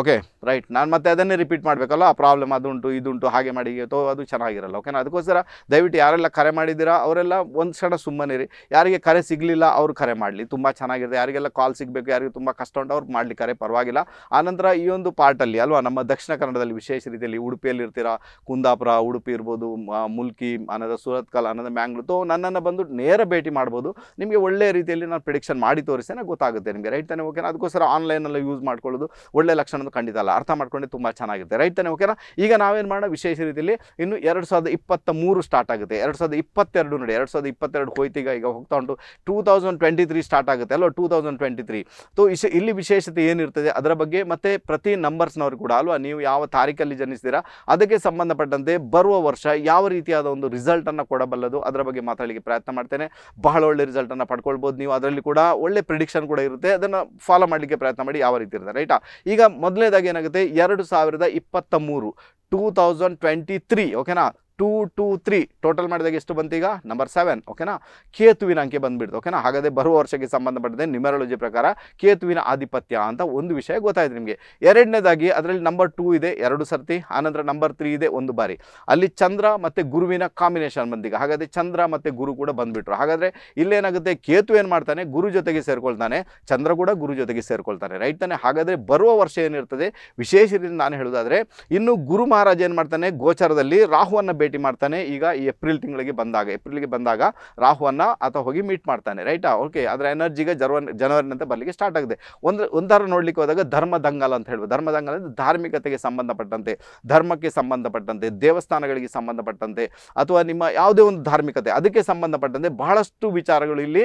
ಓಕೆ ರೈಟ್ ನಾನು ಮತ್ತೆ ಅದನ್ನೇ ರಿಪೀಟ್ ಮಾಡಬೇಕಲ್ಲ ಆ ಪ್ರಾಬ್ಲಮ್ ಅದುಂಟು ಇದುಂಟು ಹಾಗೆ ಮಾಡಿ ತೋ ಅದು ಚೆನ್ನಾಗಿರಲ್ಲ ಓಕೆನಾ ಅದಕ್ಕೋಸ್ಕರ ದಯವಿಟ್ಟು ಯಾರೆಲ್ಲ ಕರೆ ಮಾಡಿದ್ದೀರಾ ಅವರೆಲ್ಲ ಒಂದು ಕ್ಷಣ ಸುಮ್ಮನಿರಿ ಯಾರಿಗೆ ಕರೆ ಸಿಗಲಿಲ್ಲ ಅವರು ಕರೆ ಮಾಡಲಿ ತುಂಬ ಚೆನ್ನಾಗಿರುತ್ತೆ ಯಾರಿಗೆಲ್ಲ ಕಾಲ್ ಸಿಗಬೇಕು ಯಾರಿಗೆ ತುಂಬ ಕಷ್ಟ ಉಂಟು ಅವ್ರು ಮಾಡಲಿ ಕರೆ ಪರವಾಗಿಲ್ಲ ಆನಂತರ ಈ ಒಂದು ಪಾರ್ಟಲ್ಲಿ ಅಲ್ವಾ ನಮ್ಮ ದಕ್ಷಿಣ ಕನ್ನಡದಲ್ಲಿ ವಿಶೇಷ ರೀತಿಯಲ್ಲಿ ಉಡುಪಿಯಲ್ಲಿ ಇರ್ತೀರಾ ಕುಂದಾಪುರ ಉಡುಪಿ ಇರ್ಬೋದು ಮುಲ್ಕಿ ಅನ್ನದ ಸೂರತ್ಕಲ್ ಅನ್ನದ ಮ್ಯಾಂಗ್ಳೂರು ತೋ ನನ್ನನ್ನು ಬಂದು ನೇರ ಭೇಟಿ ಮಾಡ್ಬೋದು ನಿಮಗೆ ಒಳ್ಳೆಯ ರೀತಿಯಲ್ಲಿ ನಾನು ಪ್ರಿಡಿಕ್ಷನ್ ಮಾಡಿ ತೋರಿಸ್ತೇನೆ ಗೊತ್ತಾಗುತ್ತೆ ನಿಮಗೆ ರೈಟ್ ತಾನೇ ಓಕೆನಾ ಅದಕ್ಕೋಸ್ಕರ ಆನ್ಲೈನಲ್ಲಿ ಯೂಸ್ ಮಾಡ್ಕೊಳ್ಳೋದು ಒಳ್ಳೆ ಲಕ್ಷಣ ಅನ್ನೋದು ಖಂಡಿತ ಅಲ್ಲ ಅರ್ಥ ಮಾಡ್ಕೊಂಡೆ ತುಂಬ ಚೆನ್ನಾಗಿರುತ್ತೆ ರೈಟ್ ತಾನೆ ಓಕೆನಾ ಈಗ ನಾವೇನು ಮಾಡೋಣ ವಿಶೇಷ ರೀತಿಯಲ್ಲಿ ಇನ್ನು ಎರಡು ಸಾವಿರದ ಇಪ್ಪತ್ತ ಮೂರು ಸ್ಟಾರ್ಟ್ ಆಗುತ್ತೆ ಎರಡು ಸಾವಿರದ ಇಪ್ಪತ್ತೆರಡು ನೋಡಿ ಎರಡು ಸಾವಿರದ ಇಪ್ಪತ್ತೆರಡು ಹೋಯ್ತೀಗ ಈಗ ಹೋಗ್ತಾ ಉಂಟು two thousand twenty three start ಆಗುತ್ತೆ ಅಲ್ವಾ ಟೂ ತೌಸಂಡ್ ಟ್ವೆಂಟಿ ತ್ರೀ ತೋ ಇಲ್ಲಿ ವಿಶೇಷತೆ ಏನಿರ್ತದೆ ಅದರ ಬಗ್ಗೆ ಮತ್ತೆ ಪ್ರತಿ ನಂಬರ್ಸ್ನವರು ಕೂಡ ಅಲ್ವಾ ನೀವು ಯಾವ ತಾರೀಕಲ್ಲಿ ಜನಿಸ್ತೀರಾ ಅದಕ್ಕೆ ಸಂಬಂಧಪಟ್ಟಂತೆ ಬರುವ ವರ್ಷ ಯಾವ ರೀತಿಯಾದ ಒಂದು ರಿಸಲ್ಟನ್ನು ಕೊಡಬಲ್ಲದು ಅದರ ಬಗ್ಗೆ ಮಾತಾಡಲಿಕ್ಕೆ ಪ್ರಯತ್ನ ಮಾಡ್ತೇನೆ ಬಹಳ ಒಳ್ಳೆ ರಿಸಲ್ಟನ್ನು ಪಡ್ಕೊಳ್ಬೋದು ನೀವು ಅದರಲ್ಲಿ ಕೂಡ ಒಳ್ಳೆ ಪ್ರಿಡಿಕ್ಷನ್ ಕೂಡ ಇರುತ್ತೆ ಅದನ್ನು ಫಾಲೋ ಮಾಡಲಿಕ್ಕೆ ಪ್ರಯತ್ನ ಮಾಡಿ ಯಾವ ರೀತಿ ಇರುತ್ತೆ ರೈಟಾ ಈಗ ಮೊದಲನೇದಾಗಿ ಏನಾಗುತ್ತೆ ಎರಡು ಸಾವಿರದ ಇಪ್ಪತ್ತ ಮೂರು ಟೂ ತೌಸಂಡ್ ಟ್ವೆಂಟಿ ತ್ರೀ ಓಕೆನಾ ಟೂ ಟೂ ತ್ರೀ ಟೋಟಲ್ ಮಾಡಿದಾಗ ಎಷ್ಟು ಬಂತೀಗ ಈಗ ನಂಬರ್ ಸೆವೆನ್ ಓಕೆನಾ ಕೇತುವಿನ ಅಂಕೆ ಬಂದ್ಬಿಡ್ತು ಓಕೆನಾ ಹಾಗಾದರೆ ಬರುವ ವರ್ಷಕ್ಕೆ ಸಂಬಂಧಪಟ್ಟಂತೆ ನ್ಯೂಮರಾಲಜಿ ಪ್ರಕಾರ ಕೇತುವಿನ ಆಧಿಪತ್ಯ ಅಂತ ಒಂದು ವಿಷಯ ಗೊತ್ತಾಯಿತು ನಿಮಗೆ ಎರಡನೇದಾಗಿ ಅದರಲ್ಲಿ ನಂಬರ್ ಟೂ ಇದೆ ಎರಡು ಸರ್ತಿ ಆನಂತರ ನಂಬರ್ ತ್ರೀ ಇದೆ ಒಂದು ಬಾರಿ ಅಲ್ಲಿ ಚಂದ್ರ ಮತ್ತು ಗುರುವಿನ ಕಾಂಬಿನೇಷನ್ ಬಂದೀಗ ಹಾಗಾದರೆ ಚಂದ್ರ ಮತ್ತು ಗುರು ಕೂಡ ಬಂದುಬಿಟ್ರು ಹಾಗಾದರೆ ಇಲ್ಲೇನಾಗುತ್ತೆ ಕೇತು ಏನು ಮಾಡ್ತಾನೆ ಗುರು ಜೊತೆಗೆ ಸೇರ್ಕೊಳ್ತಾನೆ ಚಂದ್ರ ಕೂಡ ಗುರು ಜೊತೆಗೆ ಸೇರ್ಕೊಳ್ತಾನೆ ರೈಟ್ ತಾನೆ ಹಾಗಾದರೆ ಬರುವ ವರ್ಷ ಏನಿರ್ತದೆ ವಿಶೇಷ ರೀತಿ ನಾನು ಹೇಳೋದಾದರೆ ಇನ್ನು ಗುರು ಮಹಾರಾಜ ಏನು ಮಾಡ್ತಾನೆ ಗೋಚಾರದಲ್ಲಿ ರಾಹುವನ್ನು ಭೇಟಿ ಮಾಡ್ತಾನೆ ಈಗ ಈ ಏಪ್ರಿಲ್ ತಿಂಗಳಿಗೆ ಬಂದಾಗ ಏಪ್ರಿಲ್ಗೆ ಬಂದಾಗ ರಾಹುವನ್ನ ಅಥವಾ ಹೋಗಿ ಮೀಟ್ ಮಾಡ್ತಾನೆ ರೈಟಾ ಓಕೆ ಅದರ ಎನರ್ಜಿಗೆ ಜರ್ವನ್ ಜನವರಿನಂತ ಬರಲಿಕ್ಕೆ ಸ್ಟಾರ್ಟ್ ಆಗಿದೆ ಒಂದು ಒಂಥರ ನೋಡಲಿಕ್ಕೆ ಹೋದಾಗ ಧರ್ಮ ದಂಗಲ್ ಅಂತ ಹೇಳ್ಬೋದು ಧರ್ಮ ದಂಗಲ್ ಅಂದರೆ ಧಾರ್ಮಿಕತೆಗೆ ಸಂಬಂಧಪಟ್ಟಂತೆ ಧರ್ಮಕ್ಕೆ ಸಂಬಂಧಪಟ್ಟಂತೆ ದೇವಸ್ಥಾನಗಳಿಗೆ ಸಂಬಂಧಪಟ್ಟಂತೆ ಅಥವಾ ನಿಮ್ಮ ಯಾವುದೇ ಒಂದು ಧಾರ್ಮಿಕತೆ ಅದಕ್ಕೆ ಸಂಬಂಧಪಟ್ಟಂತೆ ಬಹಳಷ್ಟು ವಿಚಾರಗಳು ಇಲ್ಲಿ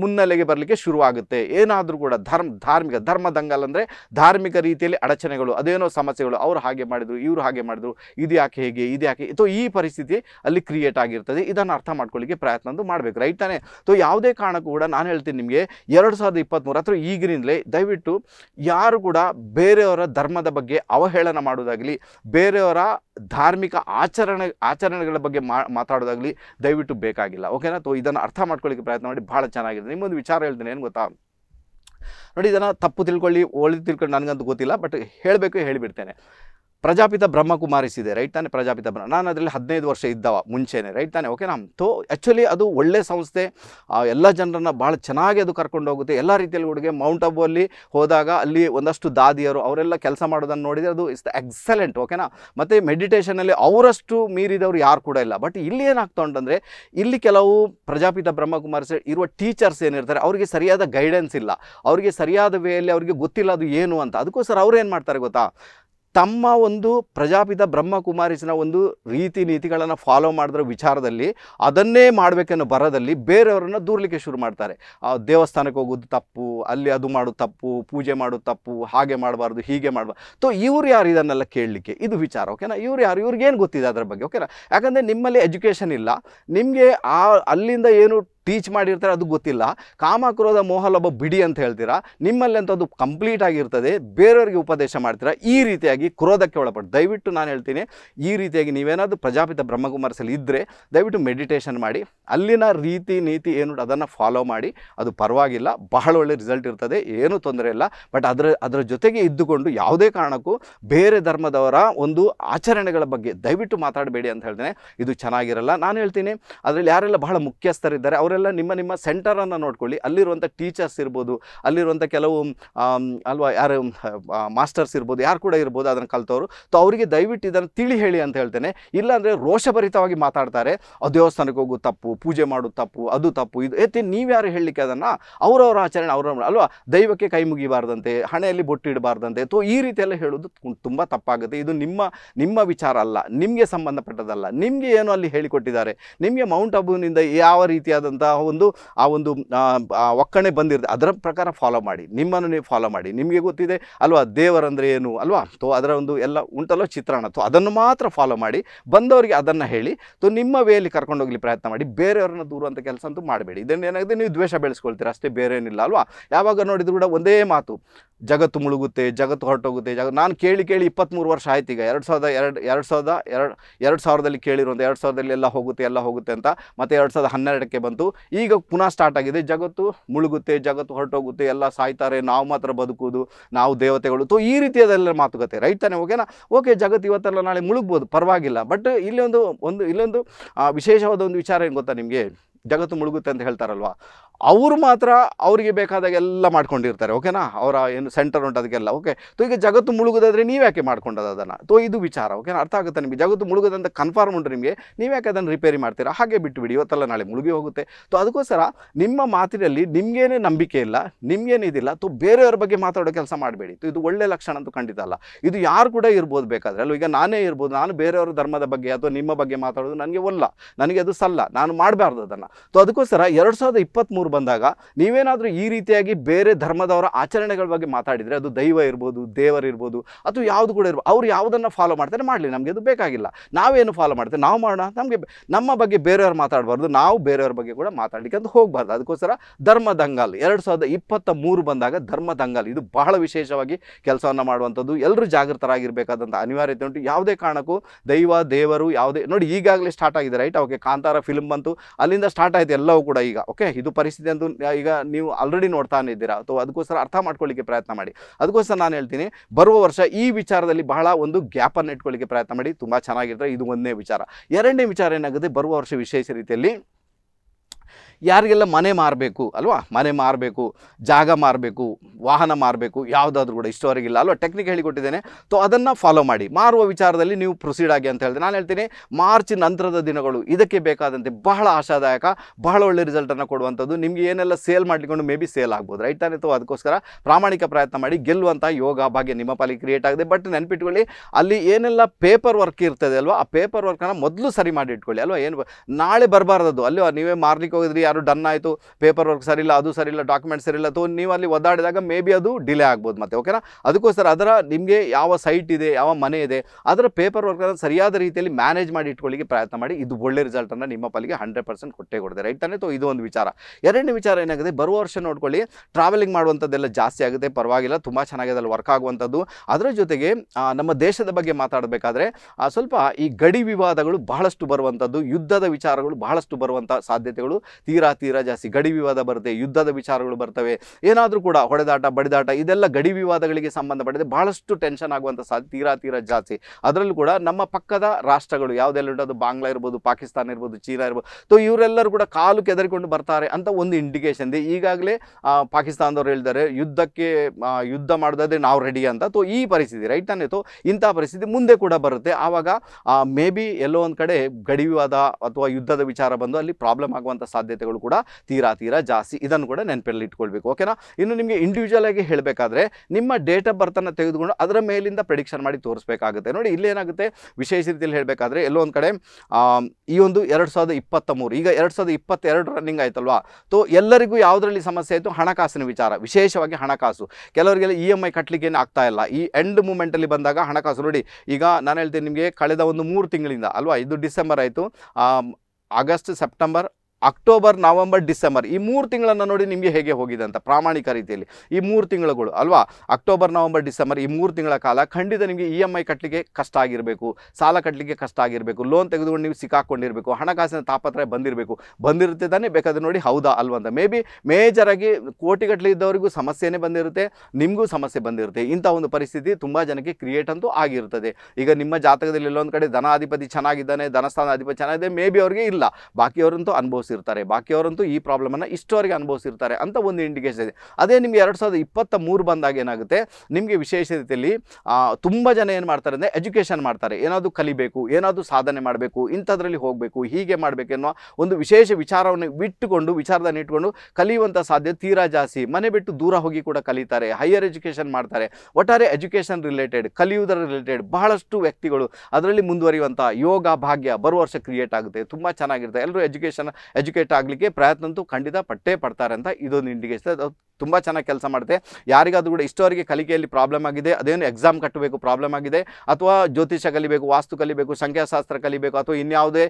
ಮುನ್ನೆಲೆಗೆ ಬರಲಿಕ್ಕೆ ಶುರುವಾಗುತ್ತೆ ಏನಾದರೂ ಕೂಡ ಧರ್ಮ ಧಾರ್ಮಿಕ ಧರ್ಮ ದಂಗಲ್ ಅಂದರೆ ಧಾರ್ಮಿಕ ರೀತಿಯಲ್ಲಿ ಅಡಚಣೆಗಳು ಅದೇನೋ ಸಮಸ್ಯೆಗಳು ಅವ್ರು ಹಾಗೆ ಮಾಡಿದ್ರು ಇವರು ಹಾಗೆ ಮಾಡಿದ್ರು ಇದು ಯಾಕೆ ಹೇಗೆ ಇದು ಯಾಕೆ ಯಾಕೆ ಈ ಪರಿಸ್ಥಿತಿ ಅಲ್ಲಿ ಕ್ರಿಯೇಟ್ ಆಗಿರ್ತದೆ ಇದನ್ನು ಅರ್ಥ ಮಾಡ್ಕೊಳ್ಳಿಕ್ಕೆ ಪ್ರಯತ್ನ ಅಂತೂ ಮಾಡಬೇಕು ರೈಟ್ ತಾನೇ ಸೊ ಯಾವುದೇ ಕಾರಣಕ್ಕೂ ಕೂಡ ನಾನು ಹೇಳ್ತೀನಿ ನಿಮಗೆ ಎರಡು ಸಾವಿರದ ಇಪ್ಪತ್ತ್ಮೂರು ಅಥವಾ ಈಗಿನಿಂದಲೇ ದಯವಿಟ್ಟು ಯಾರು ಕೂಡ ಬೇರೆಯವರ ಧರ್ಮದ ಬಗ್ಗೆ ಅವಹೇಳನ ಮಾಡೋದಾಗಲಿ ಬೇರೆಯವರ ಧಾರ್ಮಿಕ ಆಚರಣೆ ಆಚರಣೆಗಳ ಬಗ್ಗೆ ಮಾತಾಡೋದಾಗಲಿ ದಯವಿಟ್ಟು ಬೇಕಾಗಿಲ್ಲ ಓಕೆನಾ ಸೊ ಇದನ್ನು ಅರ್ಥ ಮಾಡ್ಕೊಳ್ಳಿಕ್ಕೆ ಪ್ರಯತ್ನ ಮಾಡಿ ಭಾಳ ಚೆನ್ನಾಗಿದೆ ನಿಮ್ಮೊಂದು ವಿಚಾರ ಹೇಳ್ತೀನಿ ಏನು ಗೊತ್ತಾ ನೋಡಿ ಇದನ್ನು ತಪ್ಪು ತಿಳ್ಕೊಳ್ಳಿ ಒಳ್ಳೆ ತಿಳ್ಕೊಂಡು ನನಗಂತೂ ಗೊತ್ತಿಲ್ಲ ಬಟ್ ಹೇಳಬೇಕು ಹೇಳಿಬಿಡ್ತೇನೆ ಪ್ರಜಾಪಿತ ಬ್ರಹ್ಮಕುಮಾರಿಸ್ ಇದೆ ರೈಟ್ ತಾನೇ ಪ್ರಜಾಪಿತ ಬ್ರಹ್ಮ ನಾನು ಅದರಲ್ಲಿ ಹದಿನೈದು ವರ್ಷ ಇದ್ದವ ಮುಂಚೆನೆ ರೈಟ್ ಓಕೆ ಓಕೆನಾ ತೋ ಆ್ಯಕ್ಚುಲಿ ಅದು ಒಳ್ಳೆ ಸಂಸ್ಥೆ ಎಲ್ಲ ಜನರನ್ನು ಭಾಳ ಚೆನ್ನಾಗಿ ಅದು ಕರ್ಕೊಂಡು ಹೋಗುತ್ತೆ ಎಲ್ಲ ರೀತಿಯಲ್ಲಿ ಹುಡುಗಿ ಮೌಂಟ್ ಅಬುವಲ್ಲಿ ಹೋದಾಗ ಅಲ್ಲಿ ಒಂದಷ್ಟು ದಾದಿಯರು ಅವರೆಲ್ಲ ಕೆಲಸ ಮಾಡೋದನ್ನು ನೋಡಿದರೆ ಅದು ಇಸ್ ಎಕ್ಸಲೆಂಟ್ ಓಕೆನಾ ಮತ್ತು ಮೆಡಿಟೇಷನಲ್ಲಿ ಅವರಷ್ಟು ಮೀರಿದವರು ಯಾರು ಕೂಡ ಇಲ್ಲ ಬಟ್ ಇಲ್ಲಿ ಏನಾಗ್ತಾ ಉಂಟಂದರೆ ಇಲ್ಲಿ ಕೆಲವು ಪ್ರಜಾಪಿತ ಬ್ರಹ್ಮಕುಮಾರಿಸ್ ಇರುವ ಟೀಚರ್ಸ್ ಏನಿರ್ತಾರೆ ಅವರಿಗೆ ಸರಿಯಾದ ಗೈಡೆನ್ಸ್ ಇಲ್ಲ ಅವರಿಗೆ ಸರಿಯಾದ ವೇಯಲ್ಲಿ ಅವರಿಗೆ ಗೊತ್ತಿಲ್ಲ ಅದು ಏನು ಅಂತ ಅದಕ್ಕೋಸ್ಕರ ಅವ್ರು ಏನು ಮಾಡ್ತಾರೆ ಗೊತ್ತಾ ತಮ್ಮ ಒಂದು ಪ್ರಜಾಪಿತ ಬ್ರಹ್ಮಕುಮಾರಿಸಿನ ಒಂದು ರೀತಿ ನೀತಿಗಳನ್ನು ಫಾಲೋ ಮಾಡಿದ್ರ ವಿಚಾರದಲ್ಲಿ ಅದನ್ನೇ ಮಾಡಬೇಕನ್ನೋ ಬರದಲ್ಲಿ ಬೇರೆಯವರನ್ನು ದೂರಲಿಕ್ಕೆ ಶುರು ಮಾಡ್ತಾರೆ ದೇವಸ್ಥಾನಕ್ಕೆ ಹೋಗೋದು ತಪ್ಪು ಅಲ್ಲಿ ಅದು ಮಾಡೋದು ತಪ್ಪು ಪೂಜೆ ಮಾಡೋದು ತಪ್ಪು ಹಾಗೆ ಮಾಡಬಾರ್ದು ಹೀಗೆ ಮಾಡಬಾರ್ದು ತೊ ಇವ್ರು ಯಾರು ಇದನ್ನೆಲ್ಲ ಕೇಳಲಿಕ್ಕೆ ಇದು ವಿಚಾರ ಓಕೆನಾ ಇವ್ರು ಯಾರು ಇವ್ರಿಗೇನು ಗೊತ್ತಿದೆ ಅದರ ಬಗ್ಗೆ ಓಕೆನಾ ಯಾಕಂದರೆ ನಿಮ್ಮಲ್ಲಿ ಎಜುಕೇಷನ್ ಇಲ್ಲ ನಿಮಗೆ ಆ ಅಲ್ಲಿಂದ ಏನು ಟೀಚ್ ಮಾಡಿರ್ತಾರೆ ಅದು ಗೊತ್ತಿಲ್ಲ ಕಾಮ ಕಾಮಕ್ರೋಧ ಮೋಹಲೊಬ್ಬ ಬಿಡಿ ಅಂತ ಹೇಳ್ತೀರಾ ನಿಮ್ಮಲ್ಲಿ ಅಂತದ್ದು ಕಂಪ್ಲೀಟ್ ಆಗಿರ್ತದೆ ಬೇರೆಯವರಿಗೆ ಉಪದೇಶ ಮಾಡ್ತೀರಾ ಈ ರೀತಿಯಾಗಿ ಕ್ರೋಧಕ್ಕೆ ಒಳಪಟ್ಟು ದಯವಿಟ್ಟು ನಾನು ಹೇಳ್ತೀನಿ ಈ ರೀತಿಯಾಗಿ ನೀವೇನಾದರೂ ಪ್ರಜಾಪಿತ ಬ್ರಹ್ಮಕುಮಾರಸಲ್ಲಿ ಇದ್ದರೆ ದಯವಿಟ್ಟು ಮೆಡಿಟೇಷನ್ ಮಾಡಿ ಅಲ್ಲಿನ ರೀತಿ ನೀತಿ ಏನು ಅದನ್ನು ಫಾಲೋ ಮಾಡಿ ಅದು ಪರವಾಗಿಲ್ಲ ಬಹಳ ಒಳ್ಳೆ ರಿಸಲ್ಟ್ ಇರ್ತದೆ ಏನೂ ತೊಂದರೆ ಇಲ್ಲ ಬಟ್ ಅದರ ಅದರ ಜೊತೆಗೆ ಇದ್ದುಕೊಂಡು ಯಾವುದೇ ಕಾರಣಕ್ಕೂ ಬೇರೆ ಧರ್ಮದವರ ಒಂದು ಆಚರಣೆಗಳ ಬಗ್ಗೆ ದಯವಿಟ್ಟು ಮಾತಾಡಬೇಡಿ ಅಂತ ಹೇಳ್ತೇನೆ ಇದು ಚೆನ್ನಾಗಿರಲ್ಲ ನಾನು ಹೇಳ್ತೀನಿ ಅದರಲ್ಲಿ ಯಾರೆಲ್ಲ ಬಹಳ ಮುಖ್ಯಸ್ಥರಿದ್ದಾರೆ ಅವರೆಲ್ಲ ಅವರೆಲ್ಲ ನಿಮ್ಮ ನಿಮ್ಮ ಸೆಂಟರನ್ನು ನೋಡ್ಕೊಳ್ಳಿ ಅಲ್ಲಿರುವಂಥ ಟೀಚರ್ಸ್ ಇರ್ಬೋದು ಅಲ್ಲಿರುವಂಥ ಕೆಲವು ಅಲ್ವಾ ಯಾರು ಮಾಸ್ಟರ್ಸ್ ಇರ್ಬೋದು ಯಾರು ಕೂಡ ಇರ್ಬೋದು ಅದನ್ನು ಕಲ್ತವರು ತೊ ಅವರಿಗೆ ದಯವಿಟ್ಟು ಇದನ್ನು ತಿಳಿ ಹೇಳಿ ಅಂತ ಹೇಳ್ತೇನೆ ಇಲ್ಲಾಂದರೆ ರೋಷಭರಿತವಾಗಿ ಮಾತಾಡ್ತಾರೆ ಆ ದೇವಸ್ಥಾನಕ್ಕೆ ಹೋಗು ತಪ್ಪು ಪೂಜೆ ಮಾಡು ತಪ್ಪು ಅದು ತಪ್ಪು ಇದು ಏತಿ ನೀವು ಯಾರು ಹೇಳಲಿಕ್ಕೆ ಅದನ್ನು ಅವರವರ ಆಚರಣೆ ಅವರವ್ರ ಅಲ್ವಾ ದೈವಕ್ಕೆ ಕೈ ಮುಗಿಬಾರ್ದಂತೆ ಹಣೆಯಲ್ಲಿ ಬೊಟ್ಟಿಡಬಾರ್ದಂತೆ ತೊ ಈ ರೀತಿಯೆಲ್ಲ ಹೇಳೋದು ತುಂಬ ತಪ್ಪಾಗುತ್ತೆ ಇದು ನಿಮ್ಮ ನಿಮ್ಮ ವಿಚಾರ ಅಲ್ಲ ನಿಮಗೆ ಸಂಬಂಧಪಟ್ಟದಲ್ಲ ನಿಮಗೆ ಏನು ಅಲ್ಲಿ ಹೇಳಿಕೊಟ್ಟಿದ್ದಾರೆ ನಿಮಗೆ ಮೌಂಟ್ ಅಬುನಿಂದ ಯಾವ ರೀತಿಯಾದಂಥ ಒಂದು ಆ ಒಂದು ಒಕ್ಕಣೆ ಬಂದಿರುತ್ತೆ ಅದರ ಪ್ರಕಾರ ಫಾಲೋ ಮಾಡಿ ನಿಮ್ಮನ್ನು ನೀವು ಫಾಲೋ ಮಾಡಿ ನಿಮಗೆ ಗೊತ್ತಿದೆ ಅಲ್ವಾ ದೇವರಂದರೆ ಏನು ಅಲ್ವಾ ತೋ ಅದರ ಒಂದು ಎಲ್ಲ ಉಂಟಲ್ಲೋ ಚಿತ್ರಣ ತೊ ಅದನ್ನು ಮಾತ್ರ ಫಾಲೋ ಮಾಡಿ ಬಂದವರಿಗೆ ಅದನ್ನು ಹೇಳಿ ತೊ ನಿಮ್ಮ ವೇಯಲ್ಲಿ ಕರ್ಕೊಂಡೋಗ್ಲಿ ಪ್ರಯತ್ನ ಮಾಡಿ ಬೇರೆಯವ್ರನ್ನ ದೂರುವಂಥ ಕೆಲಸ ಅಂತೂ ಮಾಡಬೇಡಿ ಇದನ್ನು ಏನಾಗಿದೆ ನೀವು ದ್ವೇಷ ಬೆಳೆಸ್ಕೊಳ್ತೀರ ಅಷ್ಟೇ ಬೇರೆ ಏನಿಲ್ಲ ಅಲ್ವಾ ಯಾವಾಗ ನೋಡಿದ್ರು ಕೂಡ ಒಂದೇ ಮಾತು ಜಗತ್ತು ಮುಳುಗುತ್ತೆ ಜಗತ್ತು ಹೊರಟೋಗುತ್ತೆ ಜಗ ನಾನು ಕೇಳಿ ಕೇಳಿ ಇಪ್ಪತ್ತ್ಮೂರು ವರ್ಷ ಆಯ್ತು ಈಗ ಎರಡು ಸಾವಿರದ ಎರಡು ಎರಡು ಸಾವಿರದ ಎರಡು ಎರಡು ಸಾವಿರದಲ್ಲಿ ಕೇಳಿರುವಂಥ ಎರಡು ಸಾವಿರದಲ್ಲಿ ಎಲ್ಲ ಹೋಗುತ್ತೆ ಎಲ್ಲ ಹೋಗುತ್ತೆ ಅಂತ ಮತ್ತು ಎರಡು ಸಾವಿರದ ಹನ್ನೆರಡಕ್ಕೆ ಬಂತು ಈಗ ಪುನಃ ಸ್ಟಾರ್ಟ್ ಆಗಿದೆ ಜಗತ್ತು ಮುಳುಗುತ್ತೆ ಜಗತ್ತು ಹೊರಟೋಗುತ್ತೆ ಎಲ್ಲ ಸಾಯ್ತಾರೆ ನಾವು ಮಾತ್ರ ಬದುಕುವುದು ನಾವು ದೇವತೆಗಳು ತೋ ಈ ರೀತಿಯದೆಲ್ಲ ಮಾತುಕತೆ ರೈಟ್ ತಾನೆ ಓಕೆನಾ ಓಕೆ ಜಗತ್ತು ಇವತ್ತೆಲ್ಲ ನಾಳೆ ಮುಳುಗ್ಬೋದು ಪರವಾಗಿಲ್ಲ ಬಟ್ ಇಲ್ಲೊಂದು ಒಂದು ಇಲ್ಲೊಂದು ವಿಶೇಷವಾದ ಒಂದು ವಿಚಾರ ಏನು ಗೊತ್ತಾ ನಿಮಗೆ ಜಗತ್ತು ಮುಳುಗುತ್ತೆ ಅಂತ ಹೇಳ್ತಾರಲ್ವ ಅವರು ಮಾತ್ರ ಅವರಿಗೆ ಬೇಕಾದಾಗ ಎಲ್ಲ ಮಾಡ್ಕೊಂಡಿರ್ತಾರೆ ಓಕೆನಾ ಅವರ ಏನು ಸೆಂಟರ್ ಉಂಟು ಅದಕ್ಕೆಲ್ಲ ಓಕೆ ತೊ ಈಗ ಜಗತ್ತು ಮುಳುಗೋದಾದರೆ ನೀವು ಯಾಕೆ ಮಾಡ್ಕೊಂಡದ ಅದನ್ನು ತೊ ಇದು ವಿಚಾರ ಓಕೆನಾ ಅರ್ಥ ಆಗುತ್ತೆ ನಿಮಗೆ ಜಗತ್ತು ಮುಳುಗೋದಂತ ಕನ್ಫರ್ಮ್ ಉಂಟು ನಿಮಗೆ ನೀವು ಯಾಕೆ ಅದನ್ನು ರಿಪೇರಿ ಮಾಡ್ತೀರಾ ಹಾಗೆ ಬಿಟ್ಟು ಬಿಡಿ ಇವತ್ತಲ್ಲ ನಾಳೆ ಮುಳುಗಿ ಹೋಗುತ್ತೆ ತೊ ಅದಕ್ಕೋಸ್ಕರ ನಿಮ್ಮ ಮಾತಿನಲ್ಲಿ ನಿಮಗೇನೇ ನಂಬಿಕೆ ಇಲ್ಲ ನಿಮಗೇನಿದಿಲ್ಲ ತೊ ಬೇರೆಯವ್ರ ಬಗ್ಗೆ ಮಾತಾಡೋ ಕೆಲಸ ಮಾಡಬೇಡಿ ತೊ ಇದು ಒಳ್ಳೆ ಲಕ್ಷಣ ಅಂತೂ ಖಂಡಿತ ಅಲ್ಲ ಇದು ಯಾರು ಕೂಡ ಇರ್ಬೋದು ಬೇಕಾದರೆ ಅಲ್ವ ಈಗ ನಾನೇ ಇರ್ಬೋದು ನಾನು ಬೇರೆಯವ್ರ ಧರ್ಮದ ಬಗ್ಗೆ ಅಥವಾ ನಿಮ್ಮ ಬಗ್ಗೆ ಮಾತಾಡೋದು ನನಗೆ ಒಲ್ಲ ನನಗೆ ಅದು ಸಲ್ಲ ನಾನು ಮಾಡಬಾರ್ದು ಅದನ್ನು ಸೊ ಅದಕ್ಕೋಸ್ಕರ ಎರಡು ಸಾವಿರದ ಇಪ್ಪತ್ತ್ಮೂರು ಬಂದಾಗ ನೀವೇನಾದರೂ ಈ ರೀತಿಯಾಗಿ ಬೇರೆ ಧರ್ಮದವರ ಆಚರಣೆಗಳ ಬಗ್ಗೆ ಮಾತಾಡಿದರೆ ಅದು ದೈವ ಇರ್ಬೋದು ದೇವರಿರ್ಬೋದು ಅಥವಾ ಯಾವುದು ಕೂಡ ಇರ್ಬೋದು ಅವ್ರು ಯಾವುದನ್ನು ಫಾಲೋ ಮಾಡ್ತಾರೆ ಮಾಡಲಿ ನಮಗೆ ಅದು ಬೇಕಾಗಿಲ್ಲ ನಾವೇನು ಫಾಲೋ ಮಾಡ್ತೇವೆ ನಾವು ಮಾಡೋಣ ನಮಗೆ ನಮ್ಮ ಬಗ್ಗೆ ಬೇರೆಯವ್ರು ಮಾತಾಡಬಾರ್ದು ನಾವು ಬೇರೆಯವ್ರ ಬಗ್ಗೆ ಕೂಡ ಮಾತಾಡಲಿಕ್ಕೆ ಅಂತ ಹೋಗಬಾರ್ದು ಅದಕ್ಕೋಸ್ಕರ ಧರ್ಮ ದಂಗಾಲ್ ಎರಡು ಸಾವಿರದ ಇಪ್ಪತ್ತ ಮೂರು ಬಂದಾಗ ಧರ್ಮ ದಂಗಾಲ್ ಇದು ಬಹಳ ವಿಶೇಷವಾಗಿ ಕೆಲಸವನ್ನು ಮಾಡುವಂಥದ್ದು ಎಲ್ಲರೂ ಜಾಗೃತರಾಗಿರಬೇಕಾದಂಥ ಅನಿವಾರ್ಯತೆ ಉಂಟು ಯಾವುದೇ ಕಾರಣಕ್ಕೂ ದೈವ ದೇವರು ಯಾವುದೇ ನೋಡಿ ಈಗಾಗಲೇ ಸ್ಟಾರ್ಟ್ ಆಗಿದೆ ರೈಟ್ ಅವಕ್ಕೆ ಕಾಂತಾರ ಫಿಲ್ಮ್ ಬಂತು ಅಲ್ಲಿಂದ ಸ್ಟಾರ್ಟ್ ಆಯ್ತು ಎಲ್ಲವೂ ಕೂಡ ಈಗ ಓಕೆ ಇದು ಪರಿಸ್ಥಿತಿ ಅಂತ ಈಗ ನೀವು ಆಲ್ರೆಡಿ ನೋಡ್ತಾ ಇದ್ದೀರಾ ಅಥವಾ ಅದಕ್ಕೋಸ್ಕರ ಅರ್ಥ ಮಾಡ್ಕೊಳ್ಳಿಕ್ಕೆ ಪ್ರಯತ್ನ ಮಾಡಿ ಅದಕ್ಕೋಸ್ಕರ ನಾನು ಹೇಳ್ತೀನಿ ಬರುವ ವರ್ಷ ಈ ವಿಚಾರದಲ್ಲಿ ಬಹಳ ಒಂದು ಗ್ಯಾಪನ್ನು ಇಟ್ಕೊಳ್ಳಿಕ್ಕೆ ಪ್ರಯತ್ನ ಮಾಡಿ ತುಂಬ ಚೆನ್ನಾಗಿರ್ತಾರೆ ಇದು ಒಂದನೇ ವಿಚಾರ ಎರಡನೇ ವಿಚಾರ ಏನಾಗುತ್ತೆ ಬರುವ ವರ್ಷ ವಿಶೇಷ ರೀತಿಯಲ್ಲಿ ಯಾರಿಗೆಲ್ಲ ಮನೆ ಮಾರಬೇಕು ಅಲ್ವಾ ಮನೆ ಮಾರಬೇಕು ಜಾಗ ಮಾರಬೇಕು ವಾಹನ ಮಾರಬೇಕು ಯಾವುದಾದ್ರೂ ಕೂಡ ಇಷ್ಟವರೆಗಿಲ್ಲ ಅಲ್ವಾ ಟೆಕ್ನಿಕ್ ಹೇಳಿಕೊಟ್ಟಿದ್ದೇನೆ ಸೊ ಅದನ್ನು ಫಾಲೋ ಮಾಡಿ ಮಾರುವ ವಿಚಾರದಲ್ಲಿ ನೀವು ಪ್ರೊಸೀಡ್ ಆಗಿ ಅಂತ ಹೇಳಿದೆ ನಾನು ಹೇಳ್ತೀನಿ ಮಾರ್ಚ್ ನಂತರದ ದಿನಗಳು ಇದಕ್ಕೆ ಬೇಕಾದಂತೆ ಬಹಳ ಆಶಾದಾಯಕ ಬಹಳ ಒಳ್ಳೆ ರಿಸಲ್ಟನ್ನು ಕೊಡುವಂಥದ್ದು ನಿಮಗೆ ಏನೆಲ್ಲ ಸೇಲ್ ಮಾಡಿಕೊಂಡು ಮೇ ಬಿ ಸೇಲ್ ಆಗ್ಬೋದು ರೈಟ್ ತಾನೇ ಅದಕ್ಕೋಸ್ಕರ ಪ್ರಾಮಾಣಿಕ ಪ್ರಯತ್ನ ಮಾಡಿ ಗೆಲ್ಲುವಂಥ ಯೋಗ ಭಾಗ್ಯ ನಿಮ್ಮ ಪಾಲಿಗೆ ಕ್ರಿಯೇಟ್ ಆಗಿದೆ ಬಟ್ ನೆನಪಿಟ್ಕೊಳ್ಳಿ ಅಲ್ಲಿ ಏನೆಲ್ಲ ಪೇಪರ್ ವರ್ಕ್ ಇರ್ತದೆ ಅಲ್ವಾ ಆ ಪೇಪರ್ ವರ್ಕನ್ನು ಮೊದಲು ಸರಿ ಮಾಡಿ ಇಟ್ಕೊಳ್ಳಿ ಅಲ್ವಾ ಏನು ನಾಳೆ ಬರಬಾರ್ದು ಅಲ್ಲೋ ನೀವೇ ಮಾರ್ಲಿಕ್ಕೆ ಹೋಗಿದ್ರಿ ಯಾರು ಡನ್ ಆಯಿತು ಪೇಪರ್ ವರ್ಕ್ ಇಲ್ಲ ಅದು ಸರಿಯಿಲ್ಲ ಡಾಕ್ಯುಮೆಂಟ್ ಸರಿಯಿಲ್ಲ ಅಥವಾ ನೀವು ಅಲ್ಲಿ ಒದ್ದಾಡಿದಾಗ ಮೇ ಬಿ ಅದು ಡಿಲೇ ಆಗ್ಬೋದು ಮತ್ತೆ ಓಕೆನಾ ಅದಕ್ಕೋಸ್ಕರ ಅದರ ನಿಮಗೆ ಯಾವ ಸೈಟ್ ಇದೆ ಯಾವ ಮನೆ ಇದೆ ಅದರ ಪೇಪರ್ ವರ್ಕ್ ವರ್ಕನ್ನು ಸರಿಯಾದ ರೀತಿಯಲ್ಲಿ ಮ್ಯಾನೇಜ್ ಮಾಡಿ ಇಟ್ಕೊಳ್ಳಿಕ್ಕೆ ಪ್ರಯತ್ನ ಮಾಡಿ ಇದು ಒಳ್ಳೆ ಅನ್ನು ನಿಮ್ಮ ಪಾಲಿಗೆ ಹಂಡ್ರೆಡ್ ಪರ್ಸೆಂಟ್ ಕೊಟ್ಟೇ ಕೊಡ್ತಾರೆ ರೈಟ್ ತಾನೇ ತೋ ಇದು ಒಂದು ವಿಚಾರ ಎರಡನೇ ವಿಚಾರ ಏನಾಗಿದೆ ಬರುವ ವರ್ಷ ನೋಡ್ಕೊಳ್ಳಿ ಟ್ರಾವೆಲಿಂಗ್ ಮಾಡುವಂಥದ್ದೆಲ್ಲ ಜಾಸ್ತಿ ಆಗುತ್ತೆ ಪರವಾಗಿಲ್ಲ ತುಂಬ ಚೆನ್ನಾಗಿದೆ ಅಲ್ಲಿ ವರ್ಕ್ ಆಗುವಂಥದ್ದು ಅದರ ಜೊತೆಗೆ ನಮ್ಮ ದೇಶದ ಬಗ್ಗೆ ಮಾತಾಡಬೇಕಾದ್ರೆ ಸ್ವಲ್ಪ ಈ ಗಡಿ ವಿವಾದಗಳು ಬಹಳಷ್ಟು ಬರುವಂಥದ್ದು ಯುದ್ಧದ ವಿಚಾರಗಳು ಬಹಳಷ್ಟು ಬರುವಂಥ ಸಾಧ್ಯತೆಗಳು ತೀರಾ ತೀರಾ ಜಾಸ್ತಿ ಗಡಿ ವಿವಾದ ಬರುತ್ತೆ ಯುದ್ಧದ ವಿಚಾರಗಳು ಬರ್ತವೆ ಏನಾದರೂ ಕೂಡ ಹೊಡೆದಾಟ ಬಡಿದಾಟ ಇದೆಲ್ಲ ಗಡಿ ವಿವಾದಗಳಿಗೆ ಸಂಬಂಧಪಟ್ಟಿದೆ ಭಾಳಷ್ಟು ಟೆನ್ಷನ್ ಆಗುವಂಥ ಸಾಧ್ಯ ತೀರಾ ತೀರಾ ಜಾಸ್ತಿ ಅದರಲ್ಲೂ ಕೂಡ ನಮ್ಮ ಪಕ್ಕದ ರಾಷ್ಟ್ರಗಳು ಯಾವುದೆಲ್ಲ ಉಂಟು ಬಾಂಗ್ಲಾ ಇರ್ಬೋದು ಪಾಕಿಸ್ತಾನ ಇರ್ಬೋದು ಚೀನಾ ಇರ್ಬೋದು ಸೊ ಇವರೆಲ್ಲರೂ ಕೂಡ ಕಾಲು ಕೆದರಿಕೊಂಡು ಬರ್ತಾರೆ ಅಂತ ಒಂದು ಇಂಡಿಕೇಶನ್ ಇದೆ ಈಗಾಗಲೇ ಪಾಕಿಸ್ತಾನದವ್ರು ಹೇಳಿದ್ದಾರೆ ಯುದ್ಧಕ್ಕೆ ಯುದ್ಧ ಮಾಡೋದಾದ್ರೆ ನಾವು ರೆಡಿ ಅಂತ ತೋ ಈ ಪರಿಸ್ಥಿತಿ ರೈಟ್ ತಾನೇ ತೋ ಇಂಥ ಪರಿಸ್ಥಿತಿ ಮುಂದೆ ಕೂಡ ಬರುತ್ತೆ ಆವಾಗ ಮೇ ಬಿ ಎಲ್ಲೋ ಒಂದು ಕಡೆ ಗಡಿ ವಿವಾದ ಅಥವಾ ಯುದ್ಧದ ವಿಚಾರ ಬಂದು ಅಲ್ಲಿ ಪ್ರಾಬ್ಲಮ್ ಆಗುವಂಥ ಸಾಧ್ಯತೆ ಸಾಧ್ಯತೆಗಳು ಕೂಡ ತೀರಾ ತೀರಾ ಜಾಸ್ತಿ ಇದನ್ನು ಕೂಡ ನೆನಪಲ್ಲಿ ಇಟ್ಕೊಳ್ಬೇಕು ಓಕೆನಾ ಇನ್ನು ನಿಮಗೆ ಇಂಡಿವಿಜುವಲ್ ಆಗಿ ಹೇಳಬೇಕಾದ್ರೆ ನಿಮ್ಮ ಡೇಟ್ ಆಫ್ ಬರ್ತನ್ನು ತೆಗೆದುಕೊಂಡು ಅದರ ಮೇಲಿಂದ ಪ್ರಿಡಿಕ್ಷನ್ ಮಾಡಿ ತೋರಿಸಬೇಕಾಗುತ್ತೆ ನೋಡಿ ಇಲ್ಲೇನಾಗುತ್ತೆ ವಿಶೇಷ ರೀತಿಯಲ್ಲಿ ಹೇಳಬೇಕಾದ್ರೆ ಎಲ್ಲೋ ಒಂದು ಕಡೆ ಈ ಒಂದು ಎರಡು ಸಾವಿರದ ಇಪ್ಪತ್ತ ಮೂರು ಈಗ ಎರಡು ಸಾವಿರದ ಇಪ್ಪತ್ತೆರಡು ರನ್ನಿಂಗ್ ಆಯ್ತಲ್ವಾ ತೋ ಎಲ್ಲರಿಗೂ ಯಾವುದರಲ್ಲಿ ಸಮಸ್ಯೆ ಆಯಿತು ಹಣಕಾಸಿನ ವಿಚಾರ ವಿಶೇಷವಾಗಿ ಹಣಕಾಸು ಕೆಲವರಿಗೆಲ್ಲ ಇ e ಎಮ್ ಐ ಕಟ್ಟಲಿಕ್ಕೆ ಆಗ್ತಾ ಇಲ್ಲ ಈ ಎಂಡ್ ಮೂಮೆಂಟಲ್ಲಿ ಬಂದಾಗ ಹಣಕಾಸು ನೋಡಿ ಈಗ ನಾನು ಹೇಳ್ತೀನಿ ನಿಮಗೆ ಕಳೆದ ಒಂದು ಮೂರು ತಿಂಗಳಿಂದ ಅಲ್ವಾ ಇದು ಡಿಸೆಂಬರ್ ಆಯಿತು August September October November December ಈ ಮೂರು ತಿಂಗಳನ್ನು ನೋಡಿ ನಿಮಗೆ ಹೇಗೆ ಹೋಗಿದೆ ಅಂತ ಪ್ರಾಮಾಣಿಕ ರೀತಿಯಲ್ಲಿ ಈ ಮೂರು ತಿಂಗಳುಗಳು ಅಲ್ವಾ ಅಕ್ಟೋಬರ್ ನವಂಬರ್ ಡಿಸೆಂಬರ್ ಈ ಮೂರು ತಿಂಗಳ ಕಾಲ ಖಂಡಿತ ನಿಮಗೆ ಇ e ಎಮ್ ಐ ಕಟ್ಟಲಿಕ್ಕೆ ಕಷ್ಟ ಆಗಿರಬೇಕು ಸಾಲ ಕಟ್ಟಲಿಕ್ಕೆ ಕಷ್ಟ ಆಗಿರಬೇಕು ಲೋನ್ ತೆಗೆದುಕೊಂಡು ನೀವು ಸಿಕ್ಕಾಕೊಂಡಿರಬೇಕು ಹಣಕಾಸಿನ ತಾಪತ್ರಯ ಬಂದಿರಬೇಕು ಬಂದಿರುತ್ತೆ ತಾನೇ ಬೇಕಾದ್ರೆ ನೋಡಿ ಹೌದಾ ಅಲ್ವಂತ ಅಂತ ಮೇ ಬಿ ಮೇಜರಾಗಿ ಕೋಟಿಗಟ್ಟಲೆ ಇದ್ದವರಿಗೂ ಸಮಸ್ಯೆನೇ ಬಂದಿರುತ್ತೆ ನಿಮಗೂ ಸಮಸ್ಯೆ ಬಂದಿರುತ್ತೆ ಇಂಥ ಒಂದು ಪರಿಸ್ಥಿತಿ ತುಂಬ ಜನಕ್ಕೆ ಕ್ರಿಯೇಟ್ ಅಂತೂ ಆಗಿರುತ್ತದೆ ಈಗ ನಿಮ್ಮ ಜಾತಕದಲ್ಲಿ ಎಲ್ಲೊಂದು ಕಡೆ ಧನಾಧಿಪತಿ ಚೆನ್ನಾಗಿದ್ದಾನೆ ಧನಸ್ಥಾನ ಚೆನ್ನಾಗಿದೆ ಮೇ ಬಿ ಅವರಿಗೆ ಇಲ್ಲ ಬಾಕಿಯವರಂತೂ ಅನುಭವಿಸ್ತಾರೆ ಅನುಭವಿಸಿರ್ತಾರೆ ಬಾಕಿಯವರಂತೂ ಈ ಪ್ರಾಬ್ಲಮನ್ನು ಇಷ್ಟವರೆಗೆ ಅನುಭವಿಸಿರ್ತಾರೆ ಅಂತ ಒಂದು ಇಂಡಿಕೇಶನ್ ಇದೆ ಅದೇ ನಿಮಗೆ ಎರಡು ಸಾವಿರದ ಇಪ್ಪತ್ತ ಮೂರು ಬಂದಾಗ ಏನಾಗುತ್ತೆ ನಿಮಗೆ ವಿಶೇಷ ರೀತಿಯಲ್ಲಿ ತುಂಬ ಜನ ಏನು ಮಾಡ್ತಾರೆ ಅಂದರೆ ಎಜುಕೇಷನ್ ಮಾಡ್ತಾರೆ ಏನಾದರೂ ಕಲಿಬೇಕು ಏನಾದರೂ ಸಾಧನೆ ಮಾಡಬೇಕು ಇಂಥದ್ರಲ್ಲಿ ಹೋಗಬೇಕು ಹೀಗೆ ಮಾಡಬೇಕು ಎನ್ನುವ ಒಂದು ವಿಶೇಷ ವಿಚಾರವನ್ನು ಬಿಟ್ಟುಕೊಂಡು ವಿಚಾರದಲ್ಲಿ ಇಟ್ಕೊಂಡು ಕಲಿಯುವಂಥ ಸಾಧ್ಯ ತೀರಾ ಜಾಸ್ತಿ ಮನೆ ಬಿಟ್ಟು ದೂರ ಹೋಗಿ ಕೂಡ ಕಲಿತಾರೆ ಹೈಯರ್ ಎಜುಕೇಷನ್ ಮಾಡ್ತಾರೆ ಒಟ್ಟಾರೆ ಎಜುಕೇಷನ್ ರಿಲೇಟೆಡ್ ಕಲಿಯುವುದರ ರಿಲೇಟೆಡ್ ಬಹಳಷ್ಟು ವ್ಯಕ್ತಿಗಳು ಅದರಲ್ಲಿ ಮುಂದುವರಿಯುವಂಥ ಯೋಗ ಭಾಗ್ಯ ಬರುವ ವರ್ಷ ಕ್ರಿಯೇಟ್ ಆಗುತ್ತೆ ತುಂಬ ಚೆನ್ನಾಗಿರುತ್ತೆ ಎಲ್ಲರೂ ಎಜುಕೇಷನ್ ಎಜುಕೇಟ್ ಆಗಲಿಕ್ಕೆ ಪ್ರಯತ್ನಂತೂ ಖಂಡಿತ ಪಟ್ಟೇ ಪಡ್ತಾರೆ ಅಂತ ಇದೊಂದು ಇಂಡಿಕೇಶನ್ ಅದು ತುಂಬ ಚೆನ್ನಾಗಿ ಕೆಲಸ ಮಾಡುತ್ತೆ ಯಾರಿಗಾದರೂ ಕೂಡ ಇಷ್ಟವರಿಗೆ ಕಲಿಕೆಯಲ್ಲಿ ಪ್ರಾಬ್ಲಮ್ ಆಗಿದೆ ಅದೇನು ಎಕ್ಸಾಮ್ ಕಟ್ಟಬೇಕು ಪ್ರಾಬ್ಲಮ್ ಆಗಿದೆ ಅಥವಾ ಜ್ಯೋತಿಷ ಕಲಿಬೇಕು ವಾಸ್ತು ಕಲಿಬೇಕು ಸಂಖ್ಯಾಶಾಸ್ತ್ರ ಕಲಿಬೇಕು ಅಥವಾ ಇನ್ಯಾವುದೇ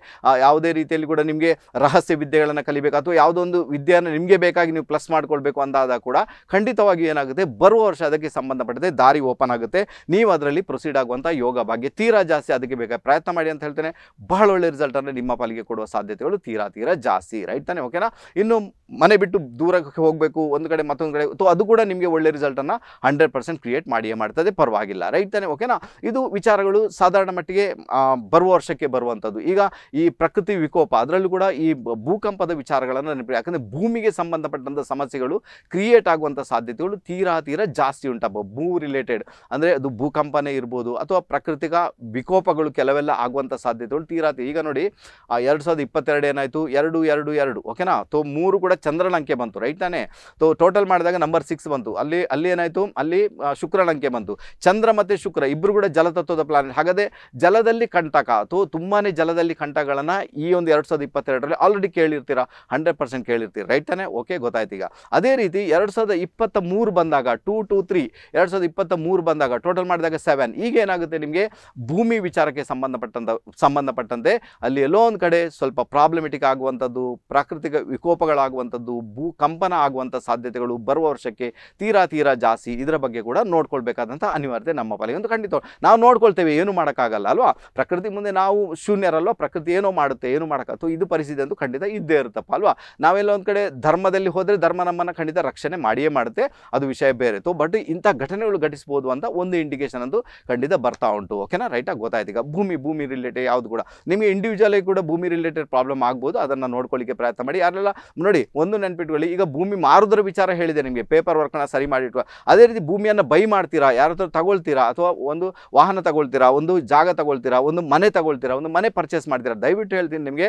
ಯಾವುದೇ ರೀತಿಯಲ್ಲಿ ಕೂಡ ನಿಮಗೆ ರಹಸ್ಯ ವಿದ್ಯೆಗಳನ್ನು ಕಲಿಬೇಕು ಅಥವಾ ಯಾವುದೊಂದು ವಿದ್ಯೆಯನ್ನು ನಿಮಗೆ ಬೇಕಾಗಿ ನೀವು ಪ್ಲಸ್ ಮಾಡ್ಕೊಳ್ಬೇಕು ಅಂದಾದ ಕೂಡ ಖಂಡಿತವಾಗಿ ಏನಾಗುತ್ತೆ ಬರುವ ವರ್ಷ ಅದಕ್ಕೆ ಸಂಬಂಧಪಟ್ಟಂತೆ ದಾರಿ ಓಪನ್ ಆಗುತ್ತೆ ನೀವು ಅದರಲ್ಲಿ ಪ್ರೊಸೀಡ್ ಆಗುವಂಥ ಯೋಗ ಭಾಗ್ಯ ತೀರಾ ಜಾಸ್ತಿ ಅದಕ್ಕೆ ಬೇಕಾದ ಪ್ರಯತ್ನ ಮಾಡಿ ಅಂತ ಹೇಳ್ತೇನೆ ಬಹಳ ಒಳ್ಳೆ ರಿಸಲ್ಟನ್ನು ನಿಮ್ಮ ಪಾಲಿಗೆ ಕೊಡುವ ಸಾಧ್ಯತೆಗಳು ತೀರಾ ತೀರಾ ಜಾಸ್ತಿ ಸಿ ರೈಟ್ ತಾನೆ ಓಕೆನಾ ಇನ್ನು ಮನೆ ಬಿಟ್ಟು ದೂರಕ್ಕೆ ಹೋಗಬೇಕು ಒಂದು ಕಡೆ ಮತ್ತೊಂದು ಕಡೆ ಸೊ ಅದು ಕೂಡ ನಿಮಗೆ ಒಳ್ಳೆ ರಿಸಲ್ಟನ್ನು ಹಂಡ್ರೆಡ್ ಪರ್ಸೆಂಟ್ ಕ್ರಿಯೇಟ್ ಮಾಡಿಯೇ ಮಾಡ್ತದೆ ಪರವಾಗಿಲ್ಲ ರೈಟ್ ತಾನೆ ಓಕೆನಾ ಇದು ವಿಚಾರಗಳು ಸಾಧಾರಣ ಮಟ್ಟಿಗೆ ಬರುವ ವರ್ಷಕ್ಕೆ ಬರುವಂಥದ್ದು ಈಗ ಈ ಪ್ರಕೃತಿ ವಿಕೋಪ ಅದರಲ್ಲೂ ಕೂಡ ಈ ಭೂಕಂಪದ ವಿಚಾರಗಳನ್ನು ನೆನಪಿ ಯಾಕಂದರೆ ಭೂಮಿಗೆ ಸಂಬಂಧಪಟ್ಟಂಥ ಸಮಸ್ಯೆಗಳು ಕ್ರಿಯೇಟ್ ಆಗುವಂಥ ಸಾಧ್ಯತೆಗಳು ತೀರಾ ತೀರಾ ಜಾಸ್ತಿ ಉಂಟಾಗ ಭೂ ರಿಲೇಟೆಡ್ ಅಂದರೆ ಅದು ಭೂಕಂಪನೇ ಇರ್ಬೋದು ಅಥವಾ ಪ್ರಾಕೃತಿಕ ವಿಕೋಪಗಳು ಕೆಲವೆಲ್ಲ ಆಗುವಂಥ ಸಾಧ್ಯತೆಗಳು ತೀರಾ ಈಗ ನೋಡಿ ಎರಡು ಸಾವಿರದ ಇಪ್ಪತ್ತೆರಡು ಏನಾಯಿತು ಎರಡು ಎರಡು ಎರಡು ಓಕೆನಾ ತೊ ಮೂರು ಕೂಡ ಚಂದ್ರನ ಅಂಕೆ ಬಂತು ರೈಟ್ ತಾನೇ ಟೋಟಲ್ ಮಾಡಿದಾಗ ನಂಬರ್ ಸಿಕ್ಸ್ ಬಂತು ಅಲ್ಲಿ ಅಲ್ಲಿ ಏನಾಯಿತು ಅಲ್ಲಿ ಶುಕ್ರನ ಅಂಕೆ ಬಂತು ಚಂದ್ರ ಮತ್ತು ಶುಕ್ರ ಇಬ್ಬರು ಕೂಡ ಜಲತತ್ವದ ಪ್ಲಾನೆಟ್ ಹಾಗಾದರೆ ಜಲದಲ್ಲಿ ಕಂಟಕ ಅಥವಾ ತುಂಬಾ ಜಲದಲ್ಲಿ ಕಂಟಗಳನ್ನು ಈ ಒಂದು ಎರಡು ಸಾವಿರದ ಇಪ್ಪತ್ತೆರಡರಲ್ಲಿ ಆಲ್ರೆಡಿ ಕೇಳಿರ್ತೀರ ಹಂಡ್ರೆಡ್ ಪರ್ಸೆಂಟ್ ಕೇಳಿರ್ತೀರಿ ರೈಟ್ ತಾನೇ ಓಕೆ ಗೊತ್ತಾಯ್ತು ಈಗ ಅದೇ ರೀತಿ ಎರಡು ಸಾವಿರದ ಇಪ್ಪತ್ತ ಮೂರು ಬಂದಾಗ ಟೂ ಟು ತ್ರೀ ಎರಡು ಸಾವಿರದ ಇಪ್ಪತ್ತ ಮೂರು ಬಂದಾಗ ಟೋಟಲ್ ಮಾಡಿದಾಗ ಸೆವೆನ್ ಈಗ ಏನಾಗುತ್ತೆ ನಿಮಗೆ ಭೂಮಿ ವಿಚಾರಕ್ಕೆ ಸಂಬಂಧಪಟ್ಟಂತ ಸಂಬಂಧಪಟ್ಟಂತೆ ಅಲ್ಲಿ ಎಲ್ಲೋ ಒಂದು ಕಡೆ ಸ್ವಲ್ಪ ಪ್ರಾಬ್ಲಮೆಟಿಕ್ ಆಗುವಂಥದ್ದು ಪ್ರಾಕೃತಿಕ ವಿಕೋಪಗಳಾಗುವಂಥ ಆಗುವಂಥದ್ದು ಭೂಕಂಪನ ಆಗುವಂಥ ಸಾಧ್ಯತೆಗಳು ಬರುವ ವರ್ಷಕ್ಕೆ ತೀರಾ ತೀರಾ ಜಾಸ್ತಿ ಇದರ ಬಗ್ಗೆ ಕೂಡ ನೋಡ್ಕೊಳ್ಬೇಕಾದಂಥ ಅನಿವಾರ್ಯತೆ ನಮ್ಮ ಪಾಲಿಗೆ ಒಂದು ಖಂಡಿತ ನಾವು ನೋಡ್ಕೊಳ್ತೇವೆ ಏನು ಮಾಡೋಕ್ಕಾಗಲ್ಲ ಅಲ್ವಾ ಪ್ರಕೃತಿ ಮುಂದೆ ನಾವು ಶೂನ್ಯರಲ್ವಾ ಪ್ರಕೃತಿ ಏನೋ ಮಾಡುತ್ತೆ ಏನು ಮಾಡೋಕ್ಕಾಗ್ತು ಇದು ಪರಿಸ್ಥಿತಿ ಅಂತೂ ಖಂಡಿತ ಇದ್ದೇ ಇರುತ್ತಪ್ಪ ಅಲ್ವಾ ನಾವೆಲ್ಲ ಒಂದು ಕಡೆ ಧರ್ಮದಲ್ಲಿ ಹೋದರೆ ಧರ್ಮ ನಮ್ಮನ್ನು ಖಂಡಿತ ರಕ್ಷಣೆ ಮಾಡಿಯೇ ಮಾಡುತ್ತೆ ಅದು ವಿಷಯ ಬೇರೆ ಇತ್ತು ಬಟ್ ಇಂಥ ಘಟನೆಗಳು ಘಟಿಸ್ಬೋದು ಅಂತ ಒಂದು ಇಂಡಿಕೇಶನ್ ಅಂತೂ ಖಂಡಿತ ಬರ್ತಾ ಉಂಟು ಓಕೆನಾ ರೈಟಾಗಿ ಗೊತ್ತಾಯ್ತು ಈಗ ಭೂಮಿ ಭೂಮಿ ರಿಲೇಟೆಡ್ ಯಾವುದು ಕೂಡ ನಿಮಗೆ ಇಂಡಿವಿಜುವಲಾಗಿ ಕೂಡ ಭೂಮಿ ರಿಲೇಟೆಡ್ ಪ್ರಾಬ್ಲಮ್ ಆಗ್ಬೋದು ಅದನ್ನು ನೋಡ್ಕೊಳ್ಳಿಕ್ಕೆ ಪ್ರಯತ್ನ ಮಾಡಿ ಯಾರೆಲ್ಲ ನೋಡಿ ಒಂದು ನೆನ್ಪಿಟ್ಕೊಳ್ಳಿ ಈಗ ಭೂಮಿ ಮಾರುದ್ರ ವಿಚಾರ ಹೇಳಿದೆ ನಿಮಗೆ ಪೇಪರ್ ವರ್ಕ್ನ ಸರಿ ಮಾಡಿಟ್ಟು ಅದೇ ರೀತಿ ಭೂಮಿಯನ್ನು ಬೈ ಮಾಡ್ತೀರಾ ಯಾರ ಹತ್ರ ತಗೊಳ್ತೀರಾ ಅಥವಾ ಒಂದು ವಾಹನ ತಗೊಳ್ತೀರಾ ಒಂದು ಜಾಗ ತಗೊಳ್ತೀರಾ ಒಂದು ಮನೆ ತಗೊಳ್ತೀರಾ ಒಂದು ಮನೆ ಪರ್ಚೇಸ್ ಮಾಡ್ತೀರಾ ದಯವಿಟ್ಟು ಹೇಳ್ತೀನಿ ನಿಮಗೆ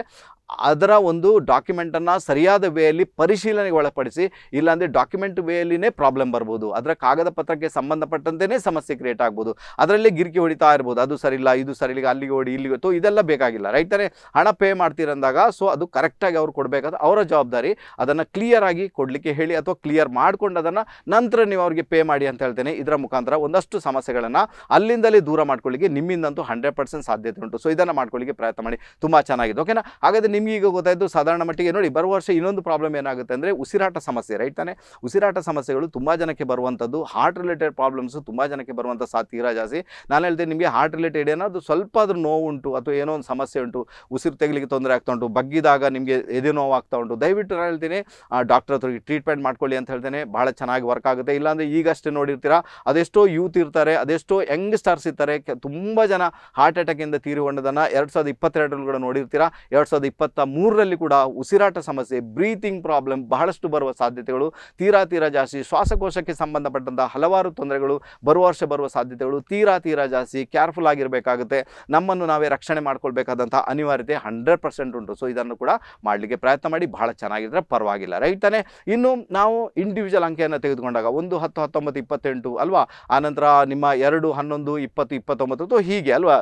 ಅದರ ಒಂದು ಡಾಕ್ಯುಮೆಂಟನ್ನು ಸರಿಯಾದ ವೇಯಲ್ಲಿ ಪರಿಶೀಲನೆಗೆ ಒಳಪಡಿಸಿ ಇಲ್ಲಾಂದರೆ ಡಾಕ್ಯುಮೆಂಟ್ ವೇಯಲ್ಲಿನೇ ಪ್ರಾಬ್ಲಮ್ ಬರ್ಬೋದು ಅದರ ಕಾಗದ ಪತ್ರಕ್ಕೆ ಸಂಬಂಧಪಟ್ಟಂತೆಯೇ ಸಮಸ್ಯೆ ಕ್ರಿಯೇಟ್ ಆಗ್ಬೋದು ಅದರಲ್ಲಿ ಗಿರಿಕಿ ಹೊಡಿತಾ ಇರ್ಬೋದು ಅದು ಸರಿ ಇಲ್ಲ ಇದು ಸರಿ ಇಲ್ಲ ಅಲ್ಲಿಗೆ ಹೊಡಿ ಇಲ್ಲಿಗೆ ಗೊತ್ತು ಇದೆಲ್ಲ ಬೇಕಾಗಿಲ್ಲ ರೈತರೇ ಹಣ ಪೇ ಮಾಡ್ತೀರಂದಾಗ ಸೊ ಅದು ಕರೆಕ್ಟಾಗಿ ಅವ್ರು ಕೊಡಬೇಕಾದ ಅವರ ಜವಾಬ್ದಾರಿ ಅದನ್ನು ಕ್ಲಿಯರ್ ಆಗಿ ಕೊಡಲಿಕ್ಕೆ ಹೇಳಿ ಅಥವಾ ಕ್ಲಿಯರ್ ಮಾಡಿಕೊಂಡು ಅದನ್ನು ನಂತರ ನೀವು ಅವರಿಗೆ ಪೇ ಮಾಡಿ ಅಂತ ಹೇಳ್ತೇನೆ ಇದರ ಮುಖಾಂತರ ಒಂದಷ್ಟು ಸಮಸ್ಯೆಗಳನ್ನು ಅಲ್ಲಿಂದಲೇ ದೂರ ಮಾಡ್ಕೊಳ್ಳಿಕ್ಕೆ ನಿಮ್ಮಿಂದಂತೂ ಹಂಡ್ರೆಡ್ ಪರ್ಸೆಂಟ್ ಸಾಧ್ಯತೆ ಉಂಟು ಸೊ ಇದನ್ನು ಮಾಡ್ಕೊಳ್ಳಿಕ್ಕೆ ಪ್ರಯತ್ನ ಮಾಡಿ ತುಂಬ ಚೆನ್ನಾಗಿದೆ ಓಕೆನಾ ಹಾಗಾದರೆ ನಿಮಗೆ ಈಗ ಗೊತ್ತಾಯಿತು ಸಾಧಾರಣ ಮಟ್ಟಿಗೆ ನೋಡಿ ಬರುವ ವರ್ಷ ಇನ್ನೊಂದು ಪ್ರಾಬ್ಲಮ್ ಏನಾಗುತ್ತೆ ಅಂದರೆ ಉಸಿರಾಟ ಸಮಸ್ಯೆ ರೈಟ್ ತಾನೆ ಉಸಿರಾಟ ಸಮಸ್ಯೆಗಳು ತುಂಬ ಜನಕ್ಕೆ ಬರುವಂಥದ್ದು ಹಾರ್ಟ್ ರಿಲೇಟೆಡ್ ಪ್ರಾಬ್ಲಮ್ಸು ತುಂಬ ಜನಕ್ಕೆ ಬರುವಂಥ ಸಾ ತೀರಾ ಜಾಸ್ತಿ ನಾನು ಹೇಳ್ತೇನೆ ನಿಮಗೆ ಹಾರ್ಟ್ ರಿಲೇಟೆಡ್ ಅದು ಸ್ವಲ್ಪ ಆದರೂ ನೋವು ಉಂಟು ಅಥವಾ ಏನೋ ಒಂದು ಸಮಸ್ಯೆ ಉಂಟು ಉಸಿರು ತೆಗಲಿಕ್ಕೆ ತೊಂದರೆ ಆಗ್ತಾ ಉಂಟು ಬಗ್ಗಿದಾಗ ನಿಮಗೆ ಎದೆ ನೋವು ಆಗ್ತಾ ಉಂಟು ದಯವಿಟ್ಟು ನಾನು ಹೇಳ್ತೀನಿ ಹೇಳ್ತೀನಿ ಡಾಕ್ಟರ್ ಹತ್ರ ಟ್ರೀಟ್ಮೆಂಟ್ ಮಾಡ್ಕೊಳ್ಳಿ ಅಂತ ಹೇಳ್ತೇನೆ ಭಾಳ ಚೆನ್ನಾಗಿ ವರ್ಕ್ ಆಗುತ್ತೆ ಇಲ್ಲಾಂದ್ರೆ ಈಗಷ್ಟೇ ನೋಡಿರ್ತೀರಾ ಅದೆಷ್ಟೋ ಯೂತ್ ಇರ್ತಾರೆ ಅದೆಷ್ಟೋ ಯಂಗ್ ಸ್ಟಾರ್ಸ್ ಇರ್ತಾರೆ ತುಂಬ ಜನ ಹಾರ್ಟ್ ಅಟ್ಯಾಕಿಂದ ತೀರಿಕೊಂಡದನ್ನು ಎರಡು ಸಾವಿರದ ಇಪ್ಪತ್ತೆರಡರಲ್ಲಿ ಕೂಡ ನೋಡಿರ್ತೀರಾ ಎರಡ್ ಸಾವಿರದ ಇಪ್ಪತ್ತ ಮೂರರಲ್ಲಿ ಕೂಡ ಉಸಿರಾಟ ಸಮಸ್ಯೆ ಬ್ರೀತಿಂಗ್ ಪ್ರಾಬ್ಲಮ್ ಬಹಳಷ್ಟು ಬರುವ ಸಾಧ್ಯತೆಗಳು ತೀರಾ ತೀರಾ ಜಾಸ್ತಿ ಶ್ವಾಸಕೋಶಕ್ಕೆ ಸಂಬಂಧಪಟ್ಟಂತಹ ಹಲವಾರು ತೊಂದರೆಗಳು ಬರುವ ವರ್ಷ ಬರುವ ಸಾಧ್ಯತೆಗಳು ತೀರಾ ತೀರಾ ಜಾಸ್ತಿ ಕೇರ್ಫುಲ್ ಆಗಿರಬೇಕಾಗುತ್ತೆ ನಮ್ಮನ್ನು ನಾವೇ ರಕ್ಷಣೆ ಮಾಡ್ಕೊಳ್ಬೇಕಾದಂಥ ಅನಿವಾರ್ಯತೆ ಹಂಡ್ರೆಡ್ ಪರ್ಸೆಂಟ್ ಉಂಟು ಸೊ ಇದನ್ನು ಕೂಡ ಮಾಡಲಿಕ್ಕೆ ಪ್ರಯತ್ನ ಮಾಡಿ ಬಹಳ ಚೆನ್ನಾಗಿದ್ದರೆ ಪರವಾಗಿಲ್ಲ ರೈಟ್ ತಾನೆ ಇನ್ನು ನಾವು ಇಂಡಿವಿಜುವಲ್ ಅಂಕೆಯನ್ನು ತೆಗೆದುಕೊಂಡಾಗ ಒಂದು ಹತ್ತು ಹತ್ತೊಂಬತ್ತು ಇಪ್ಪತ್ತೆಂಟು ಅಲ್ವಾ ಆನಂತರ ನಿಮ್ಮ ಎರಡು ಹನ್ನೊಂದು ಇಪ್ಪತ್ತು ಇಪ್ಪತ್ತೊಂಬತ್ತು ತೋ ಹೀಗೆ ಅಲ್ವಾ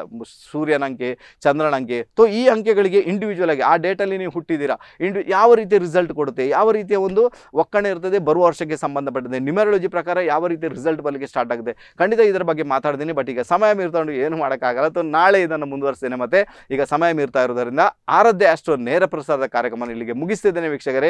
ಸೂರ್ಯನ ಅಂಕೆ ಚಂದ್ರನ ಅಂಕೆ ತೋ ಈ ಅಂಕೆಗಳಿಗೆ ಇಂಡಿವಿಜುವಲ್ ಆಗಿ ಆ ಡೇಟಲ್ಲಿ ನೀವು ಹುಟ್ಟಿದ್ದೀರಾ ಇಂಡಿ ಯಾವ ರೀತಿ ರಿಸಲ್ಟ್ ಕೊಡುತ್ತೆ ಯಾವ ರೀತಿಯ ಒಂದು ಒಕ್ಕಣೆ ಇರ್ತದೆ ಬರುವ ವರ್ಷಕ್ಕೆ ಸಂಬಂಧಪಟ್ಟಂತೆ ನ್ಯೂಮರಾಲಜಿ ಪ್ರಕಾರ ಯಾವ ರೀತಿ ರಿಸಲ್ಟ್ ಬರಲಿಕ್ಕೆ ಸ್ಟಾರ್ಟ್ ಆಗುತ್ತೆ ಖಂಡಿತ ಇದರ ಬಗ್ಗೆ ಮಾತಾಡ್ತೀನಿ ಬಟ್ ಈಗ ಸಮಯ ಮೀರ್ತಾಂಡು ಏನು ಮಾಡೋಕ್ಕಾಗಲ್ಲ ತೋ ನಾಳೆ ಇದನ್ನು ಮುಂದುವರಿಸ್ತೇನೆ ಮತ್ತೆ ಈಗ ಸಮಯ ಮೀರ್ತಾ ಇರೋದರಿಂದ ಆರದ್ದೇ ಅಷ್ಟು ನೇರ ಪ್ರಸಾರದ ಕಾರ್ಯಕ್ರಮ ಇಲ್ಲಿಗೆ ಮುಗಿಸ್ತಿದ್ದೇನೆ ವೀಕ್ಷಕರೇ